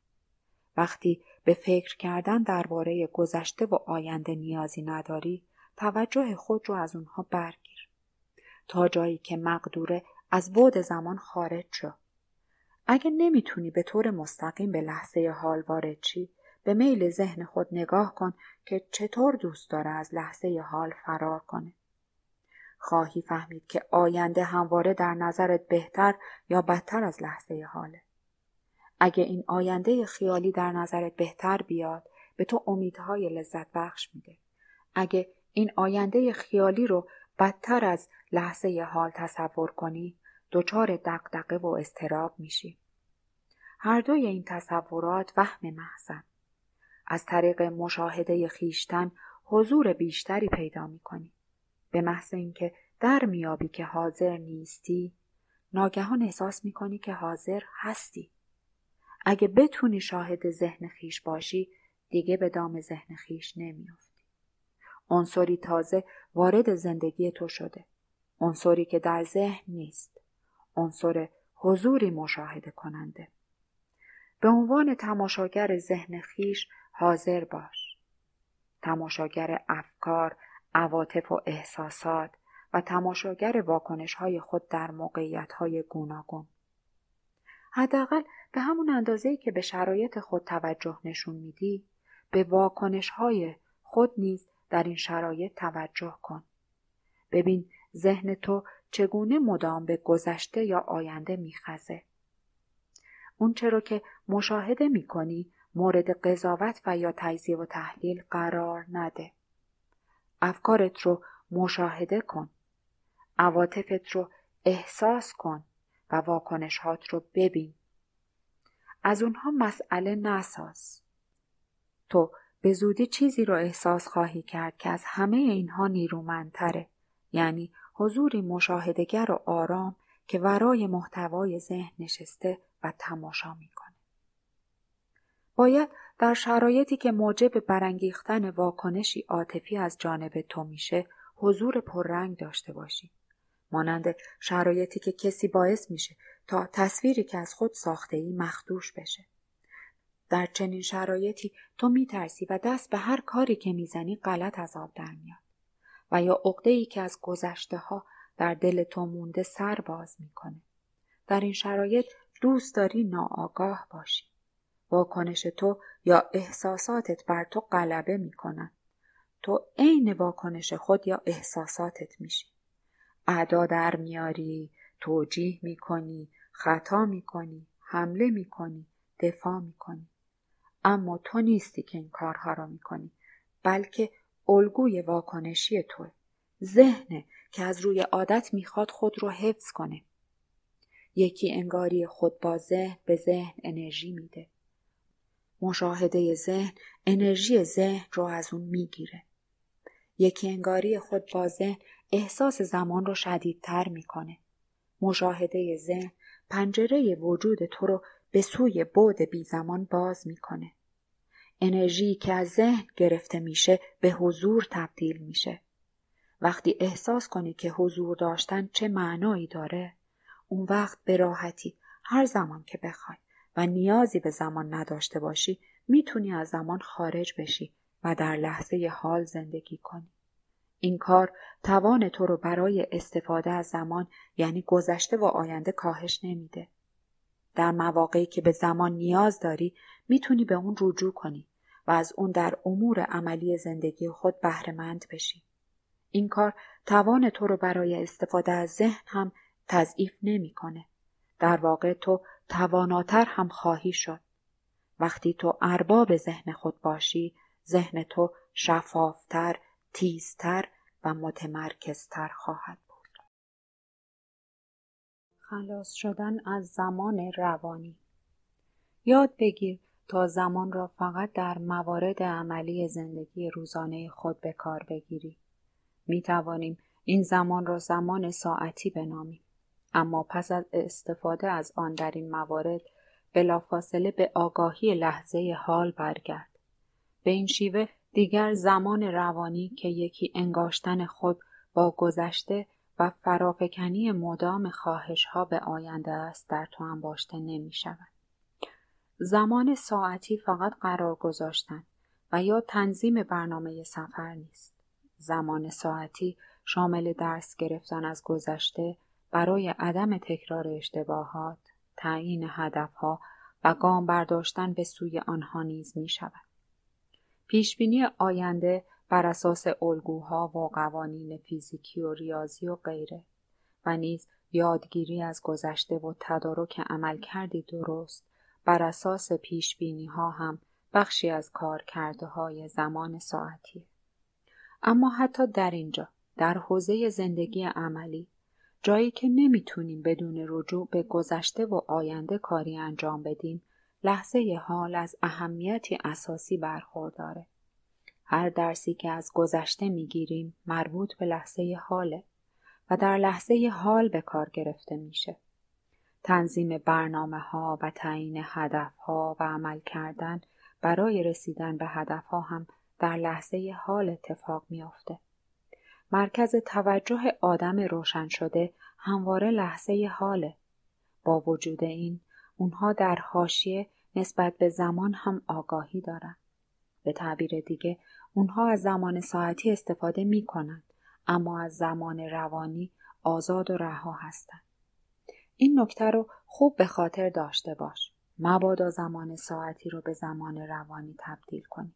وقتی به فکر کردن درباره گذشته و آینده نیازی نداری توجه خود رو از اونها برگیر تا جایی که مقدوره از بعد زمان خارج شو اگه نمیتونی به طور مستقیم به لحظه حال وارد چی به میل ذهن خود نگاه کن که چطور دوست داره از لحظه حال فرار کنه خواهی فهمید که آینده همواره در نظرت بهتر یا بدتر از لحظه حاله اگه این آینده خیالی در نظرت بهتر بیاد به تو امیدهای لذت بخش میده اگه این آینده خیالی رو بدتر از لحظه حال تصور کنی دچار دقدقه و استراب میشی هر دوی این تصورات وهم محسن. از طریق مشاهده خیشتن حضور بیشتری پیدا میکنی به محض اینکه در میابی که حاضر نیستی ناگهان احساس میکنی که حاضر هستی اگه بتونی شاهد ذهن خیش باشی دیگه به دام ذهن خیش نمیافتی عنصری تازه وارد زندگی تو شده عنصری که در ذهن نیست عنصر حضوری مشاهده کننده به عنوان تماشاگر ذهن خیش حاضر باش تماشاگر افکار عواطف و احساسات و تماشاگر واکنش های خود در موقعیت های گوناگون حداقل به همون اندازه که به شرایط خود توجه نشون میدی به واکنش های خود نیز در این شرایط توجه کن. ببین ذهن تو چگونه مدام به گذشته یا آینده میخزه. اون چرا که مشاهده میکنی مورد قضاوت و یا تجزیه و تحلیل قرار نده. افکارت رو مشاهده کن. عواطفت رو احساس کن و واکنشات رو ببین. از اونها مسئله نساز. تو به زودی چیزی را احساس خواهی کرد که از همه اینها نیرومندتره یعنی حضوری مشاهدگر و آرام که ورای محتوای ذهن نشسته و تماشا میکنه باید در شرایطی که موجب برانگیختن واکنشی عاطفی از جانب تو میشه حضور پررنگ داشته باشی مانند شرایطی که کسی باعث میشه تا تصویری که از خود ساخته ای مخدوش بشه در چنین شرایطی تو میترسی و دست به هر کاری که میزنی غلط از آب در میاد و یا عقده ای که از گذشته ها در دل تو مونده سر باز میکنه در این شرایط دوست داری ناآگاه باشی واکنش تو یا احساساتت بر تو غلبه میکنن تو عین واکنش خود یا احساساتت میشی ادا در میاری توجیه میکنی خطا میکنی حمله میکنی دفاع میکنی اما تو نیستی که این کارها را میکنی بلکه الگوی واکنشی تو ذهنه که از روی عادت میخواد خود رو حفظ کنه یکی انگاری خود با ذهن به ذهن انرژی میده مشاهده ذهن انرژی ذهن رو از اون میگیره یکی انگاری خود با ذهن احساس زمان رو شدیدتر میکنه مشاهده ذهن پنجره وجود تو رو به سوی بی زمان باز میکنه انرژی که از ذهن گرفته میشه به حضور تبدیل میشه وقتی احساس کنی که حضور داشتن چه معنایی داره اون وقت به راحتی هر زمان که بخوای و نیازی به زمان نداشته باشی میتونی از زمان خارج بشی و در لحظه حال زندگی کنی این کار توان تو رو برای استفاده از زمان یعنی گذشته و آینده کاهش نمیده در مواقعی که به زمان نیاز داری میتونی به اون رجوع کنی و از اون در امور عملی زندگی خود بهرهمند بشی. این کار توان تو رو برای استفاده از ذهن هم تضعیف نمیکنه. در واقع تو تواناتر هم خواهی شد. وقتی تو ارباب ذهن خود باشی، ذهن تو شفافتر، تیزتر و متمرکزتر خواهد خلاص شدن از زمان روانی یاد بگیر تا زمان را فقط در موارد عملی زندگی روزانه خود به کار بگیری. می توانیم این زمان را زمان ساعتی بنامیم. اما پس از استفاده از آن در این موارد بلافاصله به آگاهی لحظه حال برگرد. به این شیوه دیگر زمان روانی که یکی انگاشتن خود با گذشته و فرافکنی مدام ها به آینده است در تو انباشته نمی شود. زمان ساعتی فقط قرار گذاشتن و یا تنظیم برنامه سفر نیست. زمان ساعتی شامل درس گرفتن از گذشته برای عدم تکرار اشتباهات، تعیین هدفها و گام برداشتن به سوی آنها نیز می شود. پیشبینی آینده بر اساس الگوها و قوانین فیزیکی و ریاضی و غیره و نیز یادگیری از گذشته و تدارک کردی درست بر اساس پیش بینی ها هم بخشی از کارکرده های زمان ساعتی اما حتی در اینجا در حوزه زندگی عملی جایی که نمیتونیم بدون رجوع به گذشته و آینده کاری انجام بدیم لحظه حال از اهمیتی اساسی برخورداره هر درسی که از گذشته میگیریم مربوط به لحظه حاله و در لحظه حال به کار گرفته میشه. تنظیم برنامه ها و تعیین هدف ها و عمل کردن برای رسیدن به هدف ها هم در لحظه حال اتفاق میافته. مرکز توجه آدم روشن شده همواره لحظه حاله. با وجود این اونها در حاشیه نسبت به زمان هم آگاهی دارند. به تعبیر دیگه اونها از زمان ساعتی استفاده می کنند اما از زمان روانی آزاد و رها هستند. این نکته رو خوب به خاطر داشته باش. مبادا زمان ساعتی رو به زمان روانی تبدیل کنی.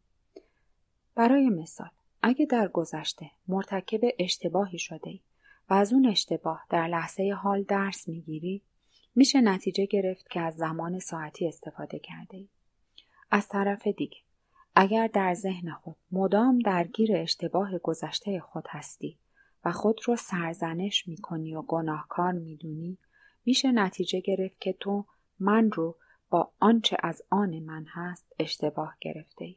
برای مثال اگه در گذشته مرتکب اشتباهی شده ای و از اون اشتباه در لحظه حال درس میگیری میشه نتیجه گرفت که از زمان ساعتی استفاده کرده ای. از طرف دیگه اگر در ذهن خود مدام درگیر اشتباه گذشته خود هستی و خود را سرزنش کنی و گناهکار میدونی میشه نتیجه گرفت که تو من رو با آنچه از آن من هست اشتباه گرفته ای.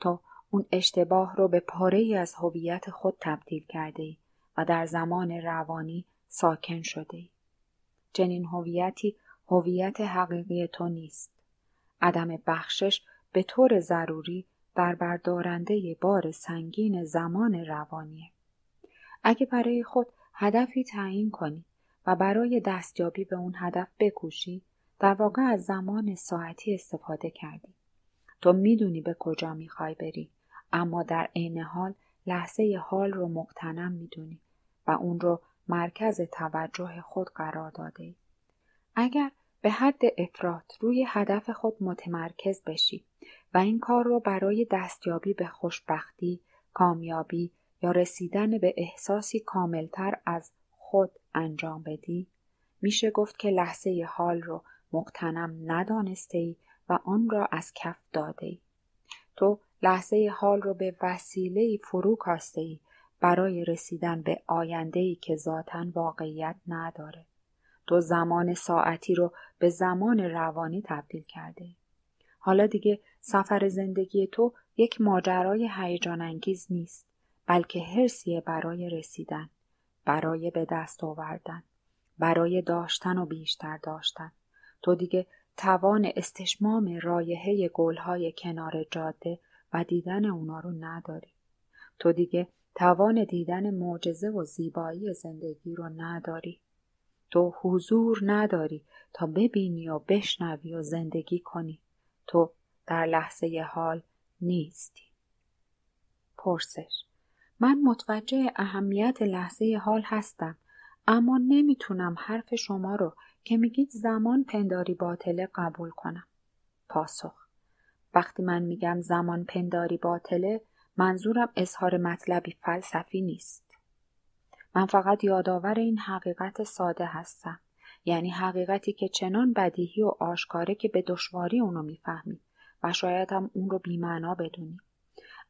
تو اون اشتباه رو به پاره ای از هویت خود تبدیل کرده ای و در زمان روانی ساکن شده ای. چنین هویتی هویت حقیقی تو نیست. عدم بخشش به طور ضروری بردارنده بار سنگین زمان روانیه. اگه برای خود هدفی تعیین کنی و برای دستیابی به اون هدف بکوشی در واقع از زمان ساعتی استفاده کردی. تو میدونی به کجا میخوای بری اما در عین حال لحظه حال رو مقتنم میدونی و اون رو مرکز توجه خود قرار داده ای. اگر به حد افراد روی هدف خود متمرکز بشی و این کار را برای دستیابی به خوشبختی، کامیابی یا رسیدن به احساسی کاملتر از خود انجام بدی، میشه گفت که لحظه حال رو مقتنم ندانسته ای و آن را از کف داده ای. تو لحظه حال رو به وسیله فرو کاسته ای برای رسیدن به آینده ای که ذاتا واقعیت نداره. تو زمان ساعتی رو به زمان روانی تبدیل کرده. حالا دیگه سفر زندگی تو یک ماجرای هیجان انگیز نیست بلکه حرسیه برای رسیدن برای به دست آوردن برای داشتن و بیشتر داشتن تو دیگه توان استشمام رایحه گلهای کنار جاده و دیدن اونا رو نداری تو دیگه توان دیدن معجزه و زیبایی زندگی رو نداری تو حضور نداری تا ببینی و بشنوی و زندگی کنی تو در لحظه حال نیستی. پرسش من متوجه اهمیت لحظه حال هستم اما نمیتونم حرف شما رو که میگید زمان پنداری باطله قبول کنم. پاسخ وقتی من میگم زمان پنداری باطله منظورم اظهار مطلبی فلسفی نیست. من فقط یادآور این حقیقت ساده هستم. یعنی حقیقتی که چنان بدیهی و آشکاره که به دشواری اونو میفهمید. و شاید هم اون رو بیمعنا بدونی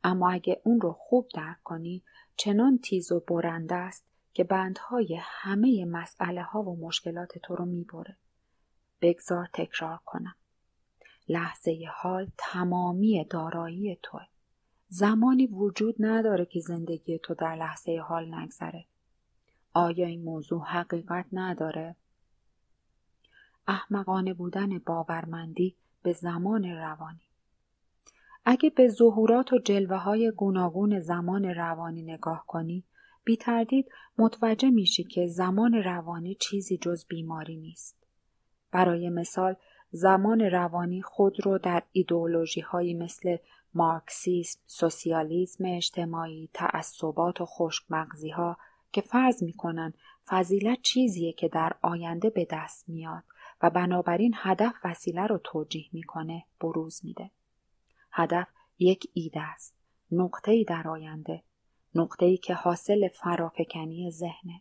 اما اگه اون رو خوب درک کنی چنان تیز و برنده است که بندهای همه مسئله ها و مشکلات تو رو میبره بگذار تکرار کنم لحظه حال تمامی دارایی توه زمانی وجود نداره که زندگی تو در لحظه حال نگذره آیا این موضوع حقیقت نداره؟ احمقانه بودن باورمندی به زمان روانی اگه به ظهورات و جلوه های گوناگون زمان روانی نگاه کنی بی تردید متوجه میشی که زمان روانی چیزی جز بیماری نیست. برای مثال زمان روانی خود رو در ایدئولوژی هایی مثل مارکسیسم، سوسیالیسم اجتماعی، تعصبات و خشک مغزی ها که فرض میکنن فضیلت چیزیه که در آینده به دست میاد و بنابراین هدف وسیله رو توجیه میکنه بروز میده هدف یک ایده است نقطه ای در آینده نقطه ای که حاصل فرافکنی ذهنه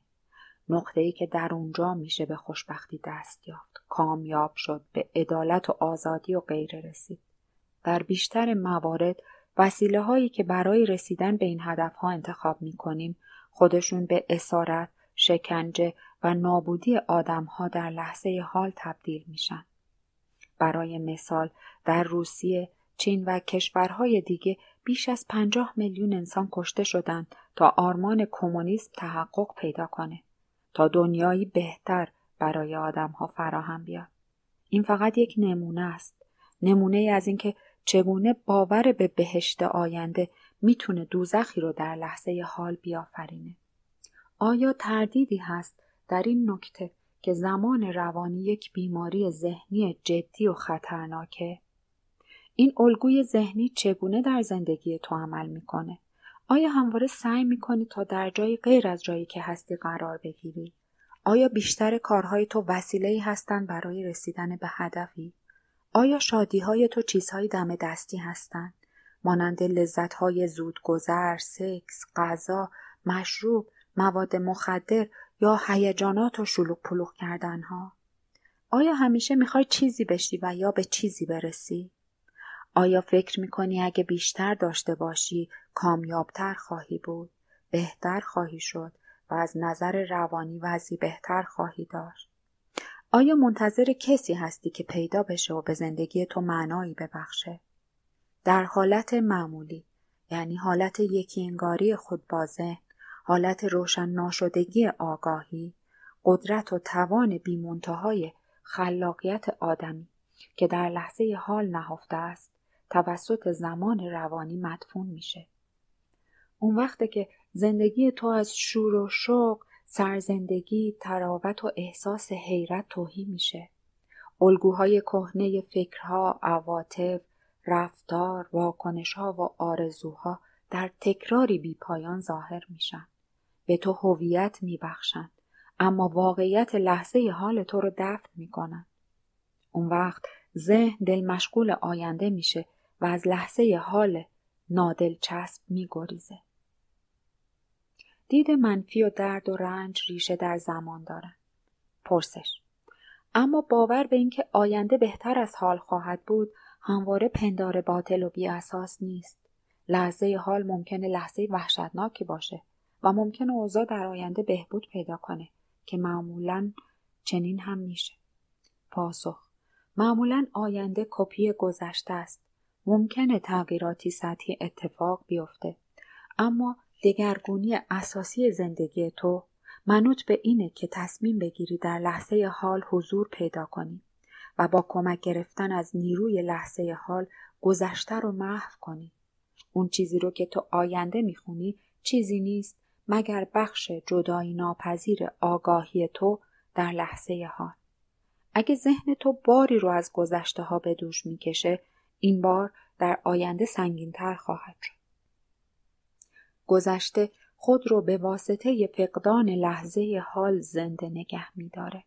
نقطه ای که در اونجا میشه به خوشبختی دست یافت کامیاب شد به عدالت و آزادی و غیره رسید در بیشتر موارد وسیله هایی که برای رسیدن به این هدف ها انتخاب میکنیم خودشون به اسارت، شکنجه و نابودی ها در لحظه حال تبدیل میشن. برای مثال در روسیه، چین و کشورهای دیگه بیش از پنجاه میلیون انسان کشته شدند تا آرمان کمونیسم تحقق پیدا کنه تا دنیایی بهتر برای آدمها فراهم بیاد. این فقط یک نمونه است. نمونه از اینکه چگونه باور به بهشت آینده میتونه دوزخی رو در لحظه حال بیافرینه. آیا تردیدی هست در این نکته که زمان روانی یک بیماری ذهنی جدی و خطرناکه این الگوی ذهنی چگونه در زندگی تو عمل میکنه آیا همواره سعی میکنی تا در جایی غیر از جایی که هستی قرار بگیری آیا بیشتر کارهای تو وسیله هستند برای رسیدن به هدفی آیا شادیهای تو چیزهای دم دستی هستند مانند لذتهای زودگذر سکس غذا مشروب مواد مخدر یا هیجانات و شلوغ پلوغ کردنها آیا همیشه میخوای چیزی بشی و یا به چیزی برسی آیا فکر میکنی اگه بیشتر داشته باشی کامیابتر خواهی بود بهتر خواهی شد و از نظر روانی وضعی بهتر خواهی داشت آیا منتظر کسی هستی که پیدا بشه و به زندگی تو معنایی ببخشه در حالت معمولی یعنی حالت یکی انگاری خود با حالت روشن ناشدگی آگاهی قدرت و توان بیمنتهای خلاقیت آدمی که در لحظه حال نهفته است توسط زمان روانی مدفون میشه اون وقت که زندگی تو از شور و شوق سرزندگی تراوت و احساس حیرت توهی میشه الگوهای کهنه فکرها عواطف رفتار واکنشها و آرزوها در تکراری بیپایان ظاهر میشن به تو هویت میبخشند اما واقعیت لحظه حال تو رو دفن میکنند اون وقت ذهن دل مشغول آینده میشه و از لحظه حال نادل چسب میگریزه دید منفی و درد و رنج ریشه در زمان دارن پرسش اما باور به اینکه آینده بهتر از حال خواهد بود همواره پندار باطل و بیاساس اساس نیست لحظه حال ممکنه لحظه وحشتناکی باشه و ممکن اوضاع در آینده بهبود پیدا کنه که معمولا چنین هم میشه. پاسخ معمولا آینده کپی گذشته است. ممکنه تغییراتی سطحی اتفاق بیفته. اما دگرگونی اساسی زندگی تو منوط به اینه که تصمیم بگیری در لحظه حال حضور پیدا کنی و با کمک گرفتن از نیروی لحظه حال گذشته رو محو کنی. اون چیزی رو که تو آینده میخونی چیزی نیست مگر بخش جدایی ناپذیر آگاهی تو در لحظه حال اگه ذهن تو باری رو از گذشته ها به دوش میکشه این بار در آینده تر خواهد شد گذشته خود رو به واسطه فقدان لحظه حال زنده نگه داره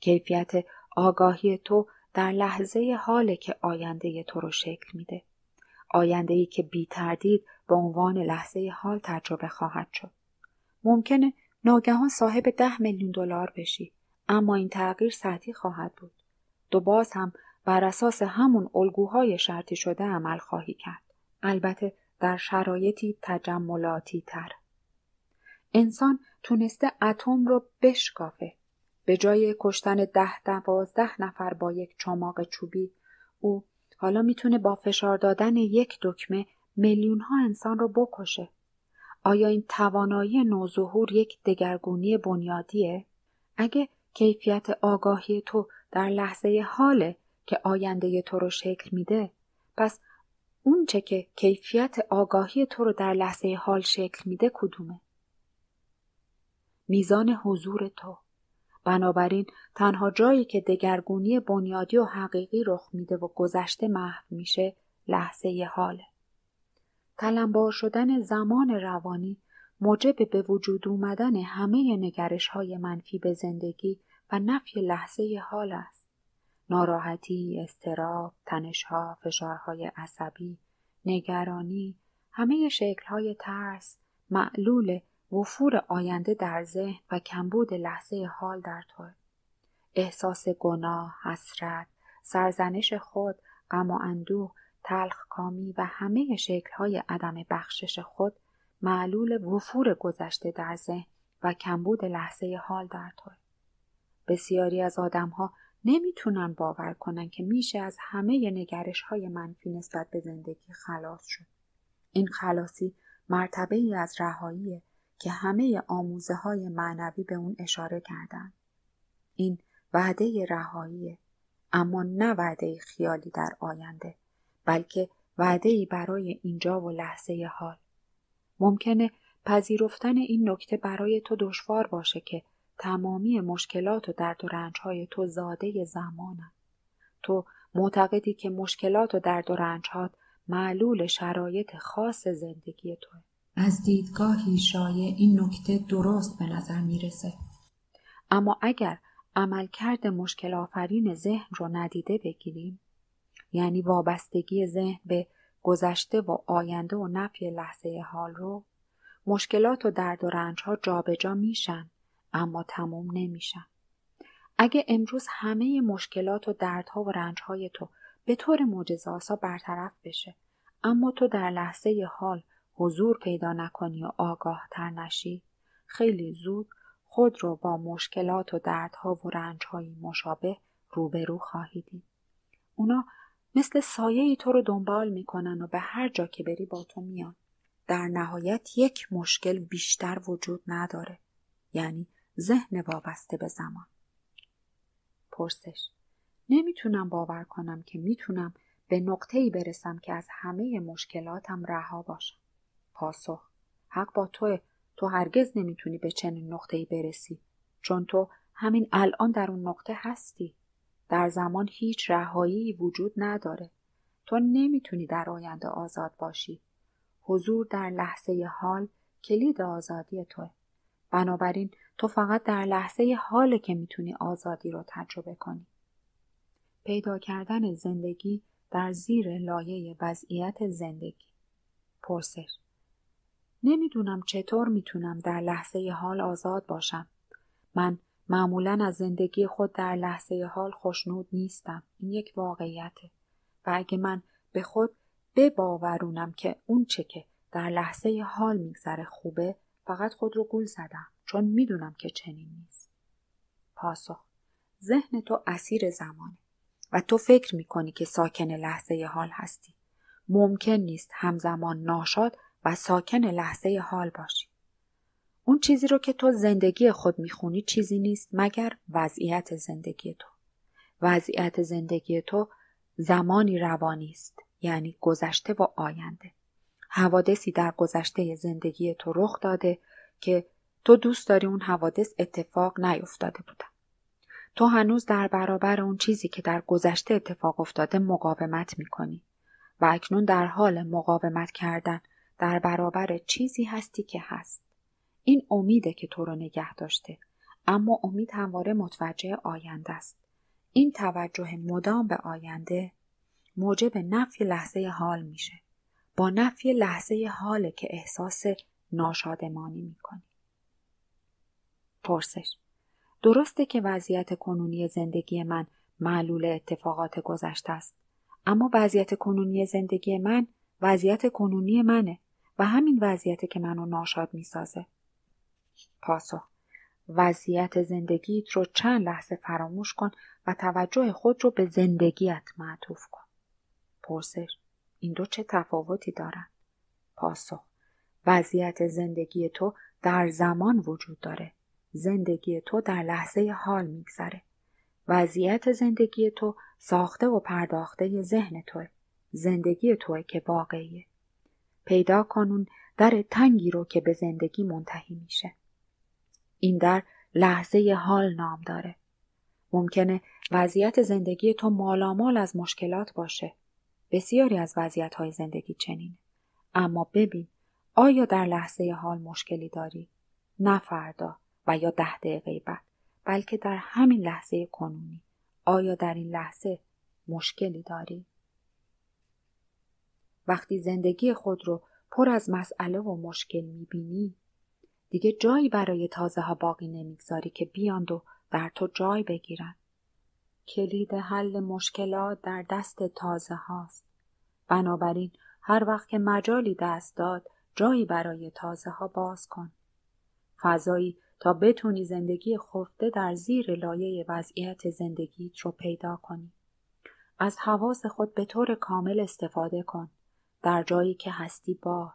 کیفیت آگاهی تو در لحظه حاله که آینده تو رو شکل میده آینده ای که بی تردید به عنوان لحظه حال تجربه خواهد شد ممکنه ناگهان صاحب ده میلیون دلار بشی اما این تغییر سطحی خواهد بود دو باز هم بر اساس همون الگوهای شرطی شده عمل خواهی کرد البته در شرایطی تجملاتی تر انسان تونسته اتم رو بشکافه به جای کشتن ده دوازده نفر با یک چماق چوبی او حالا میتونه با فشار دادن یک دکمه میلیون ها انسان رو بکشه آیا این توانایی نوظهور یک دگرگونی بنیادیه اگه کیفیت آگاهی تو در لحظه حاله که آینده تو رو شکل میده پس اون چه که کیفیت آگاهی تو رو در لحظه حال شکل میده کدومه میزان حضور تو بنابراین تنها جایی که دگرگونی بنیادی و حقیقی رخ میده و گذشته محو میشه لحظه حاله تلمبار شدن زمان روانی موجب به وجود اومدن همه نگرش های منفی به زندگی و نفی لحظه حال است. ناراحتی، استراب، تنشها، فشارهای عصبی، نگرانی، همه های ترس، معلول وفور آینده در ذهن و کمبود لحظه حال در تو. احساس گناه، حسرت، سرزنش خود، غم و اندوه کامی و همه شکلهای عدم بخشش خود معلول وفور گذشته در ذهن و کمبود لحظه حال در تو. بسیاری از آدمها نمیتونن باور کنن که میشه از همه نگرش های منفی نسبت به زندگی خلاص شد. این خلاصی مرتبه ای از رهاییه که همه آموزه های معنوی به اون اشاره کردند. این وعده رهایی اما نه وعده خیالی در آینده بلکه وعدهای برای اینجا و لحظه حال ممکنه پذیرفتن این نکته برای تو دشوار باشه که تمامی مشکلات و درد و رنجهای تو زاده زمانن تو معتقدی که مشکلات و درد و رنجهات معلول شرایط خاص زندگی توه از دیدگاهی شایع این نکته درست به نظر میرسه اما اگر عملکرد مشکل آفرین ذهن رو ندیده بگیریم یعنی وابستگی ذهن به گذشته و آینده و نفی لحظه حال رو مشکلات و درد و رنج ها جابجا میشن اما تموم نمیشن اگه امروز همه مشکلات و دردها و رنج های تو به طور معجزه‌آسا برطرف بشه اما تو در لحظه حال حضور پیدا نکنی و آگاه تر نشی خیلی زود خود رو با مشکلات و دردها و های مشابه روبرو دید. اونا مثل سایه ای تو رو دنبال میکنن و به هر جا که بری با تو میان. در نهایت یک مشکل بیشتر وجود نداره. یعنی ذهن وابسته به زمان. پرسش نمیتونم باور کنم که میتونم به نقطه ای برسم که از همه مشکلاتم رها باشم. پاسخ حق با توه تو هرگز نمیتونی به چنین نقطه ای برسی چون تو همین الان در اون نقطه هستی. در زمان هیچ رهایی وجود نداره. تو نمیتونی در آینده آزاد باشی. حضور در لحظه حال کلید آزادی توه. بنابراین تو فقط در لحظه حال که میتونی آزادی رو تجربه کنی. پیدا کردن زندگی در زیر لایه وضعیت زندگی. پرسش نمیدونم چطور میتونم در لحظه حال آزاد باشم. من معمولا از زندگی خود در لحظه حال خوشنود نیستم. این یک واقعیته. و اگه من به خود بباورونم که اون چه که در لحظه حال میگذره خوبه فقط خود رو گول زدم چون میدونم که چنین نیست. پاسخ ذهن تو اسیر زمانه و تو فکر میکنی که ساکن لحظه حال هستی. ممکن نیست همزمان ناشاد و ساکن لحظه حال باشی. اون چیزی رو که تو زندگی خود میخونی چیزی نیست مگر وضعیت زندگی تو وضعیت زندگی تو زمانی روانی است یعنی گذشته و آینده حوادثی در گذشته زندگی تو رخ داده که تو دوست داری اون حوادث اتفاق نیفتاده بودن تو هنوز در برابر اون چیزی که در گذشته اتفاق افتاده مقاومت میکنی و اکنون در حال مقاومت کردن در برابر چیزی هستی که هست این امیده که تو رو نگه داشته اما امید همواره متوجه آینده است این توجه مدام به آینده موجب نفی لحظه حال میشه با نفی لحظه حاله که احساس ناشادمانی میکنی پرسش درسته که وضعیت کنونی زندگی من معلول اتفاقات گذشته است اما وضعیت کنونی زندگی من وضعیت کنونی منه و همین وضعیت که منو ناشاد میسازه پاسخ وضعیت زندگیت رو چند لحظه فراموش کن و توجه خود رو به زندگیت معطوف کن. پرسش این دو چه تفاوتی دارند؟ پاسخ وضعیت زندگی تو در زمان وجود داره. زندگی تو در لحظه حال میگذره. وضعیت زندگی تو ساخته و پرداخته ذهن توه. زندگی توه که واقعیه. پیدا کنون در تنگی رو که به زندگی منتهی میشه. این در لحظه حال نام داره. ممکنه وضعیت زندگی تو مالامال از مشکلات باشه. بسیاری از های زندگی چنین. اما ببین آیا در لحظه حال مشکلی داری؟ نه فردا و یا ده دقیقه بعد بلکه در همین لحظه کنونی آیا در این لحظه مشکلی داری؟ وقتی زندگی خود رو پر از مسئله و مشکل میبینی دیگه جایی برای تازه ها باقی نمیگذاری که بیاند و در تو جای بگیرند. کلید حل مشکلات در دست تازه هاست. بنابراین هر وقت که مجالی دست داد جایی برای تازه ها باز کن. فضایی تا بتونی زندگی خفته در زیر لایه وضعیت زندگیت رو پیدا کنی. از حواس خود به طور کامل استفاده کن. در جایی که هستی بار.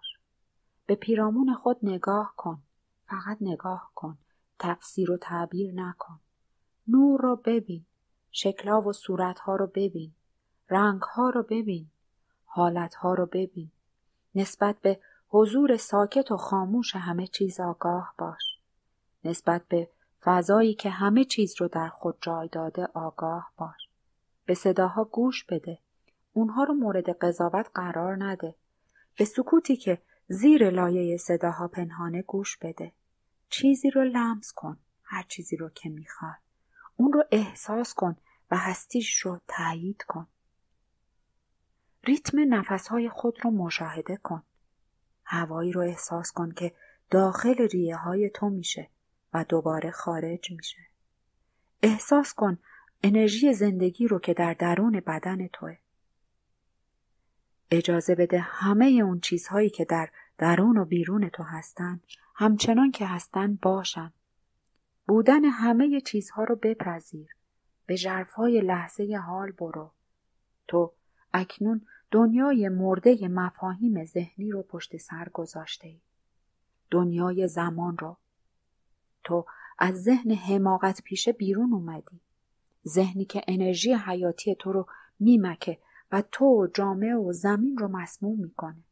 به پیرامون خود نگاه کن. فقط نگاه کن تفسیر و تعبیر نکن نور رو ببین شکلا و صورتها رو ببین رنگها رو ببین حالتها رو ببین نسبت به حضور ساکت و خاموش همه چیز آگاه باش نسبت به فضایی که همه چیز رو در خود جای داده آگاه باش به صداها گوش بده اونها رو مورد قضاوت قرار نده به سکوتی که زیر لایه صداها پنهانه گوش بده. چیزی رو لمس کن. هر چیزی رو که میخواد. اون رو احساس کن و هستیش رو تایید کن. ریتم نفسهای خود رو مشاهده کن. هوایی رو احساس کن که داخل ریه های تو میشه و دوباره خارج میشه. احساس کن انرژی زندگی رو که در درون بدن توه. اجازه بده همه اون چیزهایی که در درون و بیرون تو هستن همچنان که هستن باشن. بودن همه چیزها رو بپذیر. به ژرفهای لحظه حال برو. تو اکنون دنیای مرده مفاهیم ذهنی رو پشت سر گذاشته ای. دنیای زمان رو. تو از ذهن حماقت پیش بیرون اومدی. ذهنی که انرژی حیاتی تو رو میمکه و تو جامعه و زمین رو مسموم میکنه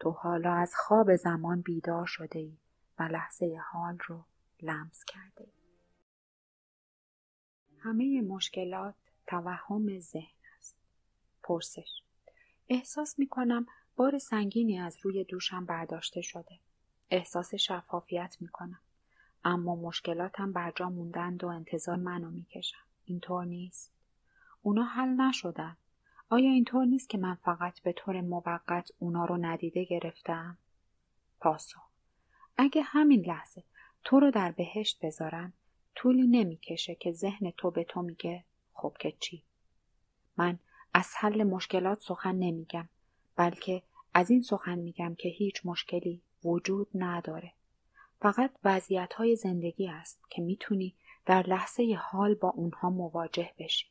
تو حالا از خواب زمان بیدار شده ای و لحظه حال رو لمس کرده ای. همه مشکلات توهم ذهن است. پرسش احساس می کنم بار سنگینی از روی دوشم برداشته شده. احساس شفافیت می کنم. اما مشکلاتم برجا موندند و انتظار منو میکشم. اینطور نیست. اونا حل نشدن. آیا اینطور نیست که من فقط به طور موقت اونا رو ندیده گرفتم؟ پاسخ اگه همین لحظه تو رو در بهشت بذارن طولی نمیکشه که ذهن تو به تو میگه خب که چی؟ من از حل مشکلات سخن نمیگم بلکه از این سخن میگم که هیچ مشکلی وجود نداره. فقط وضعیت های زندگی است که میتونی در لحظه حال با اونها مواجه بشی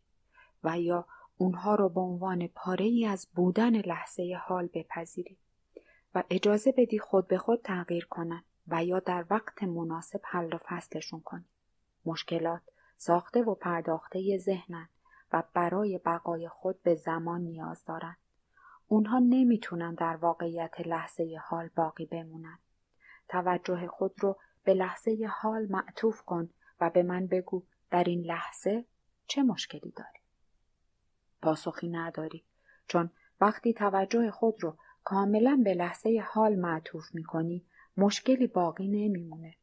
و یا اونها رو به عنوان پاره ای از بودن لحظه حال بپذیری و اجازه بدی خود به خود تغییر کنن و یا در وقت مناسب حل و فصلشون کنی. مشکلات ساخته و پرداخته ذهنن و برای بقای خود به زمان نیاز دارند. اونها نمیتونن در واقعیت لحظه حال باقی بمونن. توجه خود رو به لحظه حال معطوف کن و به من بگو در این لحظه چه مشکلی داری. پاسخی نداری چون وقتی توجه خود رو کاملا به لحظه حال معطوف میکنی مشکلی باقی نمیمونه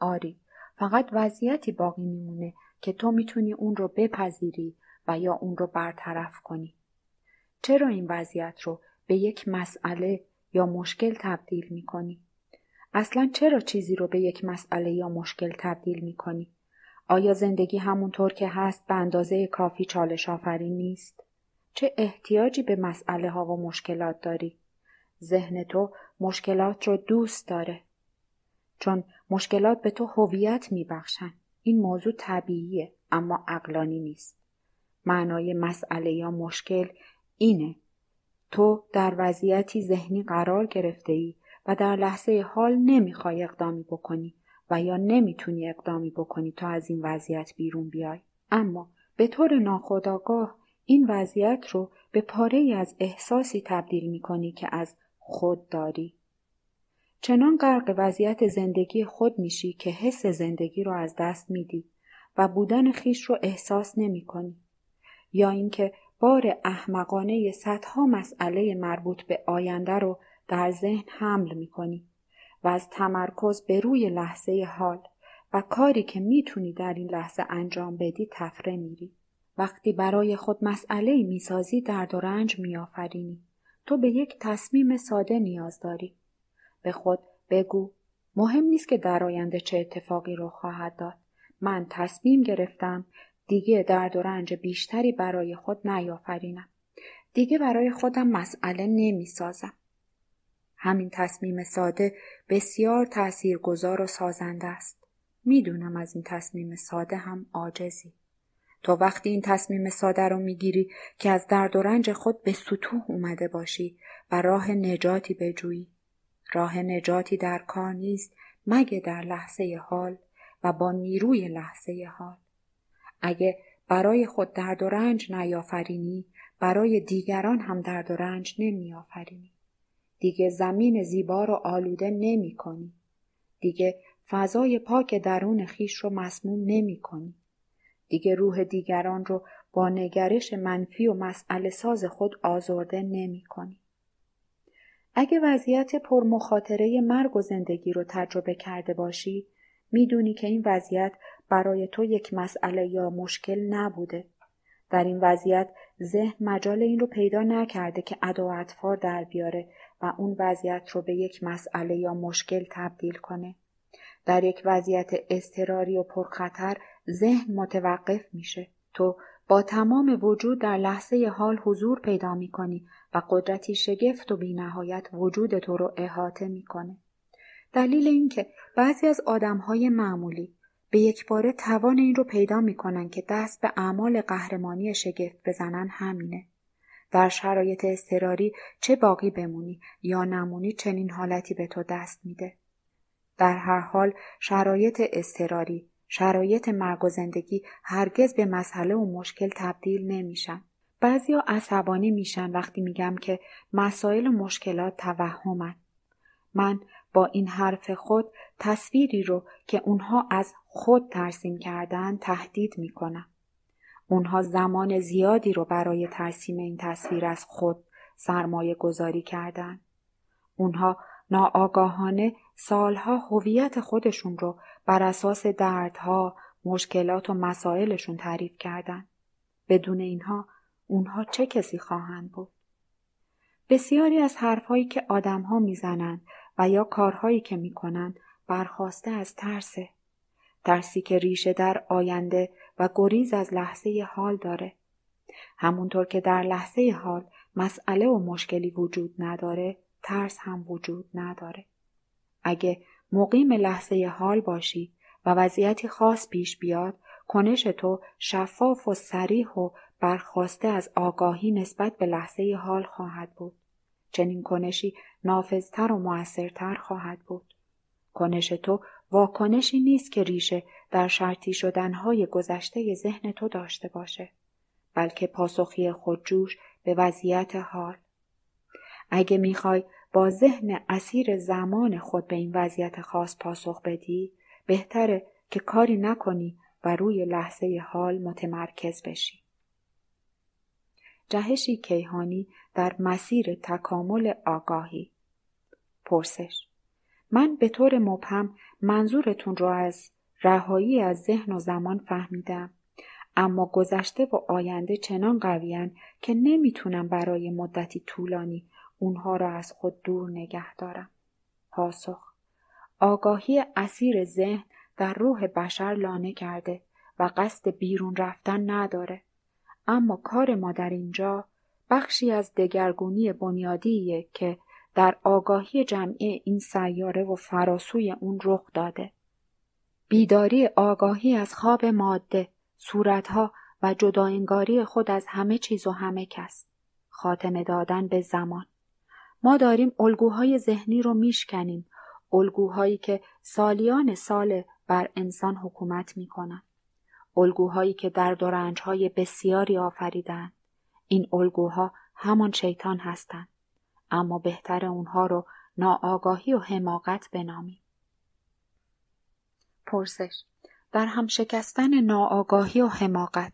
آری فقط وضعیتی باقی میمونه که تو میتونی اون رو بپذیری و یا اون رو برطرف کنی چرا این وضعیت رو به یک مسئله یا مشکل تبدیل میکنی اصلا چرا چیزی رو به یک مسئله یا مشکل تبدیل میکنی آیا زندگی همونطور که هست به اندازه کافی چالش آفرین نیست؟ چه احتیاجی به مسئله ها و مشکلات داری؟ ذهن تو مشکلات رو دوست داره. چون مشکلات به تو هویت بخشن این موضوع طبیعیه اما اقلانی نیست. معنای مسئله یا مشکل اینه. تو در وضعیتی ذهنی قرار گرفته ای و در لحظه حال نمیخوای اقدامی بکنی. و یا نمیتونی اقدامی بکنی تا از این وضعیت بیرون بیای اما به طور ناخودآگاه این وضعیت رو به پاره ای از احساسی تبدیل میکنی که از خود داری چنان غرق وضعیت زندگی خود میشی که حس زندگی رو از دست میدی و بودن خیش رو احساس نمیکنی یا اینکه بار احمقانه صدها مسئله مربوط به آینده رو در ذهن حمل میکنی و از تمرکز به روی لحظه حال و کاری که میتونی در این لحظه انجام بدی تفره میری. وقتی برای خود مسئله میسازی درد و رنج میآفرینی. تو به یک تصمیم ساده نیاز داری. به خود بگو مهم نیست که در آینده چه اتفاقی رو خواهد داد. من تصمیم گرفتم دیگه درد و رنج بیشتری برای خود نیافرینم. دیگه برای خودم مسئله نمیسازم. همین تصمیم ساده بسیار تاثیرگذار و سازنده است. میدونم از این تصمیم ساده هم عاجزی. تو وقتی این تصمیم ساده رو میگیری که از درد و رنج خود به سطوح اومده باشی و راه نجاتی بجویی. راه نجاتی در کار نیست مگه در لحظه حال و با نیروی لحظه حال. اگه برای خود درد و رنج نیافرینی برای دیگران هم درد و رنج نمیآفرینی. دیگه زمین زیبا رو آلوده نمی کنی. دیگه فضای پاک درون خیش رو مسموم نمی کنی. دیگه روح دیگران رو با نگرش منفی و مسئله ساز خود آزرده نمی کنی. اگه وضعیت پرمخاطره مرگ و زندگی رو تجربه کرده باشی میدونی که این وضعیت برای تو یک مسئله یا مشکل نبوده. در این وضعیت ذهن مجال این رو پیدا نکرده که ادا در بیاره و اون وضعیت رو به یک مسئله یا مشکل تبدیل کنه. در یک وضعیت اضطراری و پرخطر ذهن متوقف میشه. تو با تمام وجود در لحظه حال حضور پیدا می کنی و قدرتی شگفت و بینهایت وجود تو رو احاطه میکنه. دلیل اینکه بعضی از های معمولی به یک باره توان این رو پیدا میکنن که دست به اعمال قهرمانی شگفت بزنن همینه. در شرایط اضطراری چه باقی بمونی یا نمونی چنین حالتی به تو دست میده در هر حال شرایط اضطراری شرایط مرگ و زندگی هرگز به مسئله و مشکل تبدیل نمیشن بعضیا عصبانی میشن وقتی میگم که مسائل و مشکلات توهمن من با این حرف خود تصویری رو که اونها از خود ترسیم کردن تهدید میکنم اونها زمان زیادی رو برای ترسیم این تصویر از خود سرمایه گذاری کردن. اونها ناآگاهانه سالها هویت خودشون رو بر اساس دردها، مشکلات و مسائلشون تعریف کردن. بدون اینها اونها چه کسی خواهند بود؟ بسیاری از حرفهایی که آدمها میزنند و یا کارهایی که میکنند برخواسته از ترس. ترسی که ریشه در آینده و گریز از لحظه حال داره. همونطور که در لحظه حال مسئله و مشکلی وجود نداره، ترس هم وجود نداره. اگه مقیم لحظه حال باشی و وضعیتی خاص پیش بیاد، کنش تو شفاف و سریح و برخواسته از آگاهی نسبت به لحظه حال خواهد بود. چنین کنشی نافذتر و موثرتر خواهد بود. کنش تو واکنشی نیست که ریشه در شرطی شدنهای گذشته ذهن تو داشته باشه بلکه پاسخی خودجوش به وضعیت حال اگه میخوای با ذهن اسیر زمان خود به این وضعیت خاص پاسخ بدی بهتره که کاری نکنی و روی لحظه حال متمرکز بشی جهشی کیهانی در مسیر تکامل آگاهی پرسش من به طور مبهم منظورتون رو از رهایی از ذهن و زمان فهمیدم اما گذشته و آینده چنان قویان که نمیتونم برای مدتی طولانی اونها را از خود دور نگه دارم پاسخ آگاهی اسیر ذهن در روح بشر لانه کرده و قصد بیرون رفتن نداره اما کار ما در اینجا بخشی از دگرگونی بنیادیه که در آگاهی جمعی این سیاره و فراسوی اون رخ داده. بیداری آگاهی از خواب ماده، صورتها و جداانگاری خود از همه چیز و همه کس. خاتمه دادن به زمان. ما داریم الگوهای ذهنی رو میشکنیم. الگوهایی که سالیان سال بر انسان حکومت میکنن. الگوهایی که در و بسیاری آفریدن. این الگوها همان شیطان هستند. اما بهتر اونها رو ناآگاهی و حماقت بنامیم. پرسش در هم شکستن ناآگاهی و حماقت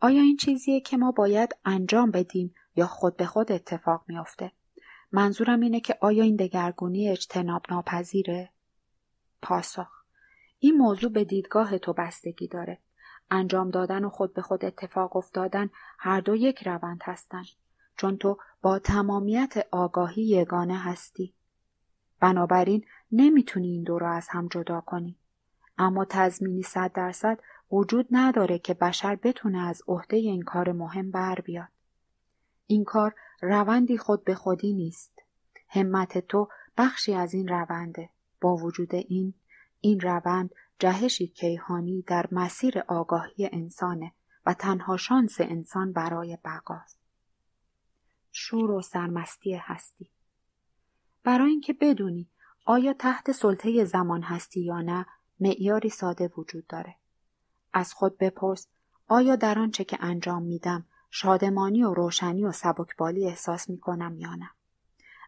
آیا این چیزیه که ما باید انجام بدیم یا خود به خود اتفاق میافته؟ منظورم اینه که آیا این دگرگونی اجتناب ناپذیره؟ پاسخ این موضوع به دیدگاه تو بستگی داره. انجام دادن و خود به خود اتفاق افتادن هر دو یک روند هستن. چون تو با تمامیت آگاهی یگانه هستی. بنابراین نمیتونی این دو را از هم جدا کنی. اما تضمینی صد درصد وجود نداره که بشر بتونه از عهده این کار مهم بر بیاد. این کار روندی خود به خودی نیست. همت تو بخشی از این رونده. با وجود این، این روند جهشی کیهانی در مسیر آگاهی انسانه و تنها شانس انسان برای بقاست. شور و سرمستی هستی برای اینکه بدونی آیا تحت سلطه زمان هستی یا نه معیاری ساده وجود داره از خود بپرس آیا در آنچه که انجام میدم شادمانی و روشنی و سبکبالی احساس میکنم یا نه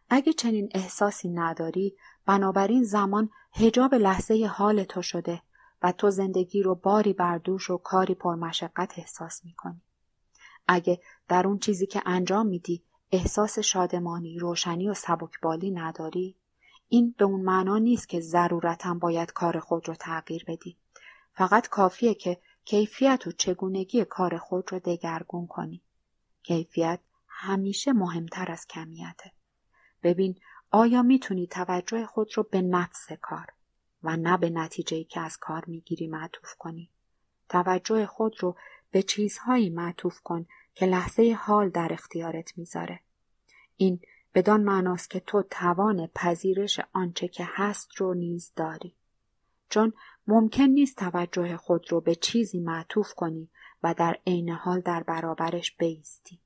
اگه چنین احساسی نداری بنابراین زمان هجاب لحظه حال تو شده و تو زندگی رو باری بردوش و کاری پرمشقت احساس میکنی اگه در اون چیزی که انجام میدی احساس شادمانی، روشنی و سبکبالی نداری، این به اون معنا نیست که ضرورتا باید کار خود رو تغییر بدی. فقط کافیه که کیفیت و چگونگی کار خود رو دگرگون کنی. کیفیت همیشه مهمتر از کمیته. ببین آیا میتونی توجه خود رو به نفس کار و نه به نتیجه که از کار میگیری معطوف کنی؟ توجه خود رو به چیزهایی معطوف کن که لحظه حال در اختیارت میذاره. این بدان معناست که تو توان پذیرش آنچه که هست رو نیز داری. چون ممکن نیست توجه خود رو به چیزی معطوف کنی و در عین حال در برابرش بیستی.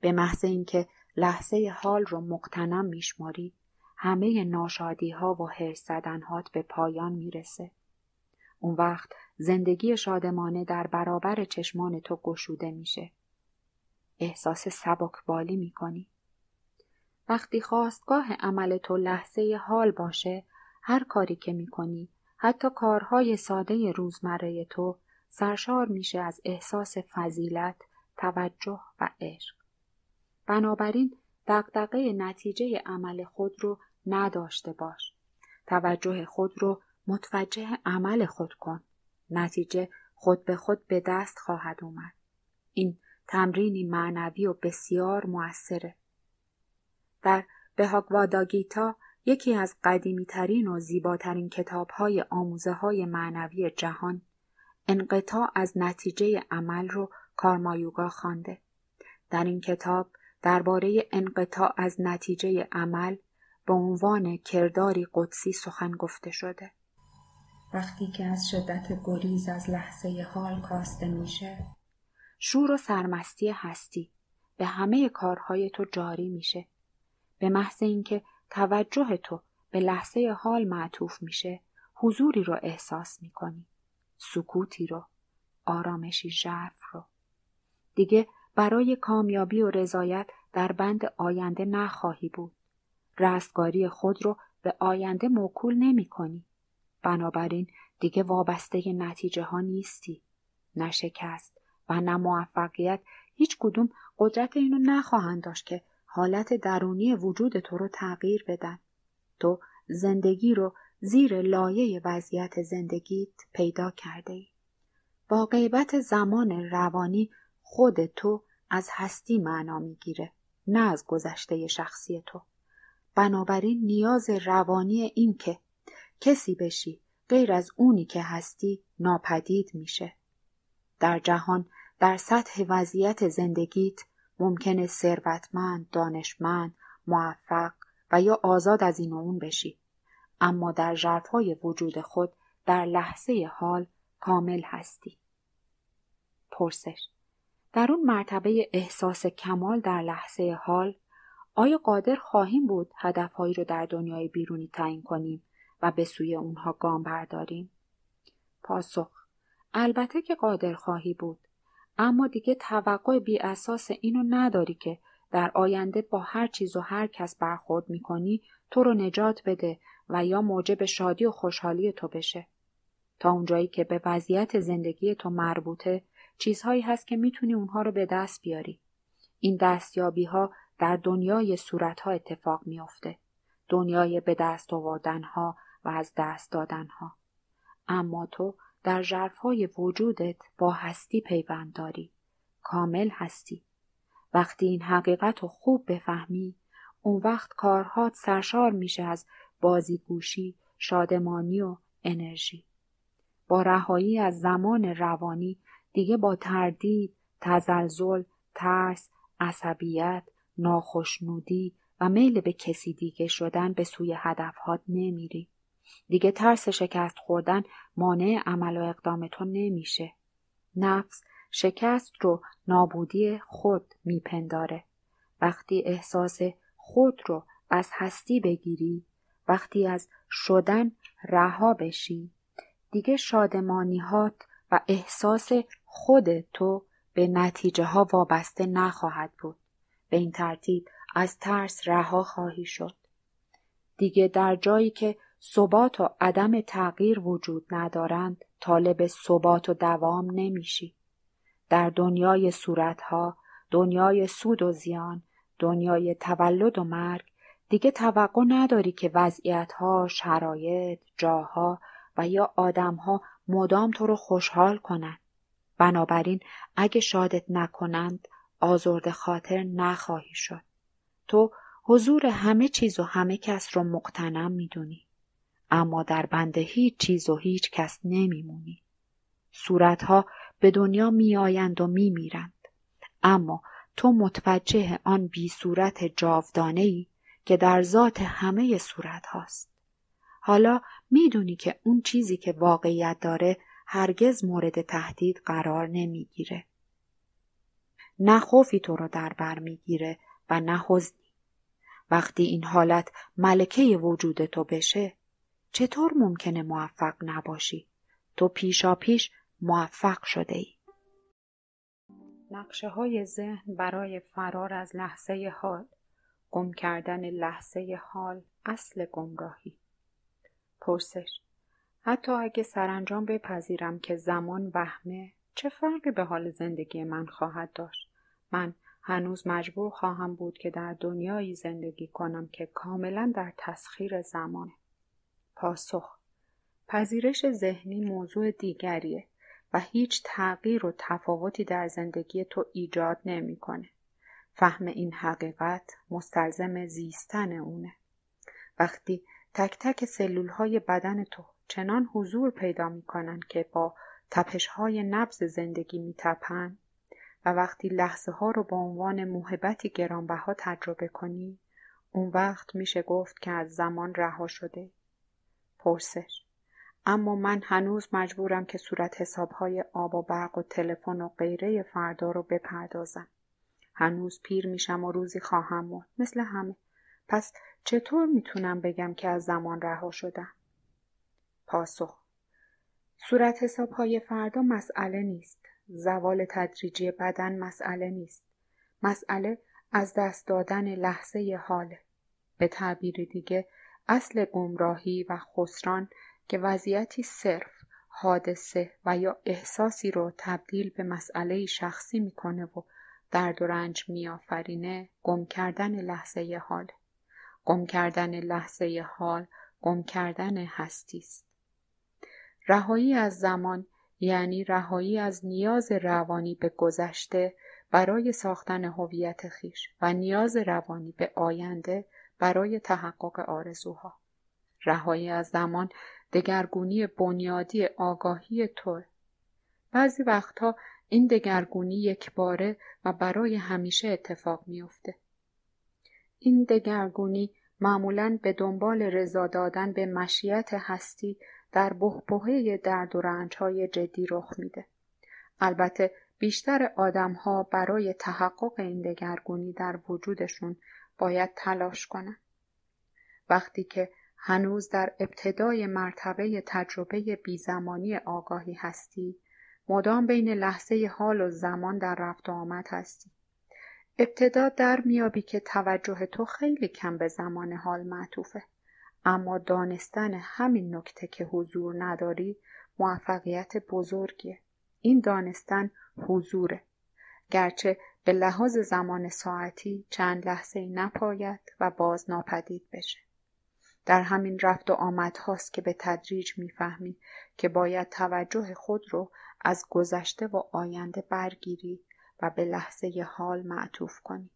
به محض اینکه لحظه حال رو مقتنم میشماری همه ناشادی ها و هر زدنهات به پایان میرسه. اون وقت زندگی شادمانه در برابر چشمان تو گشوده میشه. احساس سبکبالی می کنی. وقتی خواستگاه عمل تو لحظه حال باشه هر کاری که می کنی حتی کارهای ساده روزمره تو سرشار میشه از احساس فضیلت، توجه و عشق. بنابراین دقدقه نتیجه عمل خود رو نداشته باش. توجه خود رو متوجه عمل خود کن. نتیجه خود به خود به دست خواهد اومد. این تمرینی معنوی و بسیار موثره در گیتا یکی از قدیمی ترین و زیباترین کتاب های آموزه های معنوی جهان انقطاع از نتیجه عمل رو کارمایوگا خوانده. در این کتاب درباره انقطاع از نتیجه عمل به عنوان کرداری قدسی سخن گفته شده. وقتی که از شدت گریز از لحظه حال کاسته میشه شور و سرمستی هستی به همه کارهای تو جاری میشه به محض اینکه توجه تو به لحظه حال معطوف میشه حضوری رو احساس میکنی سکوتی رو آرامشی ژرف رو دیگه برای کامیابی و رضایت در بند آینده نخواهی بود رستگاری خود رو به آینده موکول نمی کنی. بنابراین دیگه وابسته نتیجه ها نیستی نه شکست و نه موفقیت هیچ کدوم قدرت اینو نخواهند داشت که حالت درونی وجود تو رو تغییر بدن. تو زندگی رو زیر لایه وضعیت زندگیت پیدا کرده ای. با غیبت زمان روانی خود تو از هستی معنا میگیره نه از گذشته شخصی تو. بنابراین نیاز روانی این که کسی بشی غیر از اونی که هستی ناپدید میشه. در جهان بر سطح وضعیت زندگیت ممکنه ثروتمند دانشمند موفق و یا آزاد از این و اون بشی اما در ژرفهای وجود خود در لحظه حال کامل هستی پرسش در اون مرتبه احساس کمال در لحظه حال آیا قادر خواهیم بود هدفهایی رو در دنیای بیرونی تعیین کنیم و به سوی اونها گام برداریم پاسخ البته که قادر خواهی بود اما دیگه توقع بی اساس اینو نداری که در آینده با هر چیز و هر کس برخورد کنی تو رو نجات بده و یا موجب شادی و خوشحالی تو بشه. تا اونجایی که به وضعیت زندگی تو مربوطه چیزهایی هست که میتونی اونها رو به دست بیاری. این دستیابی ها در دنیای صورت ها اتفاق میافته. دنیای به دست آوردن ها و از دست دادن ها. اما تو در ژرفهای وجودت با هستی پیوند داری کامل هستی وقتی این حقیقت رو خوب بفهمی اون وقت کارهات سرشار میشه از بازیگوشی شادمانی و انرژی با رهایی از زمان روانی دیگه با تردید تزلزل ترس عصبیت ناخشنودی و میل به کسی دیگه شدن به سوی هدفهات نمیری دیگه ترس شکست خوردن مانع عمل و اقدام تو نمیشه. نفس شکست رو نابودی خود میپنداره. وقتی احساس خود رو از هستی بگیری، وقتی از شدن رها بشی، دیگه شادمانیهات و احساس خود تو به نتیجه ها وابسته نخواهد بود. به این ترتیب از ترس رها خواهی شد. دیگه در جایی که ثبات و عدم تغییر وجود ندارند طالب ثبات و دوام نمیشی در دنیای صورتها دنیای سود و زیان دنیای تولد و مرگ دیگه توقع نداری که وضعیتها شرایط جاها و یا آدمها مدام تو رو خوشحال کنند بنابراین اگه شادت نکنند آزرد خاطر نخواهی شد تو حضور همه چیز و همه کس رو مقتنم میدونی اما در بند هیچ چیز و هیچ کس نمیمونی. صورتها به دنیا میآیند و میرند. اما تو متوجه آن بی صورت جاودانه ای که در ذات همه صورت هاست. حالا میدونی که اون چیزی که واقعیت داره هرگز مورد تهدید قرار نمیگیره. نه خوفی تو رو در بر میگیره و نه حزنی. وقتی این حالت ملکه وجود تو بشه چطور ممکنه موفق نباشی؟ تو پیشا پیش موفق شده ای. نقشه های ذهن برای فرار از لحظه حال گم کردن لحظه حال اصل گمراهی پرسش حتی اگه سرانجام بپذیرم که زمان وهمه چه فرقی به حال زندگی من خواهد داشت من هنوز مجبور خواهم بود که در دنیایی زندگی کنم که کاملا در تسخیر زمانه پاسخ پذیرش ذهنی موضوع دیگریه و هیچ تغییر و تفاوتی در زندگی تو ایجاد نمیکنه. فهم این حقیقت مستلزم زیستن اونه. وقتی تک تک سلول های بدن تو چنان حضور پیدا میکنن که با تپش های نبز زندگی تپن و وقتی لحظه ها رو به عنوان موهبتی گرانبها تجربه کنی اون وقت میشه گفت که از زمان رها شده پرسش اما من هنوز مجبورم که صورت حسابهای آب و برق و تلفن و غیره فردا رو بپردازم هنوز پیر میشم و روزی خواهم مرد مثل همه پس چطور میتونم بگم که از زمان رها شدم پاسخ صورت حسابهای فردا مسئله نیست زوال تدریجی بدن مسئله نیست مسئله از دست دادن لحظه حاله به تعبیر دیگه اصل گمراهی و خسران که وضعیتی صرف حادثه و یا احساسی رو تبدیل به مسئله شخصی میکنه و درد و رنج میآفرینه گم کردن لحظه حال گم کردن لحظه حال گم کردن هستی است رهایی از زمان یعنی رهایی از نیاز روانی به گذشته برای ساختن هویت خیش و نیاز روانی به آینده برای تحقق آرزوها رهایی از زمان دگرگونی بنیادی آگاهی تو بعضی وقتها این دگرگونی یک باره و برای همیشه اتفاق میافته. این دگرگونی معمولا به دنبال رضا دادن به مشیت هستی در بهبهه درد و رنجهای جدی رخ میده. البته بیشتر آدمها برای تحقق این دگرگونی در وجودشون باید تلاش کنم وقتی که هنوز در ابتدای مرتبه تجربه بیزمانی آگاهی هستی مدام بین لحظه حال و زمان در رفت و آمد هستی ابتدا در میابی که توجه تو خیلی کم به زمان حال معطوفه اما دانستن همین نکته که حضور نداری موفقیت بزرگیه این دانستن حضوره گرچه به لحاظ زمان ساعتی چند لحظه نپاید و باز ناپدید بشه. در همین رفت و آمد هاست که به تدریج میفهمی که باید توجه خود رو از گذشته و آینده برگیری و به لحظه حال معطوف کنی.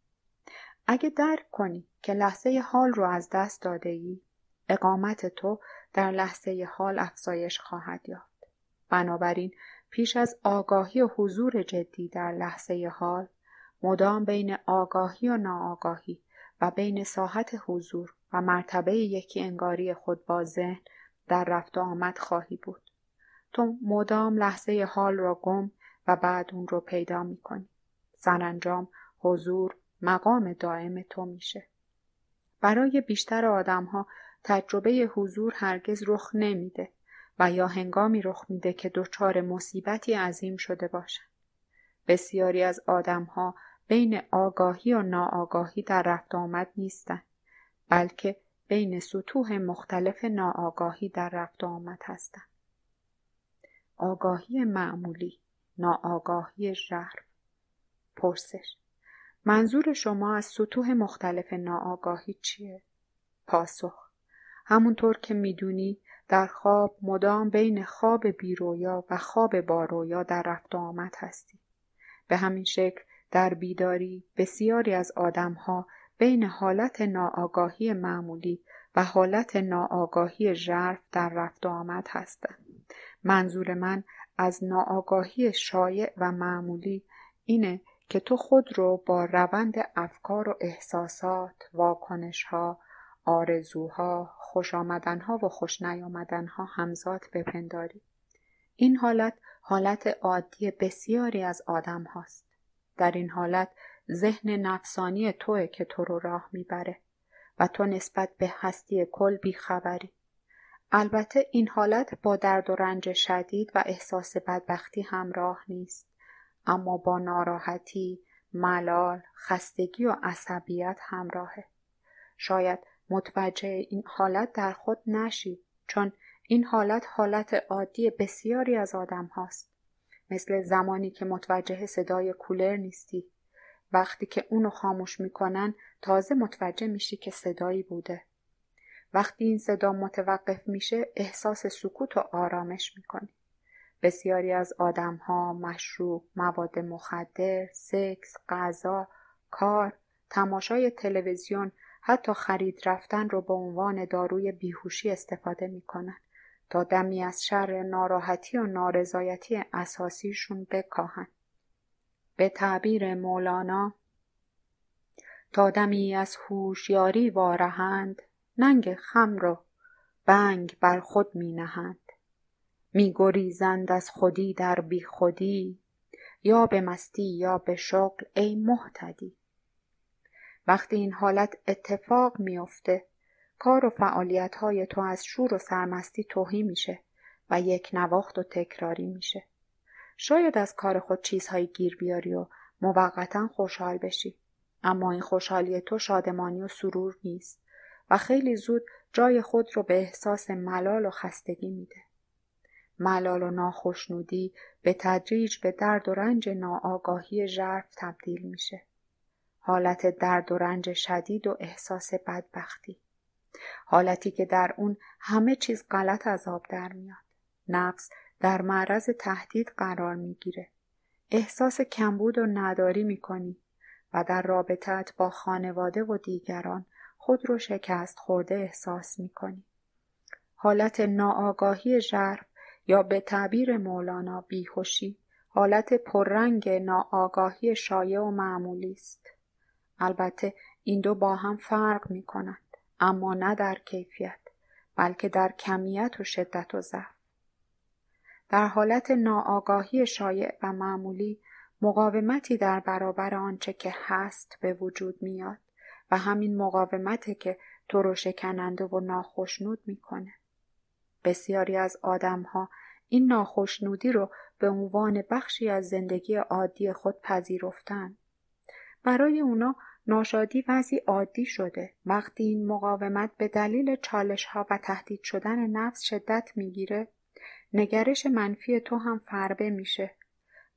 اگه درک کنی که لحظه حال رو از دست داده ای، اقامت تو در لحظه حال افزایش خواهد یافت. بنابراین پیش از آگاهی و حضور جدی در لحظه حال مدام بین آگاهی و ناآگاهی و بین ساحت حضور و مرتبه یکی انگاری خود با ذهن در رفت و آمد خواهی بود. تو مدام لحظه حال را گم و بعد اون رو پیدا می کنی. سرانجام حضور مقام دائم تو میشه. برای بیشتر آدم ها تجربه حضور هرگز رخ نمیده و یا هنگامی رخ میده که دچار مصیبتی عظیم شده باشند. بسیاری از ها بین آگاهی و ناآگاهی در رفت آمد نیستند بلکه بین سطوح مختلف ناآگاهی در رفت آمد هستند آگاهی معمولی ناآگاهی ژرف پرسش منظور شما از سطوح مختلف ناآگاهی چیه پاسخ همونطور که میدونی در خواب مدام بین خواب بیرویا و خواب بارویا در رفت آمد هستی به همین شکل در بیداری بسیاری از آدمها بین حالت ناآگاهی معمولی و حالت ناآگاهی ژرف در رفت و آمد هستند منظور من از ناآگاهی شایع و معمولی اینه که تو خود رو با روند افکار و احساسات، واکنشها، آرزوها، خوش ها و خوش ها همزاد بپنداری. این حالت حالت عادی بسیاری از آدم هاست. در این حالت ذهن نفسانی توه که تو رو راه میبره و تو نسبت به هستی کل بیخبری. البته این حالت با درد و رنج شدید و احساس بدبختی همراه نیست اما با ناراحتی، ملال، خستگی و عصبیت همراهه. شاید متوجه این حالت در خود نشی چون این حالت حالت عادی بسیاری از آدم هاست. مثل زمانی که متوجه صدای کولر نیستی. وقتی که اونو خاموش میکنن تازه متوجه میشی که صدایی بوده. وقتی این صدا متوقف میشه احساس سکوت و آرامش میکنی. بسیاری از آدم ها، مشروب، مواد مخدر، سکس، غذا، کار، تماشای تلویزیون، حتی خرید رفتن رو به عنوان داروی بیهوشی استفاده میکنن. تا دمی از شر ناراحتی و نارضایتی اساسیشون بکاهن به تعبیر مولانا تا دمی از هوشیاری وارهند ننگ خم رو بنگ بر خود می نهند می گریزند از خودی در بی خودی یا به مستی یا به شغل ای محتدی وقتی این حالت اتفاق میافته کار و فعالیت های تو از شور و سرمستی توهی میشه و یک نواخت و تکراری میشه. شاید از کار خود چیزهایی گیر بیاری و موقتا خوشحال بشی. اما این خوشحالی تو شادمانی و سرور نیست و خیلی زود جای خود رو به احساس ملال و خستگی میده. ملال و ناخشنودی به تدریج به درد و رنج ناآگاهی ژرف تبدیل میشه. حالت درد و رنج شدید و احساس بدبختی. حالتی که در اون همه چیز غلط از آب در میاد نفس در معرض تهدید قرار میگیره احساس کمبود و نداری میکنی و در رابطت با خانواده و دیگران خود رو شکست خورده احساس میکنی حالت ناآگاهی ژرف یا به تعبیر مولانا بیهوشی حالت پررنگ ناآگاهی شایع و معمولی است البته این دو با هم فرق میکنند. اما نه در کیفیت بلکه در کمیت و شدت و ضعف در حالت ناآگاهی شایع و معمولی مقاومتی در برابر آنچه که هست به وجود میاد و همین مقاومته که تو رو شکننده و ناخشنود میکنه بسیاری از آدمها این ناخشنودی رو به عنوان بخشی از زندگی عادی خود پذیرفتن برای اونا ناشادی وضعی عادی شده وقتی این مقاومت به دلیل چالش ها و تهدید شدن نفس شدت میگیره نگرش منفی تو هم فربه میشه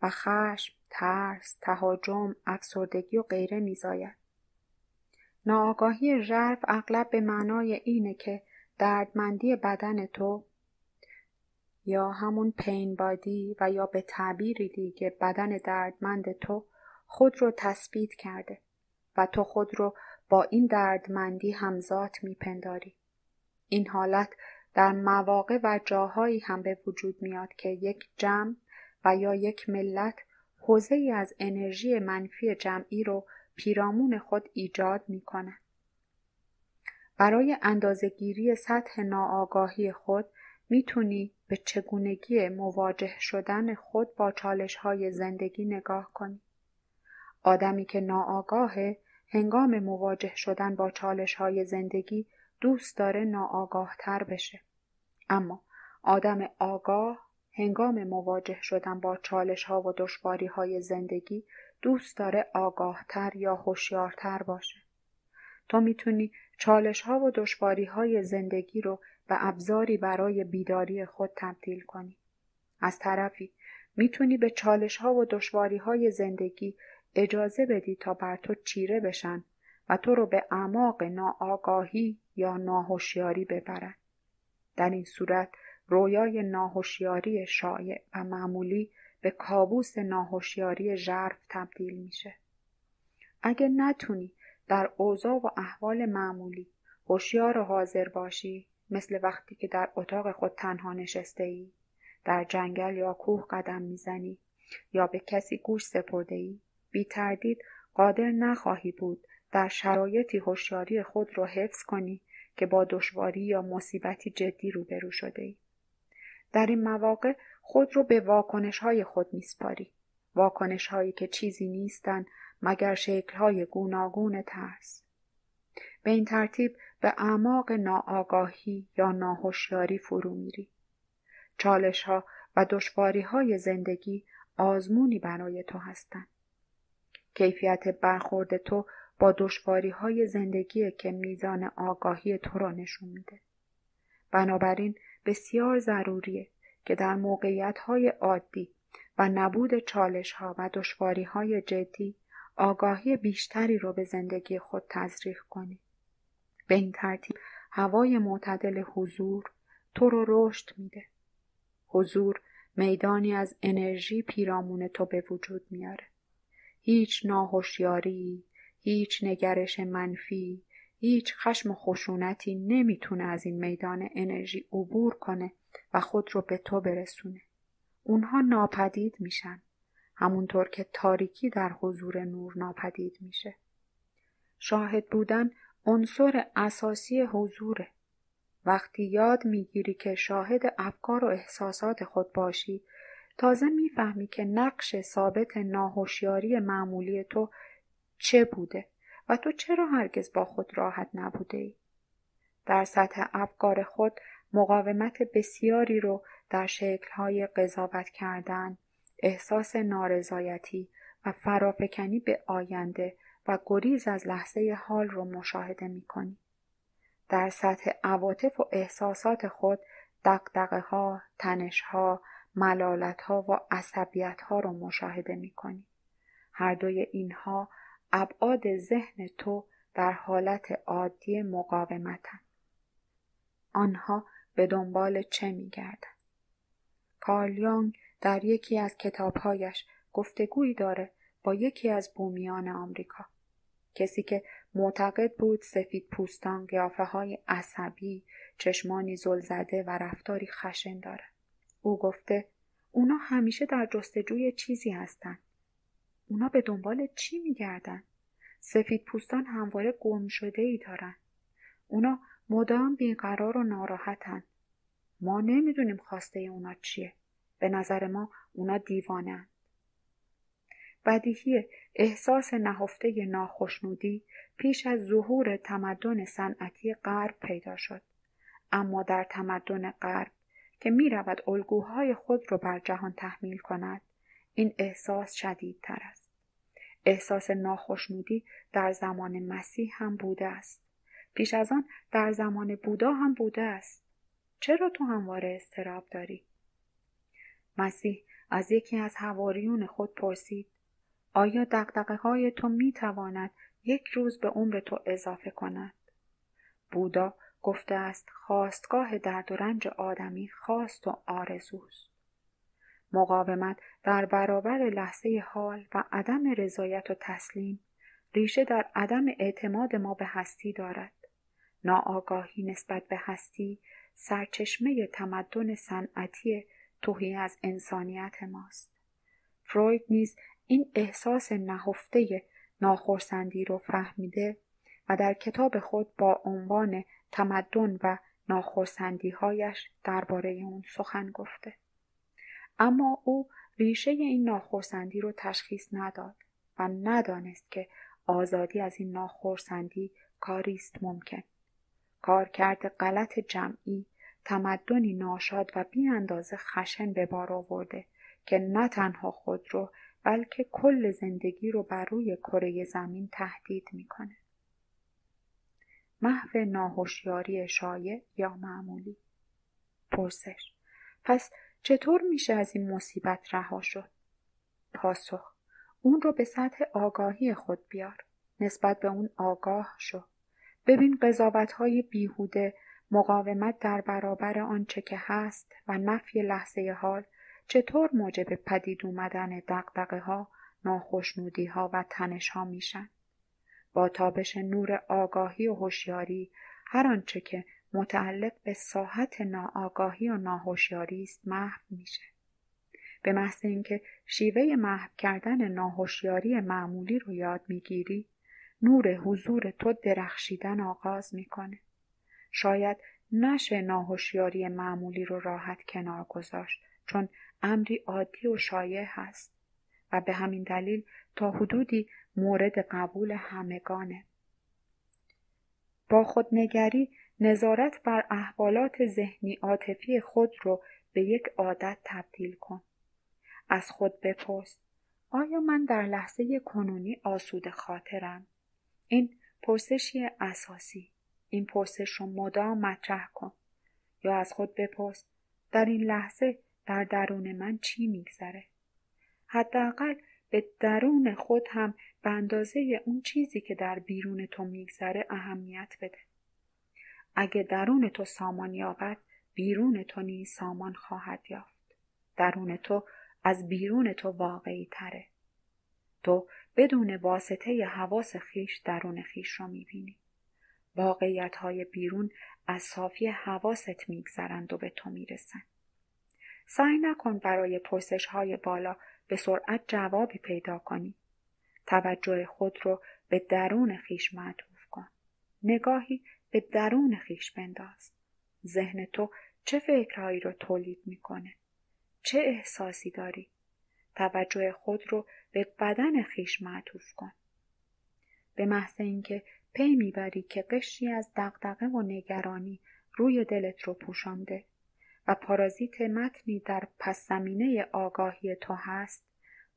و خشم ترس تهاجم افسردگی و غیره میزاید ناآگاهی ژرف اغلب به معنای اینه که دردمندی بدن تو یا همون پین بادی و یا به تعبیری دیگه بدن دردمند تو خود رو تثبیت کرده و تو خود رو با این دردمندی همزات میپنداری این حالت در مواقع و جاهایی هم به وجود میاد که یک جمع و یا یک ملت حوزه ای از انرژی منفی جمعی رو پیرامون خود ایجاد میکنه. برای اندازهگیری سطح ناآگاهی خود میتونی به چگونگی مواجه شدن خود با چالش های زندگی نگاه کنی. آدمی که ناآگاه هنگام مواجه شدن با چالش های زندگی دوست داره ناآگاه تر بشه. اما آدم آگاه هنگام مواجه شدن با چالش ها و دشواری های زندگی دوست داره آگاه تر یا هوشیارتر باشه. تو میتونی چالش ها و دشواری های زندگی رو به ابزاری برای بیداری خود تبدیل کنی. از طرفی میتونی به چالش ها و دشواری های زندگی اجازه بدی تا بر تو چیره بشن و تو رو به اعماق ناآگاهی یا ناهوشیاری ببرن در این صورت رویای ناهوشیاری شایع و معمولی به کابوس ناهوشیاری ژرف تبدیل میشه اگه نتونی در اوضاع و احوال معمولی هوشیار و حاضر باشی مثل وقتی که در اتاق خود تنها نشسته ای در جنگل یا کوه قدم میزنی یا به کسی گوش سپرده ای بی تردید قادر نخواهی بود در شرایطی هوشیاری خود را حفظ کنی که با دشواری یا مصیبتی جدی روبرو شده ای. در این مواقع خود رو به واکنش های خود میسپاری. واکنش هایی که چیزی نیستند مگر شکل های گوناگون ترس. به این ترتیب به اعماق ناآگاهی یا ناهوشیاری فرو میری. چالش ها و دشواری های زندگی آزمونی برای تو هستند. کیفیت برخورد تو با دشواری های زندگی که میزان آگاهی تو را نشون میده. بنابراین بسیار ضروریه که در موقعیت های عادی و نبود چالش ها و دشواری های جدی آگاهی بیشتری را به زندگی خود تزریق کنی. به این ترتیب هوای معتدل حضور تو رو رشد میده. حضور میدانی از انرژی پیرامون تو به وجود میاره. هیچ ناهوشیاری هیچ نگرش منفی هیچ خشم و خشونتی نمیتونه از این میدان انرژی عبور کنه و خود رو به تو برسونه اونها ناپدید میشن همونطور که تاریکی در حضور نور ناپدید میشه شاهد بودن عنصر اساسی حضوره وقتی یاد میگیری که شاهد افکار و احساسات خود باشی تازه میفهمی که نقش ثابت ناهوشیاری معمولی تو چه بوده و تو چرا هرگز با خود راحت نبوده ای؟ در سطح افکار خود مقاومت بسیاری رو در شکلهای قضاوت کردن، احساس نارضایتی و فرافکنی به آینده و گریز از لحظه حال رو مشاهده می کنی. در سطح عواطف و احساسات خود دقدقه ها، تنش ها، ملالت ها و عصبیت ها رو مشاهده می کنی. هر دوی اینها ابعاد ذهن تو در حالت عادی مقاومتن. آنها به دنبال چه می گردن؟ کارل در یکی از کتابهایش گفتگویی داره با یکی از بومیان آمریکا. کسی که معتقد بود سفید پوستان قیافه های عصبی، چشمانی زلزده و رفتاری خشن دارد. او گفته اونا همیشه در جستجوی چیزی هستند. اونا به دنبال چی میگردن؟ سفید پوستان همواره گم شده ای دارن. اونا مدام بیقرار و ناراحتن. ما نمیدونیم خواسته اونا چیه. به نظر ما اونا دیوانن. بدیهی احساس نهفته ناخشنودی پیش از ظهور تمدن صنعتی غرب پیدا شد. اما در تمدن غرب که می رود الگوهای خود را بر جهان تحمیل کند این احساس شدیدتر است احساس ناخشنودی در زمان مسیح هم بوده است پیش از آن در زمان بودا هم بوده است چرا تو همواره استراب داری مسیح از یکی از هواریون خود پرسید آیا دقدقه های تو می تواند یک روز به عمر تو اضافه کند بودا گفته است خواستگاه درد و رنج آدمی خواست و آرزوست مقاومت در برابر لحظه حال و عدم رضایت و تسلیم ریشه در عدم اعتماد ما به هستی دارد ناآگاهی نسبت به هستی سرچشمه تمدن صنعتی توهی از انسانیت ماست فروید نیز این احساس نهفته ناخرسندی را فهمیده و در کتاب خود با عنوان تمدن و هایش درباره اون سخن گفته اما او ریشه این ناخرسندی رو تشخیص نداد و ندانست که آزادی از این ناخرسندی کاریست ممکن کارکرد غلط جمعی تمدنی ناشاد و بی اندازه خشن به بار آورده که نه تنها خود رو بلکه کل زندگی رو بر روی کره زمین تهدید میکنه محو ناهوشیاری شایع یا معمولی پرسش پس چطور میشه از این مصیبت رها شد پاسخ اون رو به سطح آگاهی خود بیار نسبت به اون آگاه شو ببین قضاوت های بیهوده مقاومت در برابر آنچه که هست و نفی لحظه حال چطور موجب پدید اومدن دقدقه ها، ناخشنودی ها و تنش ها میشن. با تابش نور آگاهی و هوشیاری هر آنچه که متعلق به ساحت ناآگاهی و ناهوشیاری است محو میشه به محض اینکه شیوه محو کردن ناهوشیاری معمولی رو یاد میگیری نور حضور تو درخشیدن آغاز میکنه شاید نشه ناهوشیاری معمولی رو راحت کنار گذاشت چون امری عادی و شایع هست و به همین دلیل تا حدودی مورد قبول همگانه. با خودنگری نظارت بر احوالات ذهنی عاطفی خود رو به یک عادت تبدیل کن. از خود بپرس آیا من در لحظه کنونی آسود خاطرم؟ این پرسشی اساسی. این پرسش رو مدام مطرح کن. یا از خود بپرس در این لحظه در درون من چی میگذره؟ حداقل به درون خود هم به اندازه اون چیزی که در بیرون تو میگذره اهمیت بده. اگه درون تو سامان یابد بیرون تو نیز سامان خواهد یافت. درون تو از بیرون تو واقعی تره. تو بدون واسطه ی حواس خیش درون خیش را میبینی. واقعیت های بیرون از صافی حواست میگذرند و به تو میرسند. سعی نکن برای پرسش های بالا به سرعت جوابی پیدا کنی. توجه خود رو به درون خیش معطوف کن. نگاهی به درون خیش بنداز. ذهن تو چه فکرهایی رو تولید میکنه؟ چه احساسی داری؟ توجه خود رو به بدن خیش معطوف کن. به محض اینکه پی میبری که قشری از دغدغه و نگرانی روی دلت رو پوشانده و پارازیت متنی در پس زمینه آگاهی تو هست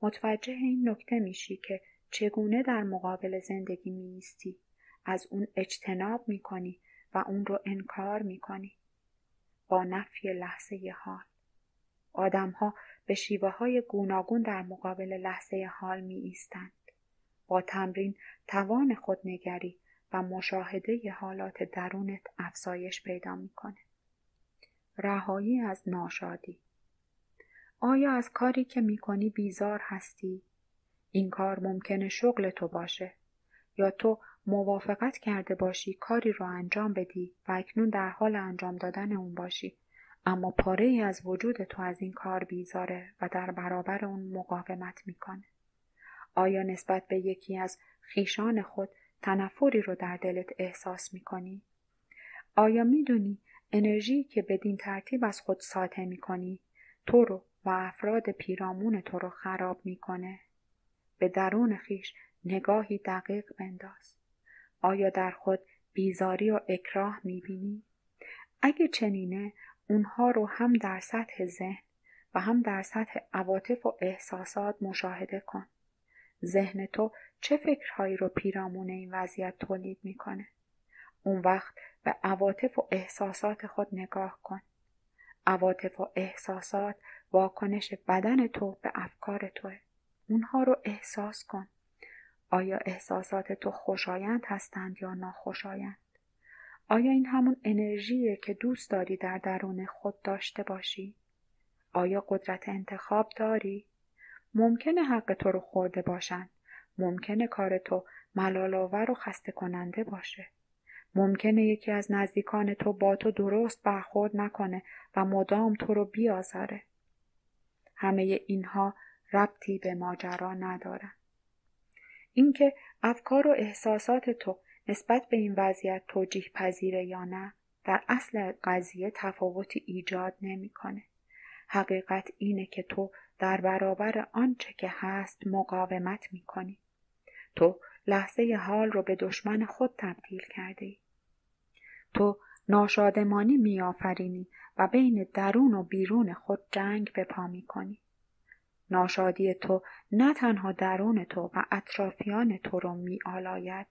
متوجه این نکته میشی که چگونه در مقابل زندگی میستی از اون اجتناب میکنی و اون رو انکار میکنی با نفی لحظه حال آدم ها به شیوه های گوناگون در مقابل لحظه حال می ایستند. با تمرین توان خودنگری و مشاهده حالات درونت افزایش پیدا میکنه. رهایی از ناشادی آیا از کاری که می بیزار هستی؟ این کار ممکنه شغل تو باشه یا تو موافقت کرده باشی کاری رو انجام بدی و اکنون در حال انجام دادن اون باشی اما پاره ای از وجود تو از این کار بیزاره و در برابر اون مقاومت میکنه. آیا نسبت به یکی از خیشان خود تنفری رو در دلت احساس میکنی؟ آیا میدونی انرژی که بدین ترتیب از خود ساطع میکنی تو رو و افراد پیرامون تو رو خراب میکنه به درون خیش نگاهی دقیق بنداز آیا در خود بیزاری و اکراه میبینی اگه چنینه اونها رو هم در سطح ذهن و هم در سطح عواطف و احساسات مشاهده کن ذهن تو چه فکرهایی رو پیرامون این وضعیت تولید میکنه اون وقت به عواطف و احساسات خود نگاه کن. عواطف و احساسات واکنش بدن تو به افکار توه. اونها رو احساس کن. آیا احساسات تو خوشایند هستند یا ناخوشایند؟ آیا این همون انرژیه که دوست داری در درون خود داشته باشی؟ آیا قدرت انتخاب داری؟ ممکنه حق تو رو خورده باشند ممکنه کار تو ملالاور و خسته کننده باشه. ممکنه یکی از نزدیکان تو با تو درست برخورد نکنه و مدام تو رو بیازاره. همه اینها ربطی به ماجرا ندارن. اینکه افکار و احساسات تو نسبت به این وضعیت توجیه پذیره یا نه در اصل قضیه تفاوتی ایجاد نمیکنه. حقیقت اینه که تو در برابر آنچه که هست مقاومت کنی. تو لحظه حال رو به دشمن خود تبدیل کرده ای. تو ناشادمانی میآفرینی و بین درون و بیرون خود جنگ به پا کنی. ناشادی تو نه تنها درون تو و اطرافیان تو رو میآلاید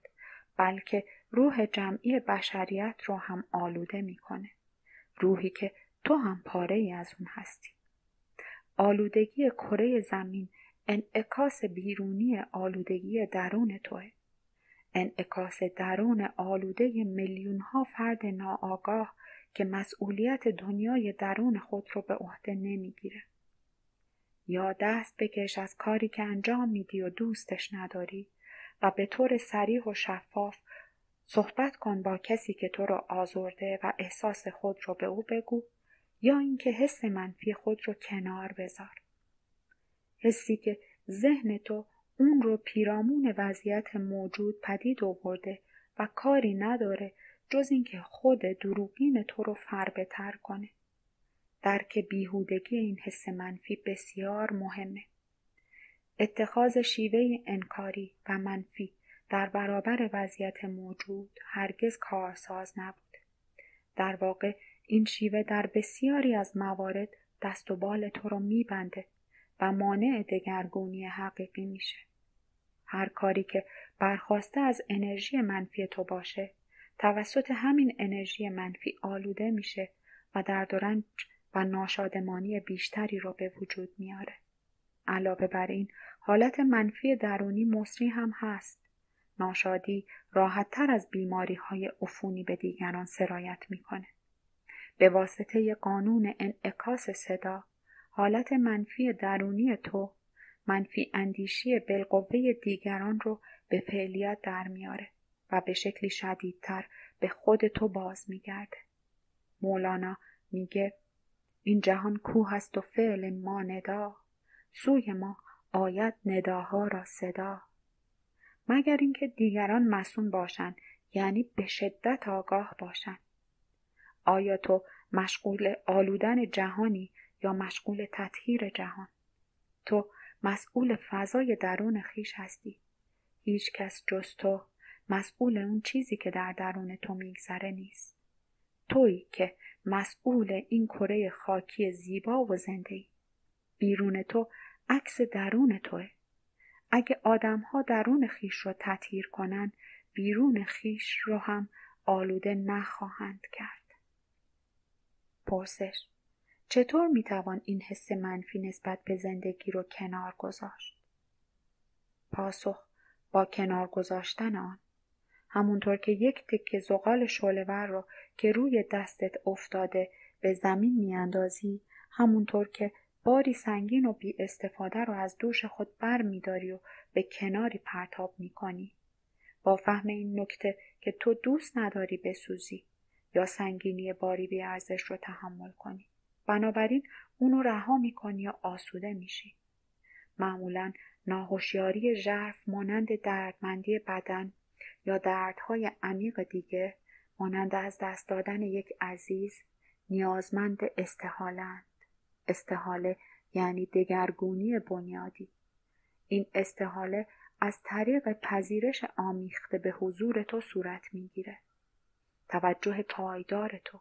بلکه روح جمعی بشریت رو هم آلوده میکنه روحی که تو هم پاره ای از اون هستی آلودگی کره زمین انعکاس بیرونی آلودگی درون توه انعکاس درون آلوده میلیون ها فرد ناآگاه که مسئولیت دنیای درون خود رو به عهده نمیگیره. یا دست بکش از کاری که انجام میدی و دوستش نداری و به طور سریح و شفاف صحبت کن با کسی که تو را آزرده و احساس خود رو به او بگو یا اینکه حس منفی خود رو کنار بذار. حسی که ذهن تو اون رو پیرامون وضعیت موجود پدید آورده و کاری نداره جز اینکه خود دروغین تو رو فربهتر کنه. که بیهودگی این حس منفی بسیار مهمه. اتخاذ شیوه انکاری و منفی در برابر وضعیت موجود هرگز کارساز نبود. در واقع این شیوه در بسیاری از موارد دست و بال تو رو میبنده و مانع دگرگونی حقیقی میشه. هر کاری که برخواسته از انرژی منفی تو باشه توسط همین انرژی منفی آلوده میشه و در و رنج و ناشادمانی بیشتری را به وجود میاره. علاوه بر این حالت منفی درونی مصری هم هست. ناشادی تر از بیماری های عفونی به دیگران سرایت میکنه. به واسطه قانون انعکاس صدا حالت منفی درونی تو منفی اندیشی بالقوه دیگران رو به فعلیت در میاره و به شکلی شدیدتر به خود تو باز میگرده. مولانا میگه این جهان کوه است و فعل ما ندا سوی ما آید نداها را صدا مگر اینکه دیگران مسون باشند یعنی به شدت آگاه باشند آیا تو مشغول آلودن جهانی یا مشغول تطهیر جهان تو مسئول فضای درون خیش هستی هیچ کس جز تو مسئول اون چیزی که در درون تو میگذره نیست تویی که مسئول این کره خاکی زیبا و زنده ای. بیرون تو عکس درون توه اگه آدم ها درون خیش رو تطهیر کنن بیرون خیش رو هم آلوده نخواهند کرد پرسش چطور توان این حس منفی نسبت به زندگی رو کنار گذاشت؟ پاسخ با کنار گذاشتن آن همونطور که یک تکه زغال شعلهور رو که روی دستت افتاده به زمین میاندازی همونطور که باری سنگین و بی استفاده رو از دوش خود بر می داری و به کناری پرتاب می کنی. با فهم این نکته که تو دوست نداری بسوزی یا سنگینی باری بی ارزش رو تحمل کنی. بنابراین اونو رها میکنی و آسوده میشی معمولا ناهوشیاری ژرف مانند دردمندی بدن یا دردهای عمیق دیگه مانند از دست دادن یک عزیز نیازمند استحالند استحاله یعنی دگرگونی بنیادی این استحاله از طریق پذیرش آمیخته به حضور تو صورت میگیره توجه پایدار تو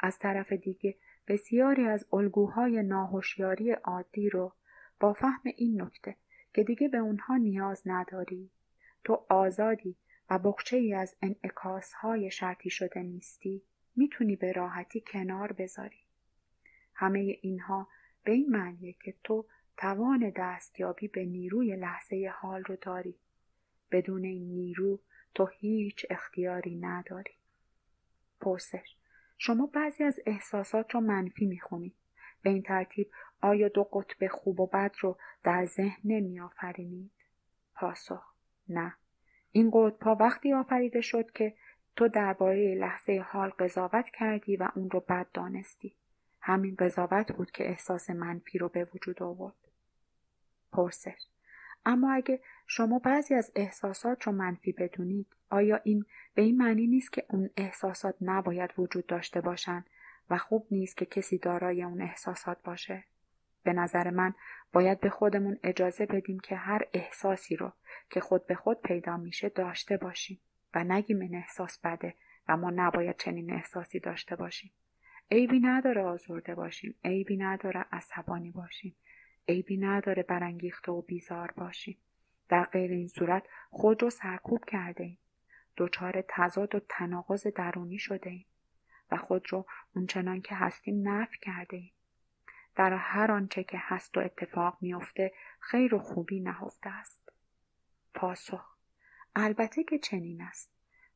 از طرف دیگه بسیاری از الگوهای ناهوشیاری عادی رو با فهم این نکته که دیگه به اونها نیاز نداری تو آزادی و بخچه ای از انعکاس های شرطی شده نیستی میتونی به راحتی کنار بذاری همه اینها به این معنیه که تو توان دستیابی به نیروی لحظه حال رو داری بدون این نیرو تو هیچ اختیاری نداری پرسش شما بعضی از احساسات رو منفی میخونید به این ترتیب آیا دو قطب خوب و بد رو در ذهن آفرینید؟ پاسخ نه این قطب ها وقتی آفریده شد که تو درباره لحظه حال قضاوت کردی و اون رو بد دانستی همین قضاوت بود که احساس منفی رو به وجود آورد پرسش اما اگه شما بعضی از احساسات رو منفی بدونید آیا این به این معنی نیست که اون احساسات نباید وجود داشته باشند و خوب نیست که کسی دارای اون احساسات باشه به نظر من باید به خودمون اجازه بدیم که هر احساسی رو که خود به خود پیدا میشه داشته باشیم و نگیم این احساس بده و ما نباید چنین احساسی داشته باشیم عیبی نداره آزرده باشیم عیبی نداره عصبانی باشیم عیبی نداره برانگیخته و بیزار باشیم در غیر این صورت خود رو سرکوب کرده ایم دچار تضاد و تناقض درونی شده ایم و خود رو اونچنان که هستیم نفی کرده ایم در هر آنچه که هست و اتفاق میافته خیر و خوبی نهفته است پاسخ البته که چنین است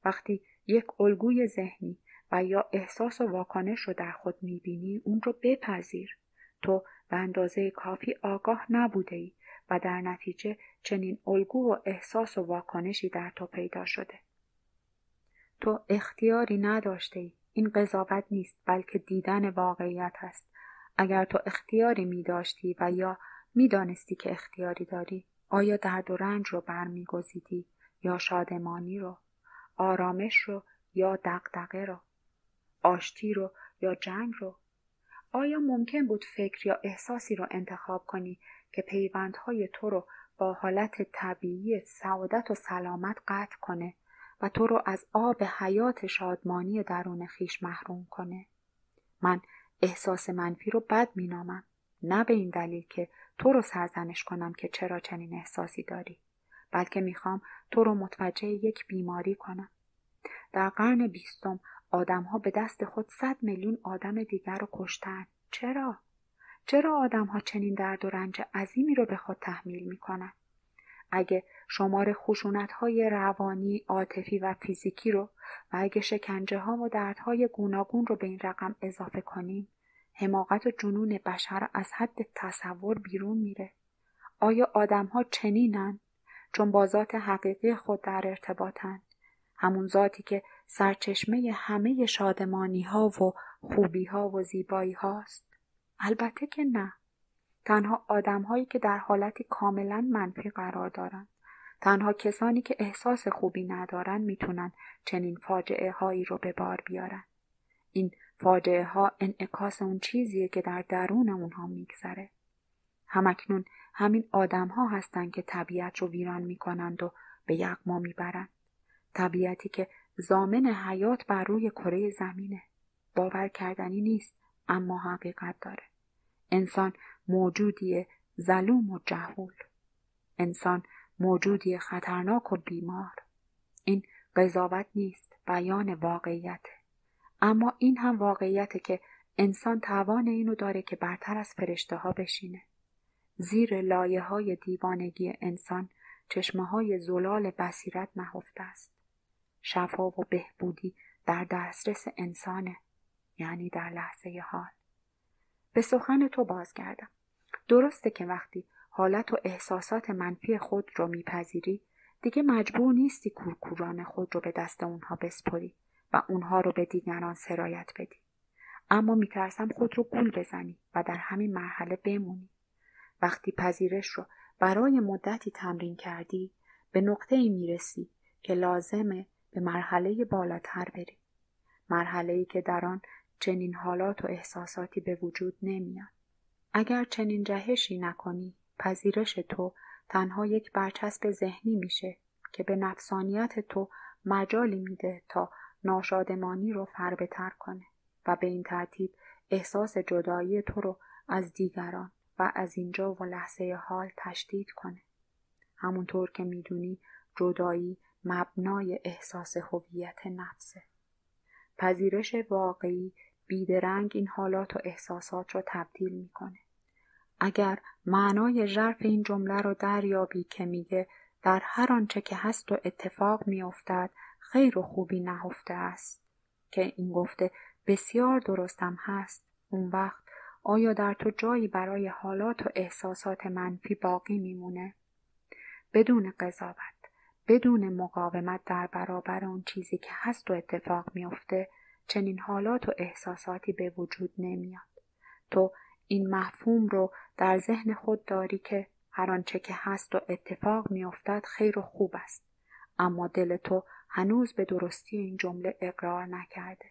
وقتی یک الگوی ذهنی و یا احساس و واکنش رو در خود میبینی اون رو بپذیر تو به اندازه کافی آگاه نبوده ای و در نتیجه چنین الگو و احساس و واکنشی در تو پیدا شده. تو اختیاری نداشته ای. این قضاوت نیست بلکه دیدن واقعیت است. اگر تو اختیاری می داشتی و یا می دانستی که اختیاری داری آیا درد و رنج رو برمیگزیدی یا شادمانی رو آرامش رو یا دقدقه رو آشتی رو یا جنگ رو آیا ممکن بود فکر یا احساسی رو انتخاب کنی که پیوندهای تو رو با حالت طبیعی سعادت و سلامت قطع کنه و تو رو از آب حیات شادمانی درون خیش محروم کنه؟ من احساس منفی رو بد مینامم نه به این دلیل که تو رو سرزنش کنم که چرا چنین احساسی داری بلکه میخوام تو رو متوجه یک بیماری کنم در قرن بیستم آدمها به دست خود صد میلیون آدم دیگر رو کشتن چرا چرا آدمها چنین درد و رنج عظیمی رو به خود تحمیل میکنن اگه شمار خشونت های روانی، عاطفی و فیزیکی رو و اگه شکنجه ها و دردهای گوناگون رو به این رقم اضافه کنیم، حماقت و جنون بشر از حد تصور بیرون میره. آیا آدم ها چنینن؟ چون با ذات حقیقی خود در ارتباطن. همون ذاتی که سرچشمه همه شادمانی ها و خوبی ها و زیبایی هاست؟ البته که نه. تنها آدم هایی که در حالتی کاملا منفی قرار دارند. تنها کسانی که احساس خوبی ندارند میتونن چنین فاجعه هایی رو به بار بیارن. این فاجعه ها انعکاس اون چیزیه که در درون اونها میگذره. همکنون همین آدم ها هستن که طبیعت رو ویران میکنند و به یغما میبرند. طبیعتی که زامن حیات بر روی کره زمینه باور کردنی نیست اما حقیقت داره انسان موجودی زلوم و جهول انسان موجودی خطرناک و بیمار این قضاوت نیست بیان واقعیت اما این هم واقعیت که انسان توان اینو داره که برتر از فرشته ها بشینه زیر لایه های دیوانگی انسان چشمه های زلال بصیرت نهفته است شفا و بهبودی در دسترس انسانه یعنی در لحظه حال به سخن تو بازگردم درسته که وقتی حالت و احساسات منفی خود رو میپذیری دیگه مجبور نیستی کورکورانه خود رو به دست اونها بسپری و اونها رو به دیگران سرایت بدی اما میترسم خود رو گول بزنی و در همین مرحله بمونی وقتی پذیرش رو برای مدتی تمرین کردی به نقطه ای میرسی که لازمه به مرحله بالاتر بری مرحله که در آن چنین حالات و احساساتی به وجود نمیاد. اگر چنین جهشی نکنی پذیرش تو تنها یک برچسب ذهنی میشه که به نفسانیت تو مجالی میده تا ناشادمانی رو فربهتر کنه و به این ترتیب احساس جدایی تو رو از دیگران و از اینجا و لحظه حال تشدید کنه همونطور که میدونی جدایی مبنای احساس هویت نفسه پذیرش واقعی بیدرنگ این حالات و احساسات را تبدیل میکنه اگر معنای ژرف این جمله رو دریابی که میگه در هر آنچه که هست و اتفاق میافتد خیر و خوبی نهفته است که این گفته بسیار درستم هست اون وقت آیا در تو جایی برای حالات و احساسات منفی باقی میمونه بدون قضاوت بدون مقاومت در برابر اون چیزی که هست و اتفاق میافته چنین حالات و احساساتی به وجود نمیاد تو این مفهوم رو در ذهن خود داری که هر آنچه که هست و اتفاق میافتد خیر و خوب است اما دل تو هنوز به درستی این جمله اقرار نکرده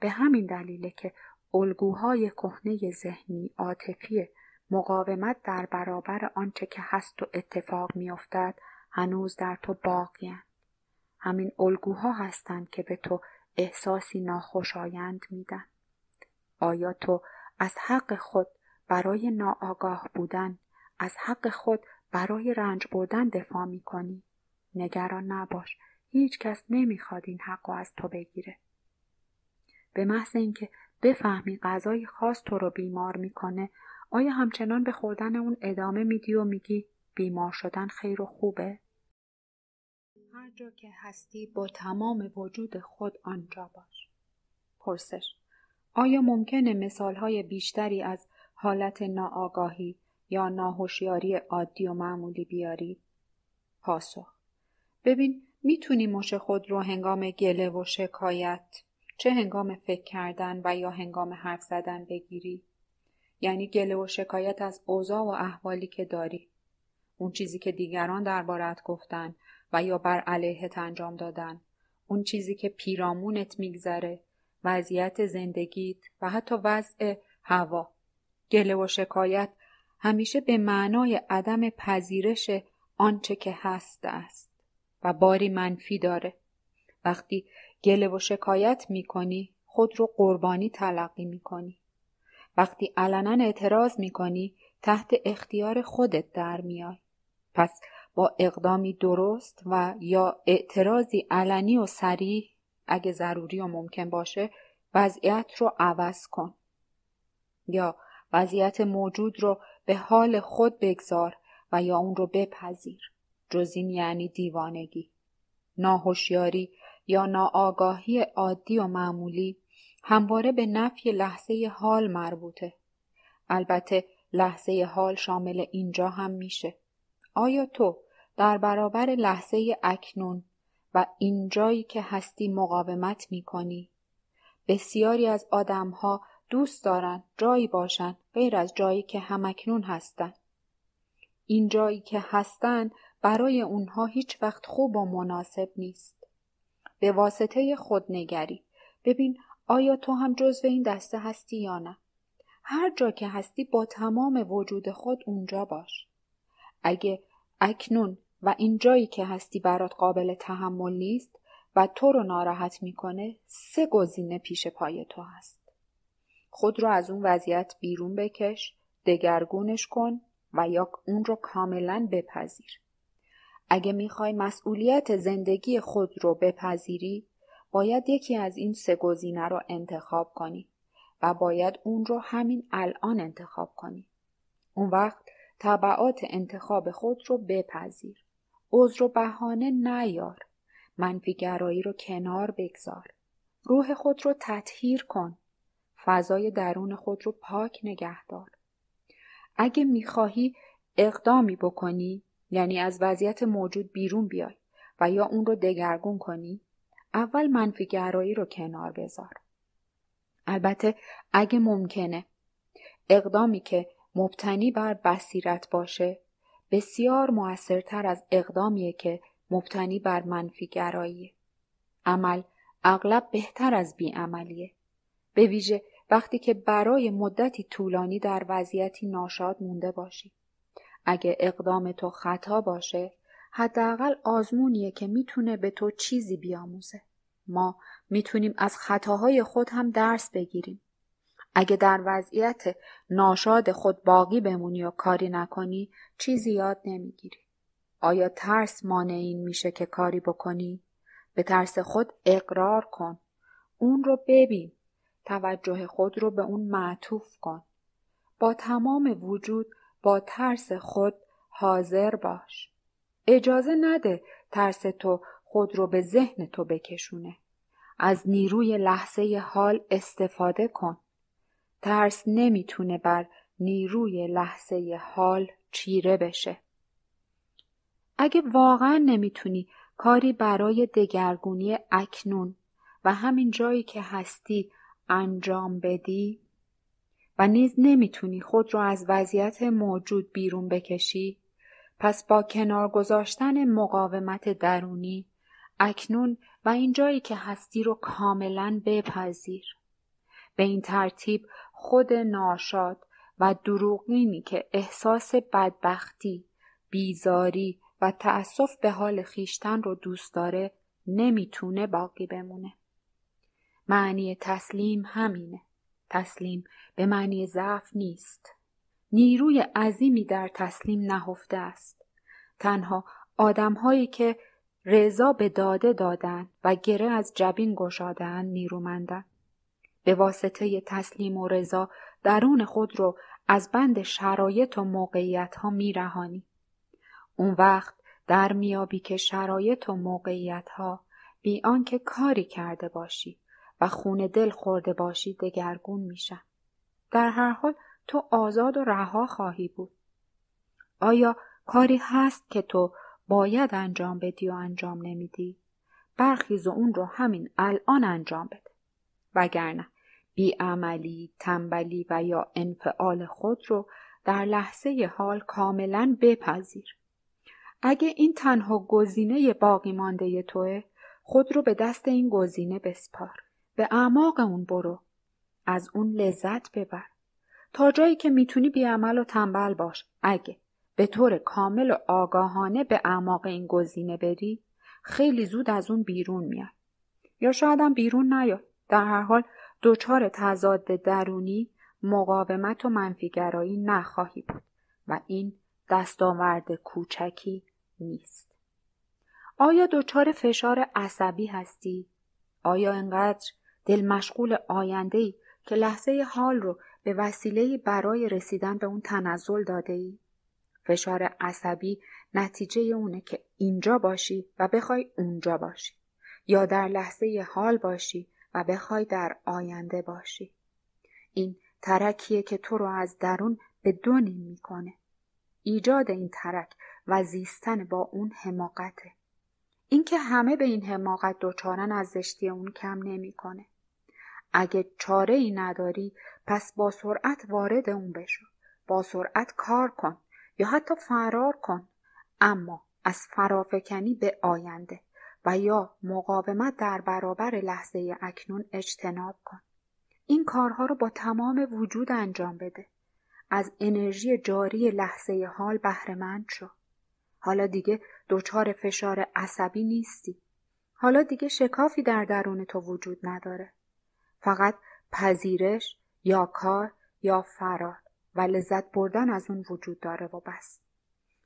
به همین دلیله که الگوهای کهنه ذهنی عاطفی مقاومت در برابر آنچه که هست و اتفاق میافتد هنوز در تو باقیند همین الگوها هستند که به تو احساسی ناخوشایند میدن آیا تو از حق خود برای ناآگاه بودن از حق خود برای رنج بردن دفاع می کنی؟ نگران نباش هیچ کس نمیخواد این حق از تو بگیره به محض اینکه بفهمی غذای خاص تو رو بیمار میکنه آیا همچنان به خوردن اون ادامه میدی و میگی بیمار شدن خیر و خوبه؟ هر جا که هستی با تمام وجود خود آنجا باش. پرسش آیا ممکنه مثالهای بیشتری از حالت ناآگاهی یا ناهوشیاری عادی و معمولی بیاری؟ پاسخ ببین میتونی مش خود رو هنگام گله و شکایت چه هنگام فکر کردن و یا هنگام حرف زدن بگیری؟ یعنی گله و شکایت از اوضاع و احوالی که داری اون چیزی که دیگران دربارت گفتن و یا بر علیهت انجام دادن اون چیزی که پیرامونت میگذره وضعیت زندگیت و حتی وضع هوا گله و شکایت همیشه به معنای عدم پذیرش آنچه که هست است و باری منفی داره وقتی گله و شکایت میکنی خود رو قربانی تلقی میکنی وقتی علنا اعتراض میکنی تحت اختیار خودت در میای پس با اقدامی درست و یا اعتراضی علنی و سریع، اگه ضروری و ممکن باشه وضعیت رو عوض کن یا وضعیت موجود رو به حال خود بگذار و یا اون رو بپذیر جز این یعنی دیوانگی ناهوشیاری یا ناآگاهی عادی و معمولی همواره به نفی لحظه حال مربوطه البته لحظه حال شامل اینجا هم میشه آیا تو در برابر لحظه اکنون و اینجایی که هستی مقاومت می کنی؟ بسیاری از ها دوست دارند جایی باشند غیر از جایی که همکنون هستند. این جایی که هستند برای اونها هیچ وقت خوب و مناسب نیست. به واسطه خودنگری ببین آیا تو هم جزو این دسته هستی یا نه؟ هر جا که هستی با تمام وجود خود اونجا باش. اگه اکنون و این جایی که هستی برات قابل تحمل نیست و تو رو ناراحت میکنه سه گزینه پیش پای تو هست خود رو از اون وضعیت بیرون بکش دگرگونش کن و یا اون رو کاملا بپذیر اگه میخوای مسئولیت زندگی خود رو بپذیری باید یکی از این سه گزینه رو انتخاب کنی و باید اون رو همین الان انتخاب کنی اون وقت طبعات انتخاب خود رو بپذیر. عذر و بهانه نیار. منفیگرایی رو کنار بگذار. روح خود رو تطهیر کن. فضای درون خود رو پاک نگه دار. اگه میخواهی اقدامی بکنی یعنی از وضعیت موجود بیرون بیای و یا اون رو دگرگون کنی اول منفیگرایی رو کنار بذار. البته اگه ممکنه اقدامی که مبتنی بر بصیرت باشه بسیار موثرتر از اقدامیه که مبتنی بر منفی عمل اغلب بهتر از بیعملیه به ویژه وقتی که برای مدتی طولانی در وضعیتی ناشاد مونده باشی اگه اقدام تو خطا باشه حداقل آزمونیه که میتونه به تو چیزی بیاموزه ما میتونیم از خطاهای خود هم درس بگیریم اگه در وضعیت ناشاد خود باقی بمونی و کاری نکنی چیزی یاد نمیگیری. آیا ترس مانع این میشه که کاری بکنی؟ به ترس خود اقرار کن. اون رو ببین. توجه خود رو به اون معطوف کن. با تمام وجود با ترس خود حاضر باش. اجازه نده ترس تو خود رو به ذهن تو بکشونه. از نیروی لحظه حال استفاده کن. ترس نمیتونه بر نیروی لحظه حال چیره بشه. اگه واقعا نمیتونی کاری برای دگرگونی اکنون و همین جایی که هستی انجام بدی و نیز نمیتونی خود را از وضعیت موجود بیرون بکشی پس با کنار گذاشتن مقاومت درونی اکنون و این جایی که هستی رو کاملا بپذیر به این ترتیب خود ناشاد و دروغینی که احساس بدبختی، بیزاری و تأسف به حال خیشتن رو دوست داره نمیتونه باقی بمونه. معنی تسلیم همینه. تسلیم به معنی ضعف نیست. نیروی عظیمی در تسلیم نهفته است. تنها آدمهایی که رضا به داده دادن و گره از جبین گشادن نیرومندند به واسطه تسلیم و رضا درون خود رو از بند شرایط و موقعیت ها می رهانی. اون وقت در میابی که شرایط و موقعیت ها بی آنکه کاری کرده باشی و خون دل خورده باشی دگرگون میشن. در هر حال تو آزاد و رها خواهی بود. آیا کاری هست که تو باید انجام بدی و انجام نمیدی؟ برخیز و اون رو همین الان انجام بده. وگرنه بیعملی، تنبلی و یا انفعال خود رو در لحظه حال کاملا بپذیر. اگه این تنها گزینه باقی مانده توه خود رو به دست این گزینه بسپار. به اعماق اون برو. از اون لذت ببر. تا جایی که میتونی بیعمل و تنبل باش. اگه به طور کامل و آگاهانه به اعماق این گزینه بری خیلی زود از اون بیرون میاد. یا شاید هم بیرون نیاد. در هر حال دچار تضاد درونی مقاومت و منفیگرایی نخواهی بود و این دستاورد کوچکی نیست آیا دچار فشار عصبی هستی آیا انقدر دل مشغول آینده ای که لحظه حال رو به وسیله برای رسیدن به اون تنزل داده ای؟ فشار عصبی نتیجه اونه که اینجا باشی و بخوای اونجا باشی یا در لحظه حال باشی و بخوای در آینده باشی این ترکیه که تو رو از درون به دو میکنه ایجاد این ترک و زیستن با اون حماقته اینکه همه به این حماقت دچارن از زشتی اون کم نمیکنه اگه چاره ای نداری پس با سرعت وارد اون بشو با سرعت کار کن یا حتی فرار کن اما از فرافکنی به آینده و یا مقاومت در برابر لحظه اکنون اجتناب کن این کارها رو با تمام وجود انجام بده از انرژی جاری لحظه حال بهرهمند شو حالا دیگه دچار فشار عصبی نیستی حالا دیگه شکافی در درون تو وجود نداره فقط پذیرش یا کار یا فرار و لذت بردن از اون وجود داره و بس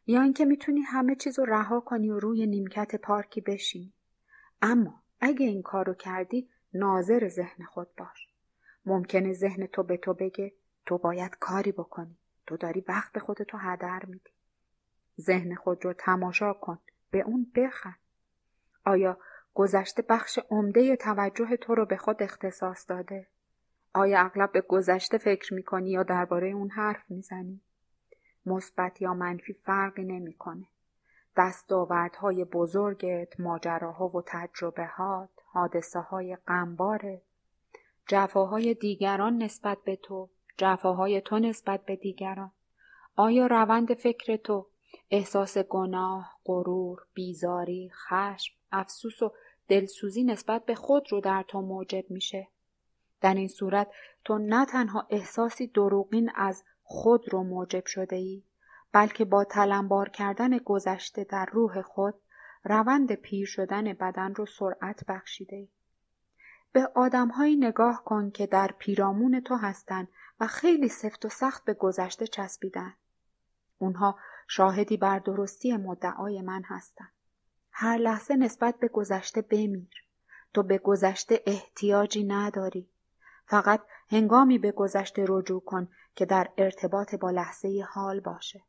یا اینکه میتونی همه چیز رو رها کنی و روی نیمکت پارکی بشینی اما اگه این کارو کردی ناظر ذهن خود باش ممکنه ذهن تو به تو بگه تو باید کاری بکنی تو داری وقت خودتو هدر میدی ذهن خود رو تماشا کن به اون بخند آیا گذشته بخش عمده توجه تو رو به خود اختصاص داده آیا اغلب به گذشته فکر میکنی یا درباره اون حرف میزنی مثبت یا منفی فرقی نمیکنه. دستاوردهای بزرگت، ماجراها و تجربهات، حادثه های قنباره؟ جفاهای دیگران نسبت به تو، جفاهای تو نسبت به دیگران. آیا روند فکر تو احساس گناه، غرور، بیزاری، خشم، افسوس و دلسوزی نسبت به خود رو در تو موجب میشه؟ در این صورت تو نه تنها احساسی دروغین از خود رو موجب شده ای بلکه با تلمبار کردن گذشته در روح خود روند پیر شدن بدن رو سرعت بخشیده ای. به آدمهایی نگاه کن که در پیرامون تو هستند و خیلی سفت و سخت به گذشته چسبیدن. اونها شاهدی بر درستی مدعای من هستند. هر لحظه نسبت به گذشته بمیر. تو به گذشته احتیاجی نداری. فقط هنگامی به گذشته رجوع کن که در ارتباط با لحظه حال باشه.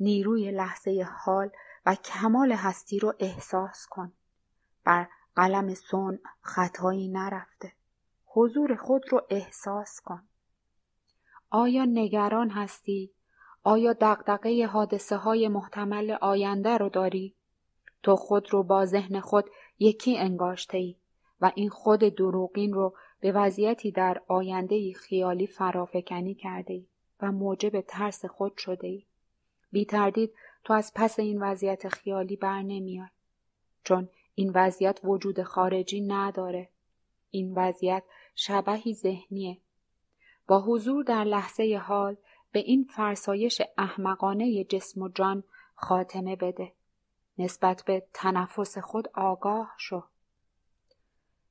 نیروی لحظه حال و کمال هستی رو احساس کن. بر قلم سون خطایی نرفته. حضور خود رو احساس کن. آیا نگران هستی؟ آیا دقدقه حادثه های محتمل آینده رو داری؟ تو خود رو با ذهن خود یکی انگاشته ای و این خود دروغین رو به وضعیتی در ای خیالی فرافکنی کرده ای و موجب ترس خود شده ای. بی تردید تو از پس این وضعیت خیالی بر نمیای. چون این وضعیت وجود خارجی نداره. این وضعیت شبهی ذهنیه. با حضور در لحظه حال به این فرسایش احمقانه جسم و جان خاتمه بده. نسبت به تنفس خود آگاه شو.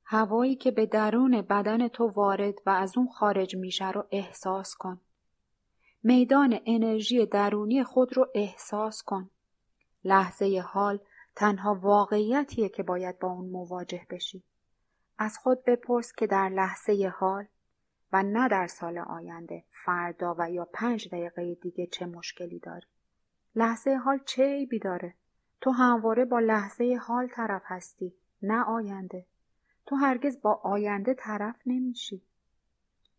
هوایی که به درون بدن تو وارد و از اون خارج میشه رو احساس کن. میدان انرژی درونی خود رو احساس کن. لحظه حال تنها واقعیتیه که باید با اون مواجه بشی. از خود بپرس که در لحظه حال و نه در سال آینده فردا و یا پنج دقیقه دیگه چه مشکلی داری. لحظه حال چه عیبی داره؟ تو همواره با لحظه حال طرف هستی نه آینده. تو هرگز با آینده طرف نمیشی.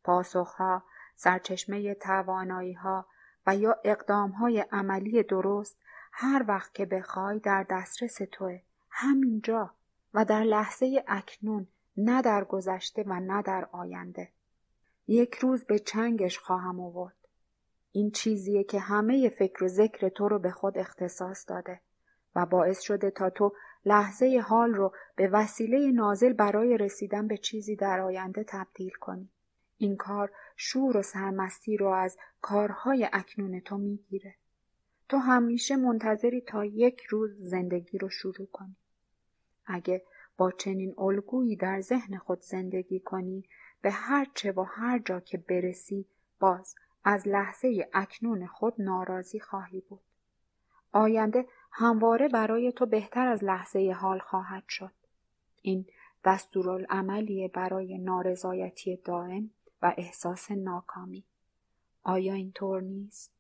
پاسخها، سرچشمه توانایی ها و یا اقدام های عملی درست هر وقت که بخوای در دسترس توه همینجا و در لحظه اکنون نه در گذشته و نه در آینده. یک روز به چنگش خواهم آورد. این چیزیه که همه فکر و ذکر تو رو به خود اختصاص داده و باعث شده تا تو لحظه حال رو به وسیله نازل برای رسیدن به چیزی در آینده تبدیل کنی. این کار شور و سرمستی رو از کارهای اکنون تو میگیره. تو همیشه منتظری تا یک روز زندگی رو شروع کنی. اگه با چنین الگویی در ذهن خود زندگی کنی به هر چه و هر جا که برسی باز از لحظه اکنون خود ناراضی خواهی بود. آینده همواره برای تو بهتر از لحظه حال خواهد شد. این دستورالعملی برای نارضایتی دائم و احساس ناکامی. آیا اینطور نیست؟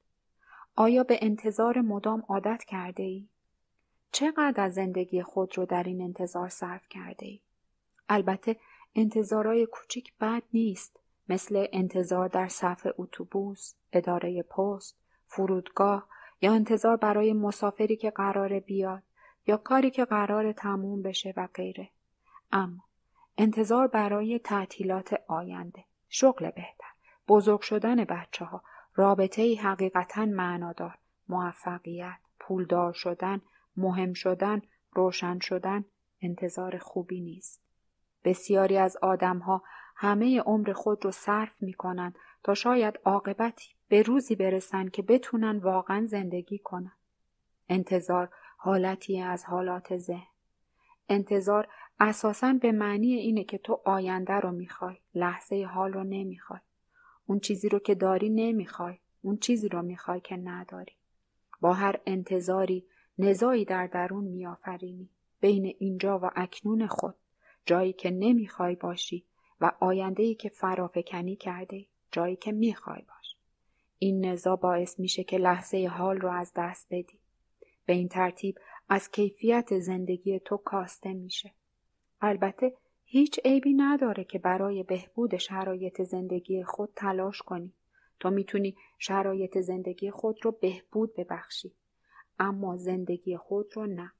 آیا به انتظار مدام عادت کرده ای؟ چقدر از زندگی خود رو در این انتظار صرف کرده ای؟ البته انتظارای کوچیک بد نیست مثل انتظار در صف اتوبوس، اداره پست، فرودگاه یا انتظار برای مسافری که قرار بیاد یا کاری که قرار تموم بشه و غیره اما انتظار برای تعطیلات آینده شغل بهتر بزرگ شدن بچه ها رابطه ای حقیقتا معنادار موفقیت پولدار شدن مهم شدن روشن شدن انتظار خوبی نیست بسیاری از آدمها همه عمر خود رو صرف می کنند تا شاید عاقبتی به روزی برسن که بتونن واقعا زندگی کنن. انتظار حالتی از حالات ذهن. انتظار اساسا به معنی اینه که تو آینده رو میخوای. لحظه حال رو نمیخوای. اون چیزی رو که داری نمیخوای. اون چیزی رو میخوای که نداری. با هر انتظاری نزایی در درون میآفرینی بین اینجا و اکنون خود جایی که نمیخوای باشی و آینده‌ای که فرافکنی کرده جایی که میخوای باشی این نزا باعث میشه که لحظه حال رو از دست بدی. به این ترتیب از کیفیت زندگی تو کاسته میشه. البته هیچ عیبی نداره که برای بهبود شرایط زندگی خود تلاش کنی. تو میتونی شرایط زندگی خود رو بهبود ببخشی. اما زندگی خود رو نه.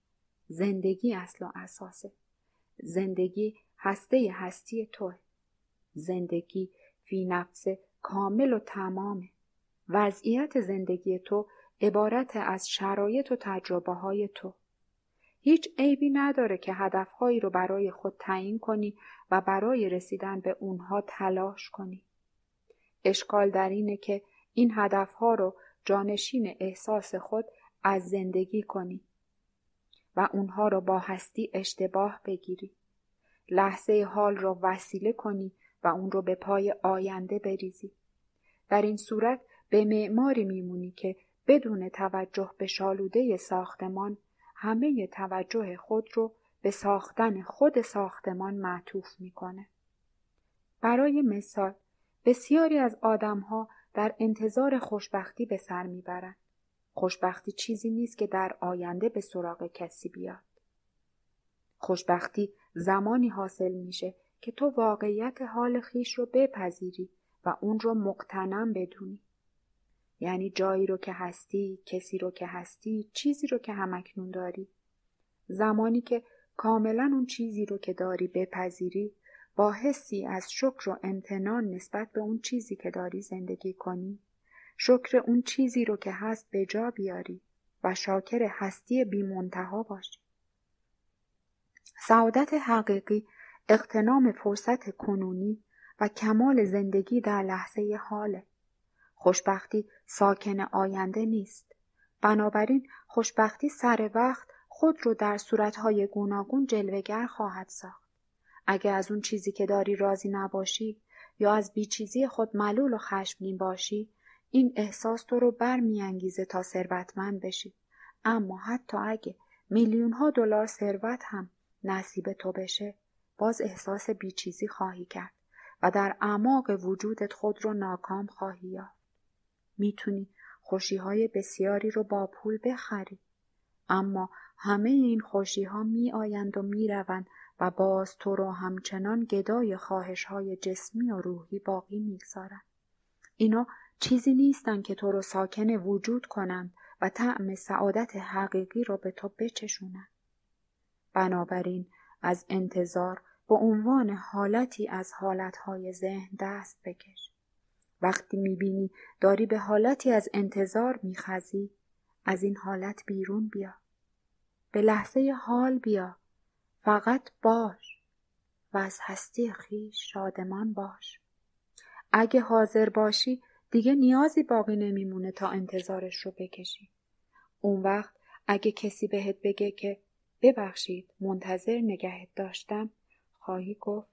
زندگی اصل و اساسه. زندگی هسته هستی توه. زندگی فی نفس کامل و تمامه. وضعیت زندگی تو عبارت از شرایط و تجربه های تو. هیچ عیبی نداره که هدفهایی رو برای خود تعیین کنی و برای رسیدن به اونها تلاش کنی. اشکال در اینه که این هدفها رو جانشین احساس خود از زندگی کنی و اونها رو با هستی اشتباه بگیری. لحظه حال رو وسیله کنی و اون رو به پای آینده بریزی. در این صورت به معماری میمونی که بدون توجه به شالوده ساختمان همه توجه خود رو به ساختن خود ساختمان معطوف میکنه. برای مثال بسیاری از آدمها در انتظار خوشبختی به سر میبرند. خوشبختی چیزی نیست که در آینده به سراغ کسی بیاد. خوشبختی زمانی حاصل میشه که تو واقعیت حال خیش رو بپذیری و اون رو مقتنم بدونی. یعنی جایی رو که هستی، کسی رو که هستی، چیزی رو که همکنون داری. زمانی که کاملا اون چیزی رو که داری بپذیری با حسی از شکر و امتنان نسبت به اون چیزی که داری زندگی کنی شکر اون چیزی رو که هست به جا بیاری و شاکر هستی بی منتها باشی سعادت حقیقی اقتنام فرصت کنونی و کمال زندگی در لحظه حاله خوشبختی ساکن آینده نیست. بنابراین خوشبختی سر وقت خود رو در صورتهای گوناگون جلوگر خواهد ساخت. اگه از اون چیزی که داری راضی نباشی یا از بیچیزی خود ملول و خشمگین باشی این احساس تو رو برمیانگیزه تا ثروتمند بشی اما حتی اگه میلیون ها دلار ثروت هم نصیب تو بشه باز احساس بیچیزی خواهی کرد و در اعماق وجودت خود رو ناکام خواهی یافت میتونی خوشی های بسیاری رو با پول بخری اما همه این خوشی ها می آیند و می و باز تو رو همچنان گدای خواهش های جسمی و روحی باقی میگذارند. اینا چیزی نیستن که تو رو ساکن وجود کنند و طعم سعادت حقیقی رو به تو بچشونن بنابراین از انتظار به عنوان حالتی از حالتهای ذهن دست بکش. وقتی میبینی داری به حالتی از انتظار میخزی از این حالت بیرون بیا به لحظه حال بیا فقط باش و از هستی خیش شادمان باش اگه حاضر باشی دیگه نیازی باقی نمیمونه تا انتظارش رو بکشی اون وقت اگه کسی بهت بگه که ببخشید منتظر نگهت داشتم خواهی گفت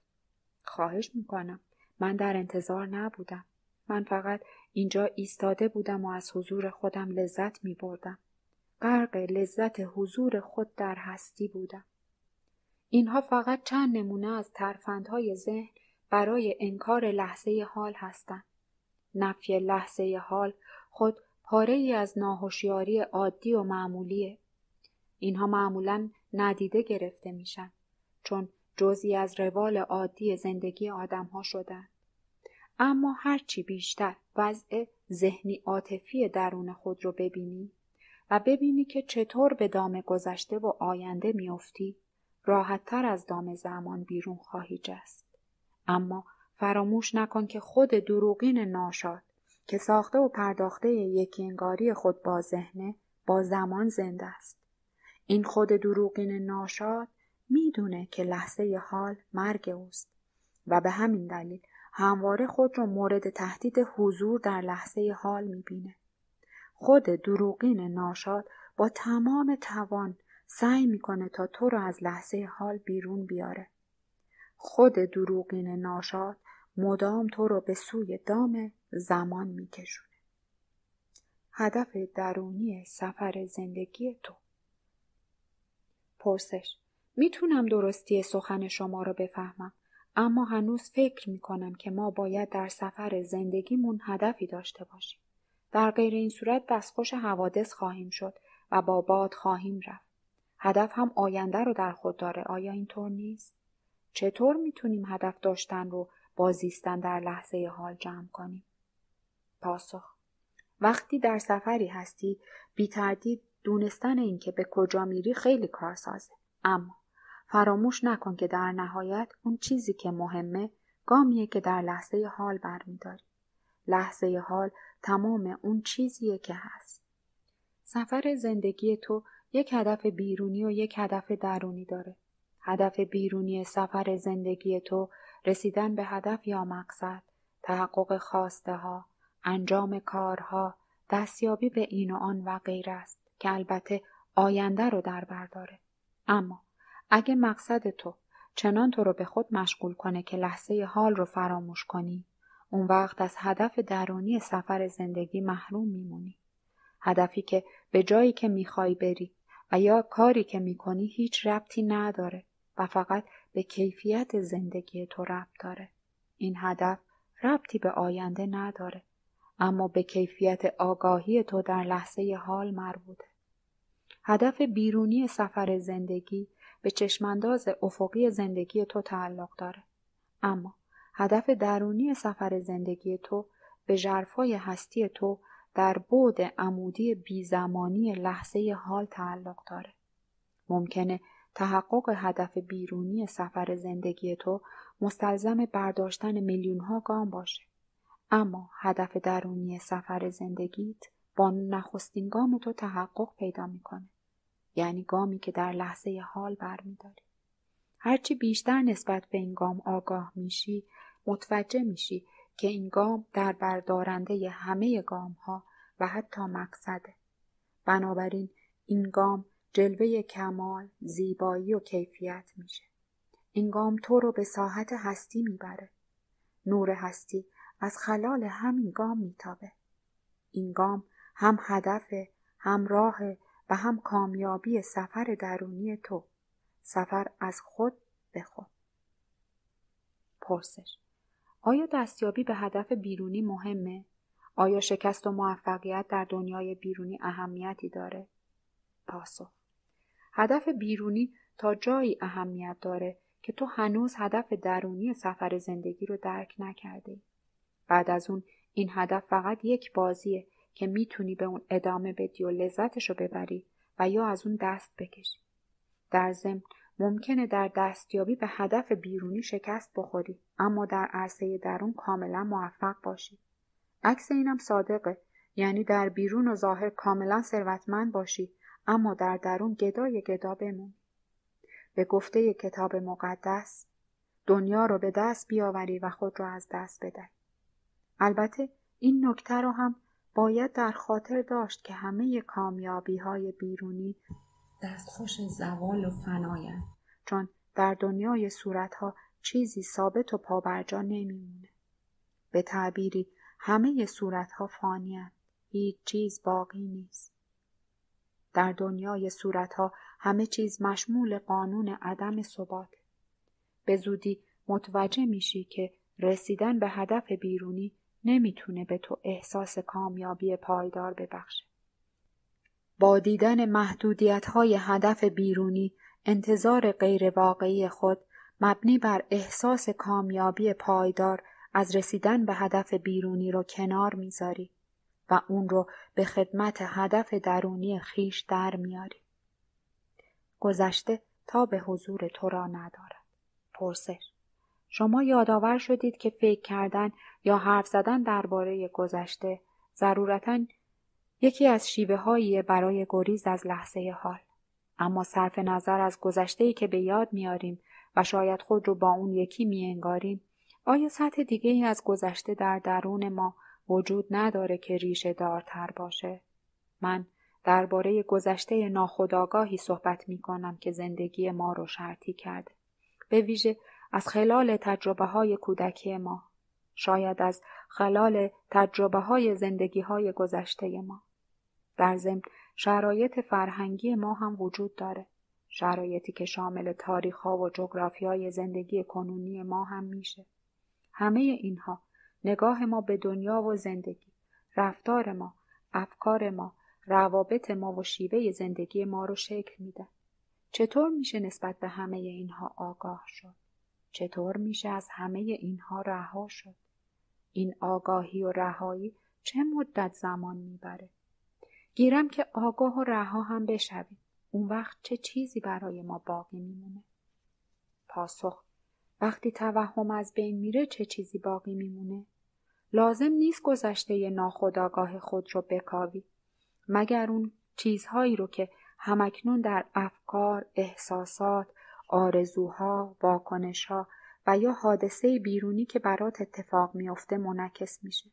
خواهش میکنم من در انتظار نبودم من فقط اینجا ایستاده بودم و از حضور خودم لذت می بردم. غرق لذت حضور خود در هستی بودم. اینها فقط چند نمونه از ترفندهای ذهن برای انکار لحظه حال هستند. نفی لحظه حال خود پاره ای از ناهوشیاری عادی و معمولیه. اینها معمولا ندیده گرفته میشن چون جزی از روال عادی زندگی آدم ها شدن. اما هرچی بیشتر وضع ذهنی عاطفی درون خود رو ببینی و ببینی که چطور به دام گذشته و آینده میافتی راحتتر از دام زمان بیرون خواهی جست اما فراموش نکن که خود دروغین ناشاد که ساخته و پرداخته یکی انگاری خود با ذهنه با زمان زنده است این خود دروغین ناشاد میدونه که لحظه حال مرگ اوست و به همین دلیل همواره خود را مورد تهدید حضور در لحظه حال میبینه خود دروغین ناشاد با تمام توان سعی میکنه تا تو را از لحظه حال بیرون بیاره خود دروغین ناشاد مدام تو را به سوی دام زمان میکشونه هدف درونی سفر زندگی تو پرسش میتونم درستی سخن شما رو بفهمم اما هنوز فکر می کنم که ما باید در سفر زندگیمون هدفی داشته باشیم. در غیر این صورت دستخوش حوادث خواهیم شد و با باد خواهیم رفت. هدف هم آینده رو در خود داره. آیا اینطور نیست؟ چطور میتونیم هدف داشتن رو با زیستن در لحظه حال جمع کنیم؟ پاسخ وقتی در سفری هستی بی تردید دونستن اینکه به کجا میری خیلی کارسازه. اما فراموش نکن که در نهایت اون چیزی که مهمه گامیه که در لحظه حال برمیداری. لحظه حال تمام اون چیزیه که هست. سفر زندگی تو یک هدف بیرونی و یک هدف درونی داره. هدف بیرونی سفر زندگی تو رسیدن به هدف یا مقصد، تحقق خواسته ها، انجام کارها، دستیابی به این و آن و غیر است که البته آینده رو در بر داره. اما اگه مقصد تو چنان تو رو به خود مشغول کنه که لحظه حال رو فراموش کنی اون وقت از هدف درونی سفر زندگی محروم میمونی هدفی که به جایی که میخوای بری و یا کاری که میکنی هیچ ربطی نداره و فقط به کیفیت زندگی تو ربط داره این هدف ربطی به آینده نداره اما به کیفیت آگاهی تو در لحظه حال مربوطه هدف بیرونی سفر زندگی به چشمانداز افقی زندگی تو تعلق داره. اما هدف درونی سفر زندگی تو به جرفای هستی تو در بود عمودی بیزمانی لحظه حال تعلق داره. ممکنه تحقق هدف بیرونی سفر زندگی تو مستلزم برداشتن میلیون ها گام باشه. اما هدف درونی سفر زندگیت با نخستین گام تو تحقق پیدا میکنه. یعنی گامی که در لحظه حال برمیداری هرچی بیشتر نسبت به این گام آگاه میشی متوجه میشی که این گام در بردارنده همه گام ها و حتی مقصده بنابراین این گام جلوه کمال زیبایی و کیفیت میشه این گام تو رو به ساحت هستی میبره نور هستی از خلال همین گام میتابه این گام هم هدف هم راهه و هم کامیابی سفر درونی تو سفر از خود به خود پرسش آیا دستیابی به هدف بیرونی مهمه آیا شکست و موفقیت در دنیای بیرونی اهمیتی داره پاسخ هدف بیرونی تا جایی اهمیت داره که تو هنوز هدف درونی سفر زندگی رو درک نکرده بعد از اون این هدف فقط یک بازیه که میتونی به اون ادامه بدی و لذتش رو ببری و یا از اون دست بکشی در ضمن ممکنه در دستیابی به هدف بیرونی شکست بخوری اما در عرصه درون کاملا موفق باشی عکس اینم صادقه یعنی در بیرون و ظاهر کاملا ثروتمند باشی اما در درون گدای گدا بمون به گفته کتاب مقدس دنیا رو به دست بیاوری و خود را از دست بدهی البته این نکته رو هم باید در خاطر داشت که همه کامیابی های بیرونی دستخوش زوال و فنایند چون در دنیای صورتها چیزی ثابت و پابرجا نمیمونه به تعبیری همه صورتها فانیند هیچ چیز باقی نیست در دنیای صورتها همه چیز مشمول قانون عدم ثبات به زودی متوجه میشی که رسیدن به هدف بیرونی نمیتونه به تو احساس کامیابی پایدار ببخشه. با دیدن محدودیت های هدف بیرونی انتظار غیرواقعی خود مبنی بر احساس کامیابی پایدار از رسیدن به هدف بیرونی رو کنار میذاری و اون رو به خدمت هدف درونی خیش در میاری. گذشته تا به حضور تو را ندارد. پرسش شما یادآور شدید که فکر کردن یا حرف زدن درباره گذشته ضرورتا یکی از شیوه برای گریز از لحظه حال اما صرف نظر از گذشته که به یاد میاریم و شاید خود رو با اون یکی انگاریم آیا سطح دیگه ای از گذشته در درون ما وجود نداره که ریشه دارتر باشه من درباره گذشته ناخودآگاهی صحبت می کنم که زندگی ما رو شرطی کرد. به ویژه از خلال تجربه های کودکی ما شاید از خلال تجربه های زندگی های گذشته ما در ضمن شرایط فرهنگی ما هم وجود داره شرایطی که شامل تاریخ ها و جغرافی های زندگی کنونی ما هم میشه همه اینها نگاه ما به دنیا و زندگی رفتار ما افکار ما روابط ما و شیوه زندگی ما رو شکل میده چطور میشه نسبت به همه اینها آگاه شد چطور میشه از همه اینها رها شد؟ این آگاهی و رهایی چه مدت زمان میبره؟ گیرم که آگاه و رها هم بشویم. اون وقت چه چیزی برای ما باقی میمونه؟ پاسخ وقتی توهم از بین میره چه چیزی باقی میمونه؟ لازم نیست گذشته ناخودآگاه خود رو بکاوی مگر اون چیزهایی رو که همکنون در افکار، احساسات آرزوها، واکنشها و یا حادثه بیرونی که برات اتفاق میافته منعکس میشه.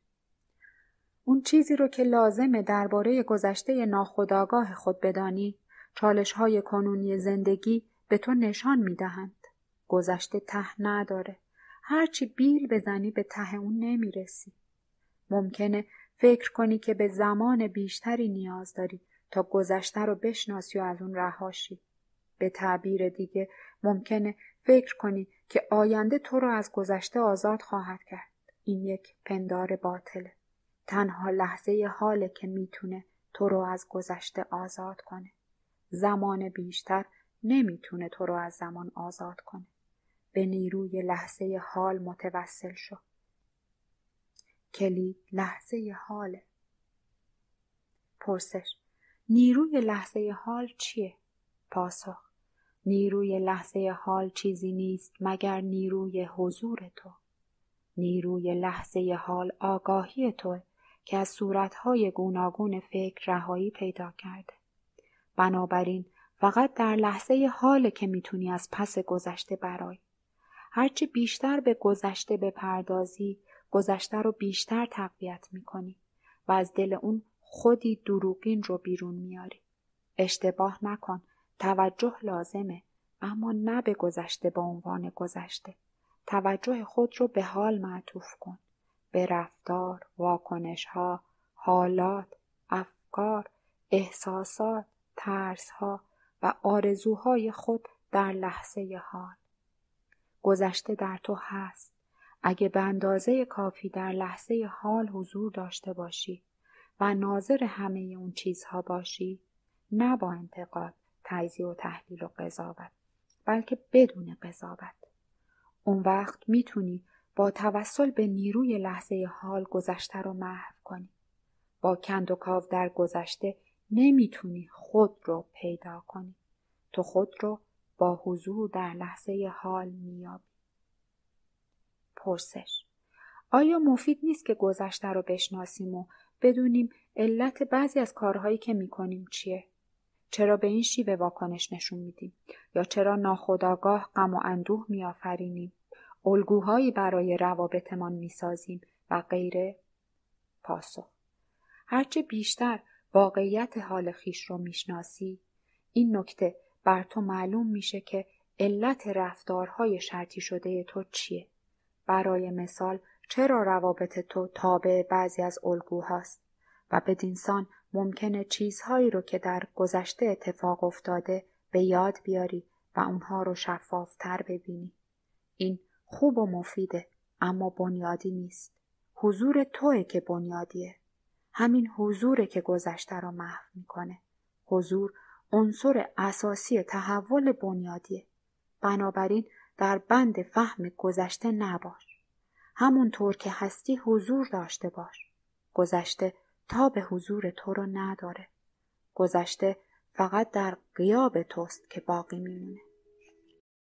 اون چیزی رو که لازمه درباره گذشته ناخودآگاه خود بدانی، چالش های کنونی زندگی به تو نشان میدهند. گذشته ته نداره. هرچی بیل بزنی به ته اون نمیرسی. ممکنه فکر کنی که به زمان بیشتری نیاز داری تا گذشته رو بشناسی و از اون رهاشی. به تعبیر دیگه ممکنه فکر کنی که آینده تو رو از گذشته آزاد خواهد کرد. این یک پندار باطله. تنها لحظه حاله که میتونه تو رو از گذشته آزاد کنه. زمان بیشتر نمیتونه تو رو از زمان آزاد کنه. به نیروی لحظه حال متوسل شو. کلی لحظه حاله. پرسش نیروی لحظه حال چیه؟ پاسخ نیروی لحظه حال چیزی نیست مگر نیروی حضور تو نیروی لحظه حال آگاهی تو که از صورتهای گوناگون فکر رهایی پیدا کرده بنابراین فقط در لحظه حال که میتونی از پس گذشته برای هرچه بیشتر به گذشته بپردازی گذشته رو بیشتر تقویت میکنی و از دل اون خودی دروغین رو بیرون میاری اشتباه نکن توجه لازمه اما نه به گذشته به عنوان گذشته توجه خود رو به حال معطوف کن به رفتار واکنش ها حالات افکار احساسات ترس ها و آرزوهای خود در لحظه حال گذشته در تو هست اگه به اندازه کافی در لحظه حال حضور داشته باشی و ناظر همه اون چیزها باشی نه با انتقاد تجزیه و تحلیل و قضاوت بلکه بدون قضاوت اون وقت میتونی با توسل به نیروی لحظه حال گذشته رو محو کنی با کند و کاو در گذشته نمیتونی خود رو پیدا کنی تو خود رو با حضور در لحظه حال میابی پرسش آیا مفید نیست که گذشته رو بشناسیم و بدونیم علت بعضی از کارهایی که میکنیم چیه چرا به این شیوه واکنش نشون میدیم یا چرا ناخداگاه غم و اندوه میآفرینیم الگوهایی برای روابطمان میسازیم و غیره پاسخ هرچه بیشتر واقعیت حال خیش رو میشناسی این نکته بر تو معلوم میشه که علت رفتارهای شرطی شده تو چیه برای مثال چرا روابط تو تابع بعضی از الگوهاست و بدینسان ممکنه چیزهایی رو که در گذشته اتفاق افتاده به یاد بیاری و اونها رو شفافتر ببینی. این خوب و مفیده اما بنیادی نیست. حضور توه که بنیادیه. همین حضوره که گذشته رو محو میکنه. حضور عنصر اساسی تحول بنیادیه. بنابراین در بند فهم گذشته نباش. همونطور که هستی حضور داشته باش. گذشته تا به حضور تو رو نداره گذشته فقط در قیاب توست که باقی میمونه